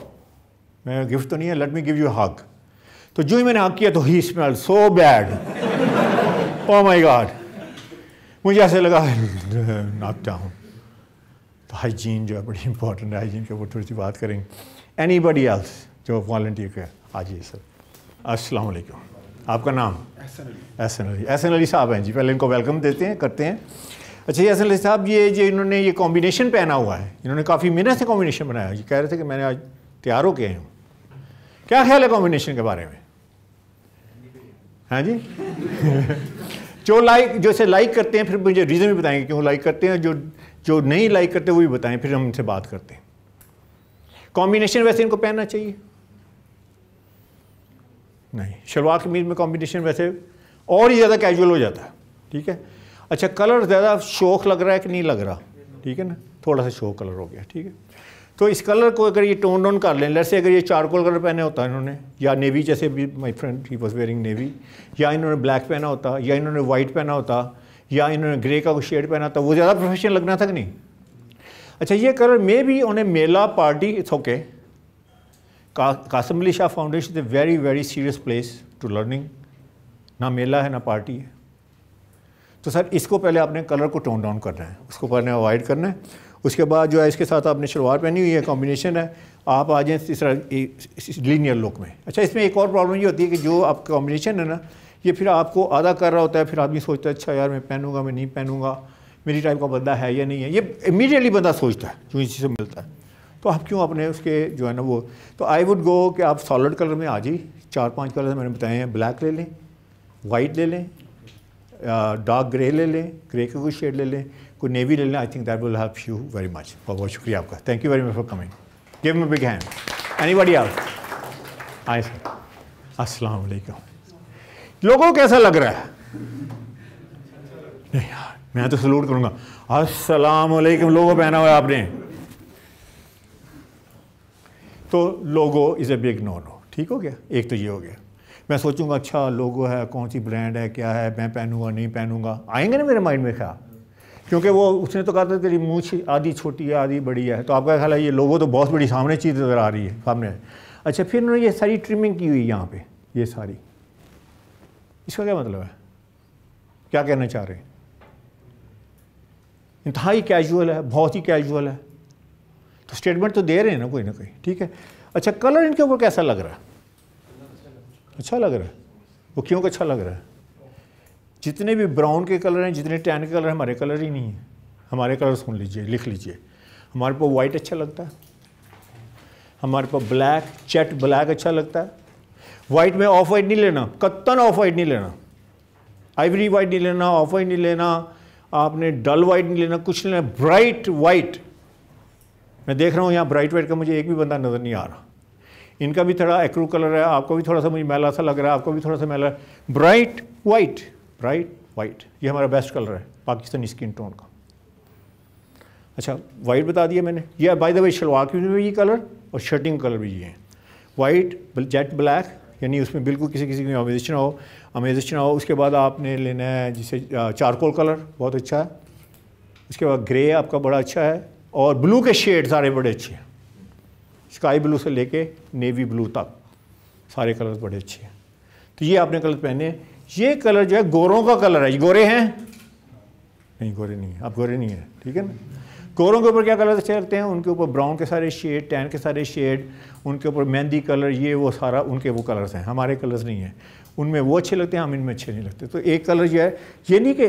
मैं गिफ्ट तो नहीं है लेट मी गिव यू हक तो जो ही मैंने हक किया तो he smell so bad oh my god मुझे ऐसे लगा नाचता हूँ तो हाइजीन जो है बड़ी इंपॉर्टेंट है हाइजीन के ऊपर थोड़ी सी बात करेंगे एनी बडी एल्स जो वॉल्टियर के हाँ सर असलम आपका नाम एहसन अली एहसन अली साहब हैं जी पहले इनको वेलकम देते हैं करते हैं अच्छा ये एहसन अली साहब ये जो इन्होंने ये कॉम्बिनेशन पहना हुआ है इन्होंने काफ़ी मेहनत से कॉम्बिनेशन बनाया ये कह रहे थे कि मैंने आज तैयार हो आए हूँ क्या ख्याल है कॉम्बिनेशन के बारे में हाँ जी जो लाइक जो इसे लाइक करते हैं फिर मुझे रीज़न भी बताएंगे क्यों लाइक करते हैं जो जो नहीं लाइक करते वो भी बताएं फिर हम उनसे बात करते हैं कॉम्बिनेशन वैसे इनको पहनना चाहिए नहीं शलवार कमीज में कॉम्बिनेशन वैसे और ही ज़्यादा कैजुअल हो जाता है ठीक है अच्छा कलर ज़्यादा शौक लग रहा है कि नहीं लग रहा ठीक है ना थोड़ा सा शौक कलर हो गया ठीक है तो इस कलर को अगर ये टोन डाउन कर लें लैसे अगर ये चारकोल कलर पहने होता है इन्होंने या नेवी जैसे भी my friend he was wearing navy या इन्होंने ब्लैक पहना होता या इन्होंने वाइट पहना होता या इन्होंने ग्रे का कुछ शेड पहना था वो ज़्यादा प्रोफेशनल लगना था कि नहीं अच्छा ये कलर मे बी उन्हें मेला party it's okay Kasam Ali Shah foundation is a very very serious place to learning ना मेला है ना पार्टी है तो सर इसको पहले आपने कलर को टोन डाउन करना है उसको पहले अवॉइड करना है उसके बाद जो है इसके साथ आपने शलवार पहनी हुई है कॉम्बिनेशन है आप आ जाएँ इस तरह लीनियर लुक में अच्छा इसमें एक और प्रॉब्लम ये होती है कि जो आपका कॉम्बिनेशन है ना ये फिर आपको आधा कर रहा होता है फिर आदमी सोचता है अच्छा यार मैं पहनूंगा मैं नहीं पहनूंगा मेरी टाइप का बंदा है या नहीं है ये इमीडिएटली बंदा सोचता है जो इसी से मिलता है तो आप क्यों अपने उसके जो है ना वो तो आई वुड गो कि आप सॉलिड कलर में आ जाइए चार पांच कलर मैंने बताए हैं ब्लैक ले लें वाइट ले लें डार्क ग्रे ले लें ग्रे का कोई शेड ले लें कोई नेवी ले लें I think that will help you very much बहुत बहुत शुक्रिया आपका thank you very much for coming give me big hand anybody I sir असलकम लोगों को कैसा लग रहा है नहीं यार मैं तो सलूट करूंगा अस्सलाम वालेकुम लोगो पहना हुआ आपने तो logo is a big no no ठीक हो गया एक तो ये हो गया मैं सोचूंगा अच्छा लोगो है कौन सी ब्रांड है क्या है मैं पहनूंगा नहीं पहनूंगा आएंगे ना मेरे माइंड में ख्याल क्योंकि वो उसने तो कहा था तेरी मूछ आधी छोटी है आधी बड़ी है तो आपका ख्याल है ये लोगो तो बहुत बड़ी सामने चीज़ नज़र आ रही है सामने अच्छा फिर उन्होंने ये सारी ट्रिमिंग की हुई यहाँ पे ये सारी इसका क्या मतलब है क्या कहना चाह रहे हैं इंतहाई कैजुअल है बहुत ही कैजुअल है तो स्टेटमेंट तो दे रहे हैं ना कोई ना कोई ठीक है अच्छा कलर इनके ऊपर कैसा लग रहा है अच्छा लग रहा है वो क्यों अच्छा लग रहा है जितने भी ब्राउन के कलर हैं जितने टैन के कलर हैं हमारे कलर ही नहीं है हमारे कलर सुन लीजिए लिख लीजिए हमारे पास वाइट अच्छा लगता है हमारे पास ब्लैक चेट ब्लैक अच्छा लगता है वाइट में ऑफ वाइट नहीं लेना कत्तन ऑफ वाइट नहीं लेना आइवरी वाइट नहीं लेना ऑफ वाइट नहीं लेना आपने डल वाइट नहीं लेना कुछ लेना ब्राइट वाइट मैं देख रहा हूँ यहाँ ब्राइट वाइट का मुझे एक भी बंदा नज़र नहीं आ रहा इनका भी थोड़ा एक्रू कलर है आपको भी थोड़ा सा मुझे मैला सा लग रहा है आपको भी थोड़ा सा मैला ब्राइट वाइट ब्राइट वाइट ये हमारा बेस्ट कलर है पाकिस्तानी स्किन टोन का अच्छा वाइट बता दिया मैंने ये बाय द वे शलवार की भी ये कलर और शर्टिंग कलर भी ये है वाइट जेट ब्लैक यानी उसमें बिल्कुल किसी किसी की अमेजिशन हो अमेजिश हो उसके बाद आपने लेना है जिसे चारकोल कलर बहुत अच्छा है उसके बाद ग्रे आपका बड़ा अच्छा है और ब्लू के शेड सारे बड़े अच्छे हैं स्काई ब्लू से लेके नेवी ब्लू तक सारे कलर बड़े अच्छे हैं तो ये आपने कलर पहने ये कलर जो है गोरों का कलर है ये गोरे हैं नहीं गोरे नहीं है आप गोरे नहीं हैं ठीक है ना कोरों के ऊपर क्या कलर अच्छे लगते हैं उनके ऊपर ब्राउन के सारे शेड टैन के सारे शेड उनके ऊपर मेहंदी कलर ये वो सारा उनके वो कलर्स हैं हमारे कलर्स नहीं हैं उनमें वो अच्छे लगते हैं हम इनमें अच्छे नहीं लगते तो एक कलर जो है ये नहीं कि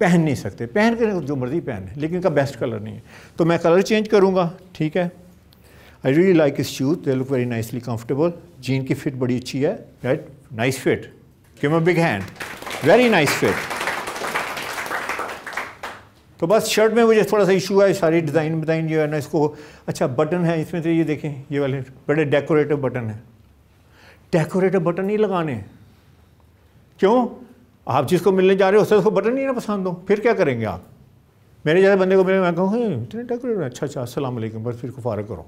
पहन नहीं सकते पहन के जो मर्ज़ी पहने लेकिन इनका बेस्ट कलर नहीं है तो मैं कलर चेंज करूँगा ठीक है आई रियली लाइक इस shoes they look very nicely comfortable jean की फिट बड़ी अच्छी है राइट नाइस फिट क्यों मैं big hand very nice fit तो बस शर्ट में मुझे थोड़ा सा इशू है सारी डिज़ाइन बिजाइन जो है ना इसको अच्छा बटन है इसमें तो ये देखें ये वाले बड़े डेकोरेटिव बटन है डेकोरेटिव बटन नहीं लगाने क्यों आप जिसको मिलने जा रहे हो उससे उसको बटन नहीं ना पसंद हो फिर क्या करेंगे आप मेरे जैसे बंदे को मिले मैं कहूँ हम्म, इतने डेकोरेटिव अच्छा अच्छा असलम बस फिर को फारग करो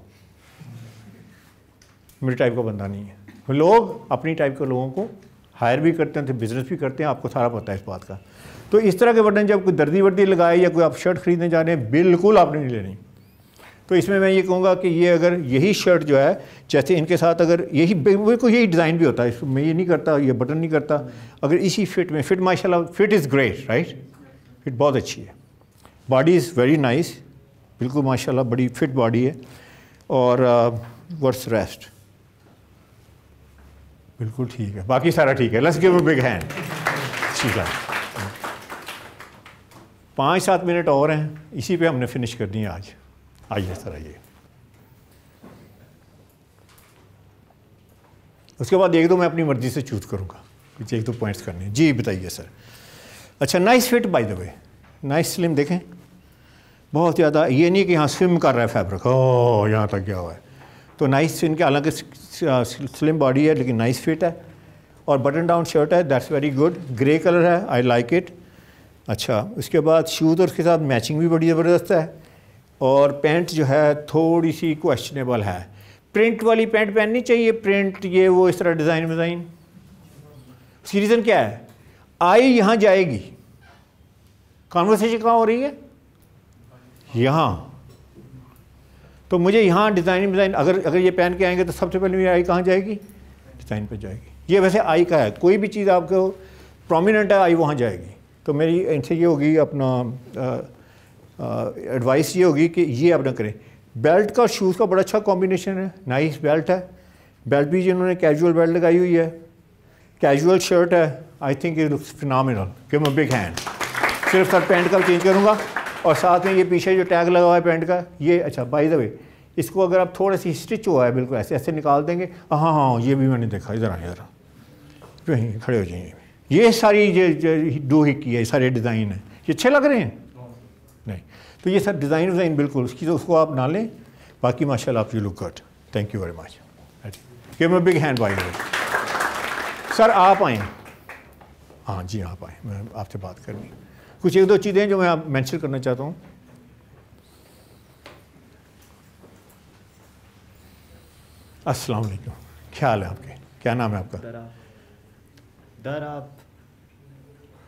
मेरे टाइप का बंदा नहीं है लोग अपनी टाइप के लोगों को हायर भी करते हैं तो बिज़नेस भी करते हैं आपको सारा पता है इस बात का तो इस तरह के बटन जब कोई दर्दी वर्दी लगाए या कोई आप शर्ट खरीदने जा रहे हैं बिल्कुल आपने नहीं लेनी तो इसमें मैं ये कहूँगा कि ये अगर यही शर्ट जो है जैसे इनके साथ अगर यही बिल्कुल यही डिज़ाइन भी होता है मैं ये नहीं करता ये बटन नहीं करता अगर इसी फिट में फिट माशा fit is great right fit बहुत अच्छी है बॉडी इज़ वेरी नाइस बिल्कुल माशाला बड़ी फिट बॉडी है और वर्स रेस्ट बिल्कुल ठीक है बाकी सारा ठीक है लस गिव बिग हैंड ठीक है पाँच सात मिनट और हैं इसी पे हमने फिनिश करनी है आज आइए सर आइए उसके बाद एक दो मैं अपनी मर्ज़ी से चूज करूँगा कुछ एक दो पॉइंट्स करने हैं जी बताइए सर अच्छा nice fit by the way nice slim देखें बहुत ज़्यादा ये नहीं कि हाँ स्विम कर रहा है फैब्रिक ओ यहाँ तक गया हुआ है तो नाइस इनके हालांकि स्लिम बॉडी है लेकिन नाइस फिट है और बटन डाउन शर्ट है that's very good grey colour है आई लाइक इट अच्छा उसके बाद शूज़ और उसके साथ मैचिंग भी बड़ी ज़बरदस्त है और पेंट जो है थोड़ी सी क्वेश्चनेबल है प्रिंट वाली पैंट पहननी चाहिए प्रिंट ये वो इस तरह डिज़ाइन विज़ाइन उसकी रीज़न क्या है आई यहाँ जाएगी कॉन्वर्सेशन कहाँ हो रही है यहाँ तो मुझे यहाँ डिज़ाइन डिज़ाइन अगर अगर ये पहन के आएंगे तो सबसे पहले मेरी आई कहाँ जाएगी डिज़ाइन पर जाएगी ये वैसे आई का है कोई भी चीज़ आपको प्रोमिनेंट है आई वहाँ जाएगी तो मेरी इनसे ये होगी अपना एडवाइस ये होगी कि ये आप ना करें बेल्ट का शूज़ का बड़ा अच्छा कॉम्बिनेशन है नाइस बेल्ट है बेल्ट भी जिन्होंने कैजुअल बेल्ट लगाई हुई है कैजुअल शर्ट है I think it looks phenomenal क्यों मैं बिग हैंड सिर्फ सर पेंट का चेंज करूँगा और साथ में ये पीछे जो टैग लगा हुआ है पेंट का ये अच्छा बाई द वे इसको अगर आप थोड़ा सी स्टिच हुआ है बिल्कुल ऐसे ऐसे निकाल देंगे हाँ हाँ, हाँ ये भी मैंने देखा इधर आए इधर वहीं खड़े हो जाइए ये सारी ये डोहे की है सारे डिज़ाइन हैं ये अच्छे लग रहे हैं नहीं तो ये सर डिज़ाइन वजाइन बिल्कुल उसकी तो उसको आप ना लें बाकी माशा आप you look good thank you very much give big hand bye sir आप आएँ हाँ जी आप आएँ मैं आपसे बात करनी कुछ एक दो चीज़ें जो मैं आप मैंशन करना चाहता हूँ असलकुम ख्याल है आपके क्या नाम है आपका दरा, दरा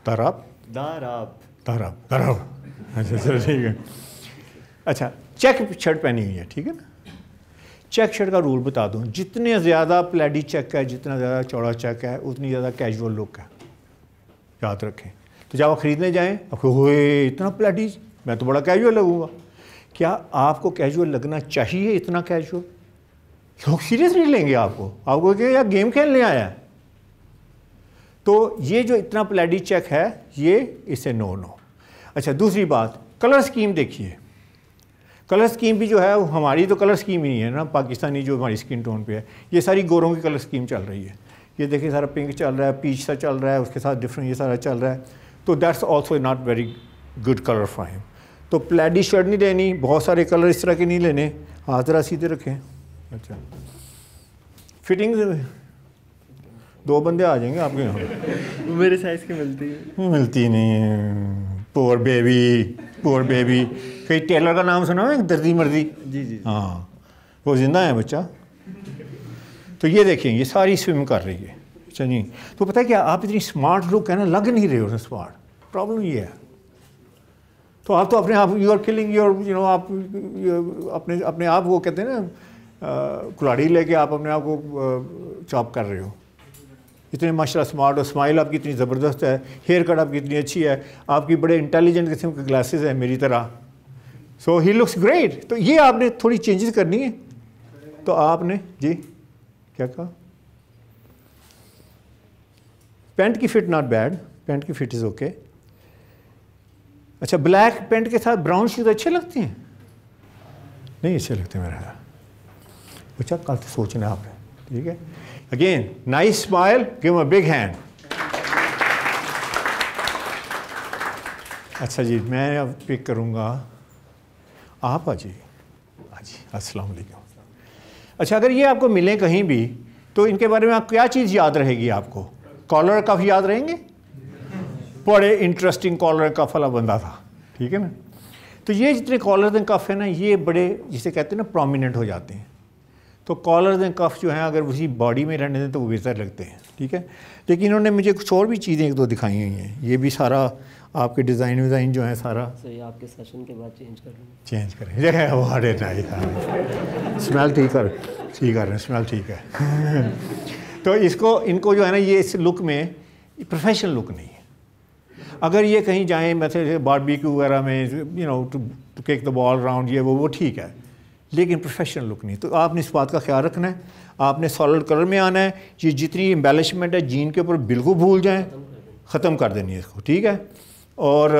तराब दाराब तराब तराब अच्छा चलो अच्छा, ठीक है अच्छा चेक शर्ट पहनी हुई है ठीक है ना चेक शर्ट का रूल बता दूँ जितने ज़्यादा प्लेडी चेक है जितना ज़्यादा चौड़ा चेक है उतनी ज़्यादा कैजुअल लुक है याद रखें तो जब आप ख़रीदने जाएँ आपको हो इतना प्लेडी मैं तो बड़ा कैजुअल लगूंगा क्या आपको कैजुअल लगना चाहिए इतना कैजुअल लोग सीरियसली लेंगे आपको आपको क्या गेम खेलने आया है तो ये जो इतना प्लेडी चेक है ये इसे नो नो अच्छा दूसरी बात कलर स्कीम देखिए कलर स्कीम भी जो है वो हमारी तो कलर स्कीम ही नहीं है ना पाकिस्तानी जो हमारी स्किन टोन पे है ये सारी गोरों की कलर स्कीम चल रही है ये देखिए सारा पिंक चल रहा है पीच सा चल रहा है उसके साथ डिफरेंट ये सारा चल रहा है तो that's also not very good colour for him तो प्लेडी शर्ट नहीं लेनी बहुत सारे कलर इस तरह के नहीं लेने हाथ ज़रा सीधे रखें अच्छा फिटिंग दो बंदे आ जाएंगे आपके यहाँ मेरे साइज़ की मिलती है मिलती नहीं है पोर बेबी पोर बेबी कहीं टेलर का नाम सुना एक दर्दी मर्दी जी जी हाँ वो जिंदा है बच्चा तो ये देखें ये सारी स्विम कर रही है अच्छा जी तो पता है क्या आप इतनी स्मार्ट लोग कहना लग नहीं रहे हो स्मार्ट प्रॉब्लम ये है तो आप तो अपने आप you are killing your you know आप अपने अपने आप वो कहते हैं ना कुलाड़ी लेके आप अपने आप को चॉप कर रहे हो इतने माशा स्मार्ट और स्माइल आपकी इतनी ज़बरदस्त है हेयर कट आपकी इतनी अच्छी है आपकी बड़े इंटेलिजेंट किस्म के ग्लासेस हैं मेरी तरह सो ही लुक्स ग्रेट तो ये आपने थोड़ी चेंजेस करनी है तो आपने जी क्या कहा पेंट की फिट नॉट बैड पेंट की फिट इज़ ओके अच्छा ब्लैक पेंट के साथ ब्राउन शूज़ अच्छे लगते हैं नहीं अच्छे लगते मेरे अच्छा कल सोचना आपने ठीक है Again, nice smile, give him a big hand. अच्छा जी मैं अब पिक करूँगा आप आ जी आ जी अस्सलाम वालेकुम अच्छा अगर ये आपको मिलें कहीं भी तो इनके बारे में आप क्या चीज़ याद रहेगी आपको कॉलर कफ याद रहेंगे बड़े इंटरेस्टिंग कॉलर कफ वाला बंदा था ठीक है ना तो ये जितने कॉलर कफ है ना ये बड़े जिसे कहते हैं ना प्रोमिनेंट हो जाते हैं तो कॉलर एंड कफ जो हैं अगर उसी बॉडी में रहने दें तो वो बेहतर लगते हैं ठीक है लेकिन इन्होंने मुझे कुछ और भी चीज़ें एक दो दिखाई हुई हैं ये भी सारा आपके डिज़ाइन विज़ाइन जो है सारा आपके सेशन के बाद चेंज कर चेंज करें जगह वो अरे नहीं स्मेल ठीक कर ठीक कर रहे हैं स्मेल ठीक है तो इसको इनको जो है ना ये इस लुक में प्रोफेशनल लुक नहीं है अगर ये कहीं जाएँ मैसे तो बारबी वगैरह में you know to cake the ball round ये वो वो ठीक है लेकिन प्रोफेशनल लुक नहीं तो आपने इस बात का ख्याल रखना है आपने सॉलिड कलर में आना है ये जितनी एम्बेलिशमेंट है जीन के ऊपर बिल्कुल भूल जाएँ ख़त्म कर देनी है इसको ठीक है और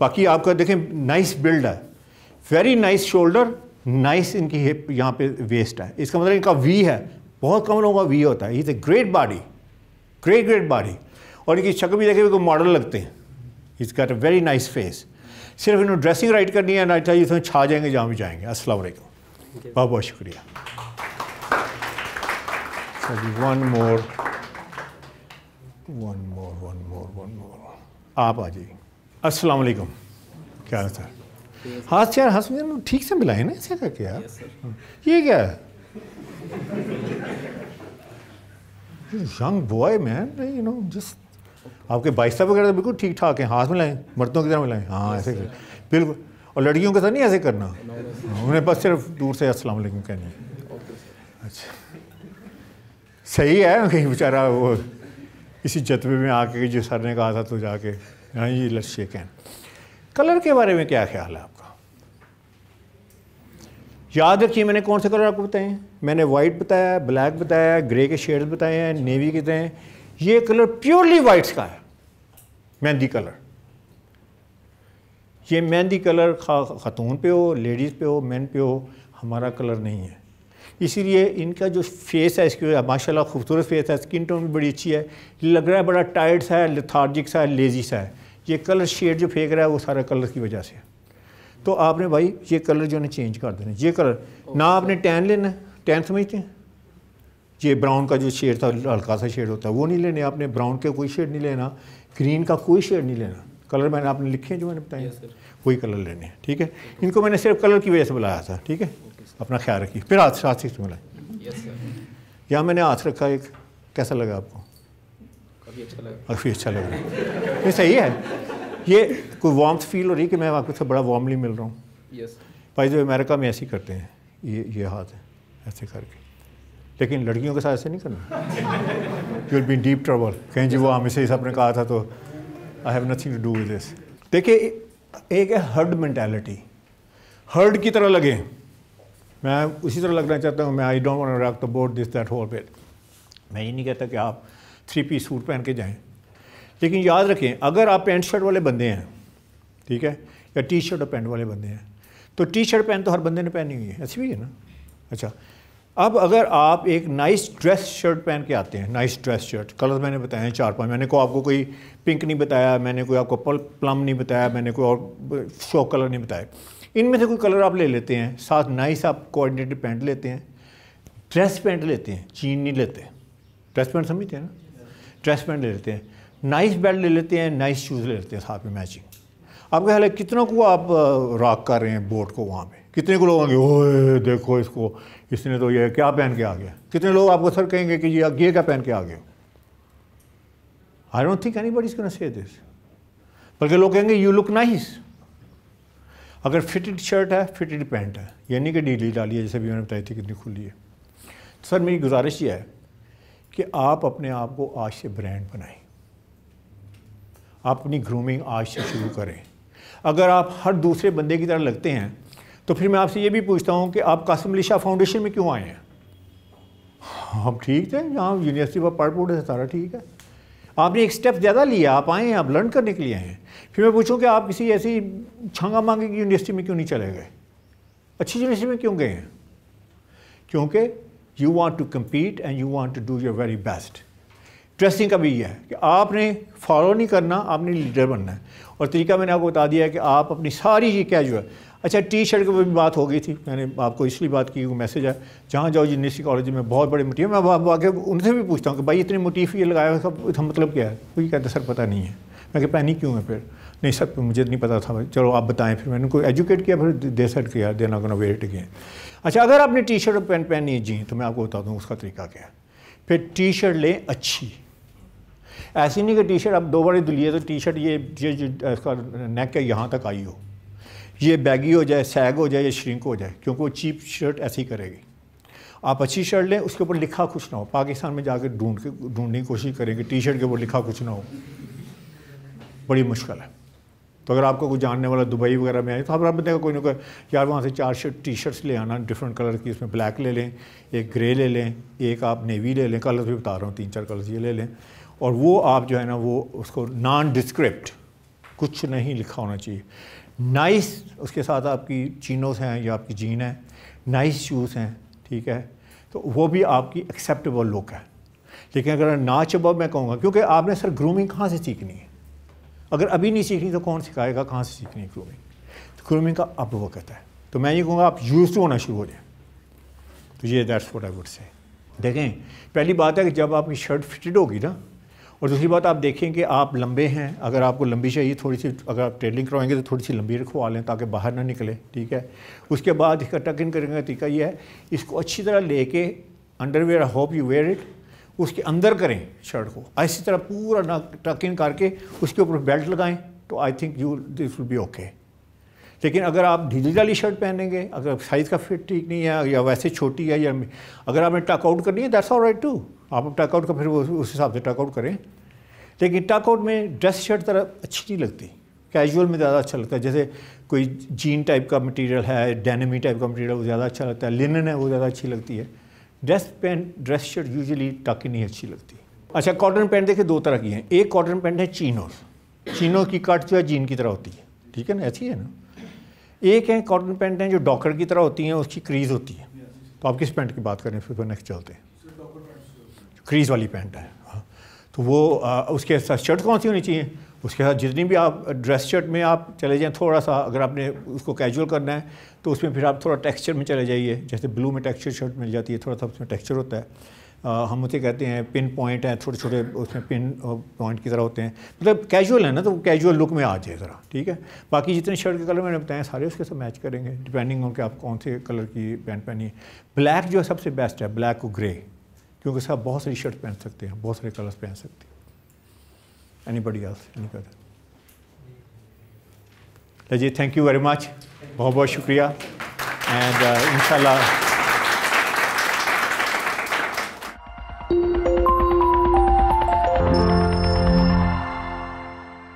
बाकी आपका देखें नाइस बिल्ड है वेरी नाइस शोल्डर नाइस इनकी हिप यहाँ पे वेस्ट है इसका मतलब इनका वी है बहुत कम लोगों का वी होता है is a great body great great body और इनकी शक्ल भी देखें बिल्कुल मॉडल लगते हैं is got a very nice face सिर्फ इन्होंने ड्रेसिंग राइट करनी है ना चाहिए इसमें छा जाएंगे जहाँ भी जाएंगे असलम बहुत बहुत शुक्रिया one more one more one more one more आप आ जाइए अस्सलाम वालेकुम क्या है सर हाथ से यार हाथ ठीक से मिलाए ना ऐसे करके क्या हाँ। ये क्या है young boy man you know just आपके बाइसा वगैरह तो बिल्कुल ठीक ठाक हैं हाथ मिलाएं मर्दों की तरह मिलाएं हाँ ऐसे बिल्कुल और लड़कियों के साथ नहीं ऐसे करना उन्हें बस सिर्फ दूर से असल कहनी कहना अच्छा सही है कहीं बेचारा वो इसी जतवे में आके जो सर ने कहा था तो जाके हाँ जी लट शेक कलर के बारे में क्या ख्याल है आपका याद रखिए मैंने कौन से कलर आपको बताए मैंने वाइट बताया ब्लैक बताया ग्रे के शेड्स बताए हैं नेवी के बताए ये कलर प्योरली वाइट्स का है मेहंदी कलर ये मेहंदी कलर ख़तून पे हो लेडीज़ पे हो मैन पे हो हमारा कलर नहीं है इसीलिए इनका जो फेस है इसकी माशाल्लाह खूबसूरत फेस है स्किन टोन भी बड़ी अच्छी है लग रहा है बड़ा टाइट सा है लिथार्जिक सा है लेज़ी सा है ये कलर शेड जो फेंक रहा है वो सारा कलर की वजह से तो आपने भाई ये कलर जो है चेंज कर देना ये कलर ना आपने टैन लेना टैन समझते हैं ये ब्राउन का जो शेड था हल्का सा शेड होता है वो नहीं लेने आपने ब्राउन का कोई शेड नहीं लेना ग्रीन का कोई शेड नहीं लेना कलर मैंने आपने लिखे हैं जो मैंने बताया वही कलर लेने हैं ठीक है इनको मैंने सिर्फ कलर की वजह से बुलाया था ठीक है अपना ख्याल रखिए फिर हाथ हाथ से मिलाए यहाँ मैंने हाथ रखा एक कैसा लगा आपको काफ़ी अच्छा, अच्छा लगा ये सही है ये कोई वार्म फील हो रही है कि मैं आपको बड़ा वार्मली मिल रहा हूँ भाई जो अमेरिका में ऐसे ही करते हैं ये ये हाथ है ऐसे करके लेकिन लड़कियों के साथ ऐसे नहीं करना you will be deep trouble कहीं जी वो हमेशा इस आपने कहा था तो I have nothing to do with this देखिए एक है हर्ड मैंटेलिटी हर्ड की तरह लगे मैं उसी तरह लगना चाहता हूँ मैं I don't want rock the board this that whole pet मैं ये नहीं कहता कि आप थ्री पीस सूट पहन के जाएं लेकिन याद रखें अगर आप पैंट शर्ट वाले बंदे हैं ठीक है या टी शर्ट और पैंट वाले बंदे हैं तो टी शर्ट पहन तो हर बंदे ने पहनी हुई है ऐसी भी है ना अच्छा अब अगर आप एक नाइस ड्रेस शर्ट पहन के आते हैं नाइस ड्रेस शर्ट कलर मैंने बताए हैं चार पांच मैंने को आपको कोई पिंक नहीं बताया मैंने कोई आपको पल प्लम नहीं बताया मैंने कोई और शो कलर नहीं बताया इनमें से कोई कलर आप ले लेते हैं साथ नाइस आप कोऑर्डिनेटेड पैंट लेते हैं ड्रेस पैंट लेते हैं चीन नहीं लेते ड्रेस पैंट समझते हैं ना ड्रेस पैंट ले लेते हैं नाइस बेल्ट ले लेते हैं नाइस शूज़ ले लेते हैं साथ में मैचिंग आपका ख्याल है कितना को आप राख कर रहे हैं बोट को वहाँ पर कितने को लोग आगे ओए देखो इसको इसने तो ये क्या पहन के आ गया कितने लोग आपको सर कहेंगे कि ये ये क्या पहन के आ गए I don't think anybody से दिस बल्कि लोग कहेंगे यू लुक नाइस अगर फिटेड शर्ट है फिटेड पैंट है यानी कि डीली डाली है जैसे भी मैंने बताई थी कितनी खुली है तो सर मेरी गुजारिश ये है कि आप अपने आप को आज से ब्रांड बनाएं आप अपनी ग्रूमिंग आज से शुरू करें अगर आप हर दूसरे बंदे की तरह लगते हैं तो फिर मैं आपसे ये भी पूछता हूँ कि आप कासिम अली शाह फाउंडेशन में क्यों आए हैं हम ठीक थे यहाँ यूनिवर्सिटी पर पढ़ पढ़ सारा ठीक है आपने एक स्टेप ज़्यादा लिया आप आए हैं आप लर्न करने के लिए आए हैं फिर मैं पूछूँ कि आप किसी ऐसी छांगा मांगे की यूनिवर्सिटी में क्यों नहीं चले गए अच्छी यूनिवर्सिटी में क्यों गए हैं क्योंकि you want to compete and you want to do your very best dressing का भी यह है कि आपने फॉलो नहीं करना आपने लीडर बनना है और तरीका मैंने आपको बता दिया है कि आप अपनी सारी ये कैजुअल अच्छा टी शर्ट की भी बात हो गई थी मैंने आपको इसलिए बात की मैसेज आया जहाँ जाओ यूनिवर्सिटी कॉलेज में बहुत बड़े मोटीफ मैं आगे उनसे भी पूछता हूँ कि भाई इतने मोटीफ ये लगाया इसका मतलब क्या है ये कहते सर पता नहीं है मैं कह पहनी क्यों है फिर नहीं सर मुझे नहीं पता था चलो आप बताएं फिर मैंने उनको एजुकेट किया फिर दे सर किया देना गुना वेट किया अच्छा अगर आपने टी शर्ट और पैन पहनी है जी तो मैं आपको बता दूँ उसका तरीका क्या है फिर टी शर्ट लें अच्छी ऐसी नहीं कि टी शर्ट आप दो बड़े धुलिए तो टी शर्ट ये ये इसका नेक है यहाँ तक आई हो ये बैगी हो जाए सैग हो जाए या श्रिंक हो जाए क्योंकि वो चीप शर्ट ऐसी करेगी आप अच्छी शर्ट लें उसके ऊपर लिखा कुछ ना हो पाकिस्तान में जाकर ढूंढ के ढूंढने की कोशिश करेंगे टी शर्ट के ऊपर लिखा कुछ ना हो बड़ी मुश्किल है तो अगर आपको कोई जानने वाला दुबई वगैरह में आए तो आप बताएगा कोई ना कोई यार वहाँ से चार शर्ट टी शर्ट्स ले आना डिफरेंट कलर की उसमें ब्लैक ले लें एक ग्रे ले लें एक आप नेवी ले लें कलर भी बता रहा हूँ तीन चार कलर ये ले लें और वो आप जो है ना वो उसको नॉन डिस्क्रिप्ट कुछ नहीं लिखा होना चाहिए नाइस उसके साथ आपकी चीनोस हैं या आपकी जीन है नाइस शूज़ हैं ठीक है तो वो भी आपकी एक्सेप्टेबल लुक है लेकिन अगर ना चबा मैं कहूँगा क्योंकि आपने सर ग्रूमिंग कहाँ से सीखनी है अगर अभी नहीं सीखनी तो कौन सिखाएगा कहाँ से सीखनी है ग्रूमिंग तो ग्रूमिंग का अब वक्त है तो मैं ये कहूँगा आप यूज़ तो होना शुरू हो जाए तो ये that's what I would say देखें पहली बात है कि जब आपकी शर्ट फिटेड होगी ना और दूसरी बात आप देखें कि आप लंबे हैं अगर आपको लंबी चाहिए थोड़ी सी अगर आप ट्रेडिंग करवाएंगे तो थोड़ी सी लंबी रखवा लें ताकि बाहर ना निकले ठीक है उसके बाद इसका टक इन करने का तरीका ये है इसको अच्छी तरह लेके underwear I hope you wear it उसके अंदर करें शर्ट को ऐसी तरह पूरा ना टक इन करके उसके ऊपर बेल्ट लगाएं तो I think you this will be okay लेकिन अगर आप ढीली डाली शर्ट पहनेंगे अगर साइज़ का फिट ठीक नहीं है या वैसे छोटी है या अगर आपने टक आउट करनी है दैट्स ऑल राइट टू आप अब टकआउट का फिर वो उस हिसाब से टकआउट करें लेकिन टकआउट में ड्रेस शर्ट तरह अच्छी नहीं लगती कैजुअल में ज़्यादा अच्छा लगता है जैसे कोई जीन टाइप का मटेरियल है डेनमी टाइप का मटेरियल वो ज़्यादा अच्छा लगता है लिनन है वो ज़्यादा अच्छी लगती है dress pant dress shirt usually tuck नहीं अच्छी लगती अच्छा कॉटन पैंट देखिए दो तरह की हैं एक कॉटन पैंट है चीनो चीनों की कट जो है जीन की तरह होती है ठीक है ना ऐसी है ना एक है कॉटन पैंट हैं जो डॉकर की तरह होती हैं उसकी क्रीज होती है तो आप किस पैंट की बात करें फिर नेक्स्ट चलते हैं क्रीज़ वाली पैंट है हाँ। तो वो आ, उसके साथ शर्ट कौन सी होनी चाहिए उसके साथ जितनी भी आप ड्रेस शर्ट में आप चले जाएँ थोड़ा सा अगर आपने उसको कैजुअल करना है तो उसमें फिर आप थोड़ा टेक्सचर में चले जाइए जैसे ब्लू में टेक्सचर शर्ट मिल जाती है थोड़ा सा उसमें टेक्सचर होता है आ, हम उसे कहते हैं पिन पॉइंट हैं छोटे छोटे उसमें पिन पॉइंट की तरह होते हैं मतलब कैजुअल है ना तो कैजुअल लुक में आ जाए ज़रा ठीक है बाकी जितने शर्ट के कलर मैंने बताए सारे उसके साथ मैच करेंगे डिपेंडिंग हो कि आप कौन से कलर की पैंट पहनी है ब्लैक जो है सबसे बेस्ट है ब्लैक और ग्रे क्योंकि साहब बहुत सारी शर्ट पहन सकते हैं बहुत सारे कलर्स पहन सकते हैं एनी बडी एल्स एनी कदर जी थैंक यू वेरी मच बहुत बहुत शुक्रिया एंड इन uh,